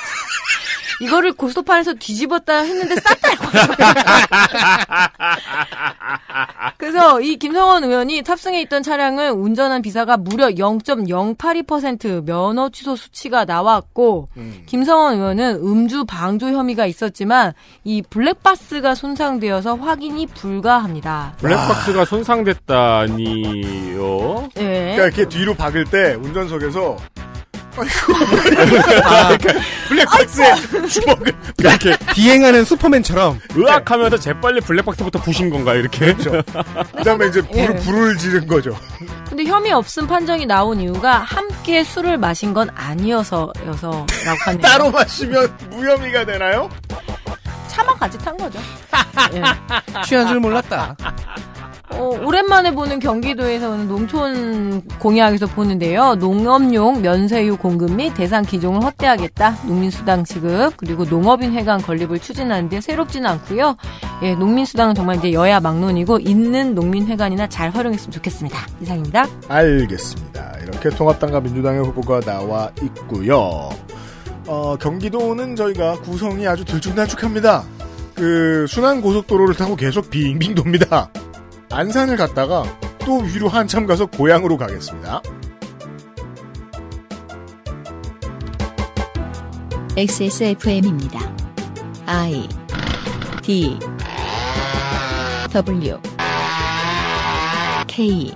이거를 고스톱판에서 뒤집었다 했는데 쌌다고. *laughs* 그래서 이 김성원 의원이 탑승해 있던 차량을 운전한 비사가 무려 0.082% 면허 취소 수치가 나왔고 음. 김성원 의원은 음주 방조 혐의가 있었지만 이 블랙박스가 손상되어서 확인이 불가합니다. 블랙박스가 손상됐다니요? 네. 그러니까 이렇게 뒤로 박을 때 운전석에서 아, 아 그러니 블랙박스에 주먹을 그러니까 이렇게 비행하는 슈퍼맨처럼 으악하면서 재빨리 블랙박스부터 그렇죠. 부신 건가 이렇게. 그렇죠. *laughs* 그다음에 이제 예. 불, 예. 불을 지른 거죠. 근데 혐의 없음 판정이 나온 이유가 함께 술을 마신 건 아니어서여서라고 하네요. 따로 마시면 무혐의가 되나요? 차마 같이 탄 거죠. 예. *laughs* 취한 줄 몰랐다. *laughs* 어, 오랜만에 보는 경기도에서 는 농촌 공약에서 보는데요. 농업용 면세유 공급 및 대상 기종을 확대하겠다. 농민수당 지급 그리고 농업인 회관 건립을 추진하는데 새롭지는 않고요. 예, 농민수당은 정말 이제 여야 막론이고 있는 농민회관이나 잘 활용했으면 좋겠습니다. 이상입니다. 알겠습니다. 이렇게 통합당과 민주당의 후보가 나와 있고요. 어, 경기도는 저희가 구성이 아주 들쭉날쭉합니다. 그 순환 고속도로를 타고 계속 빙빙 돕니다. 안산을 갔다가 또 위로 한참 가서 고향으로 가겠습니다. XSFM입니다. I D W K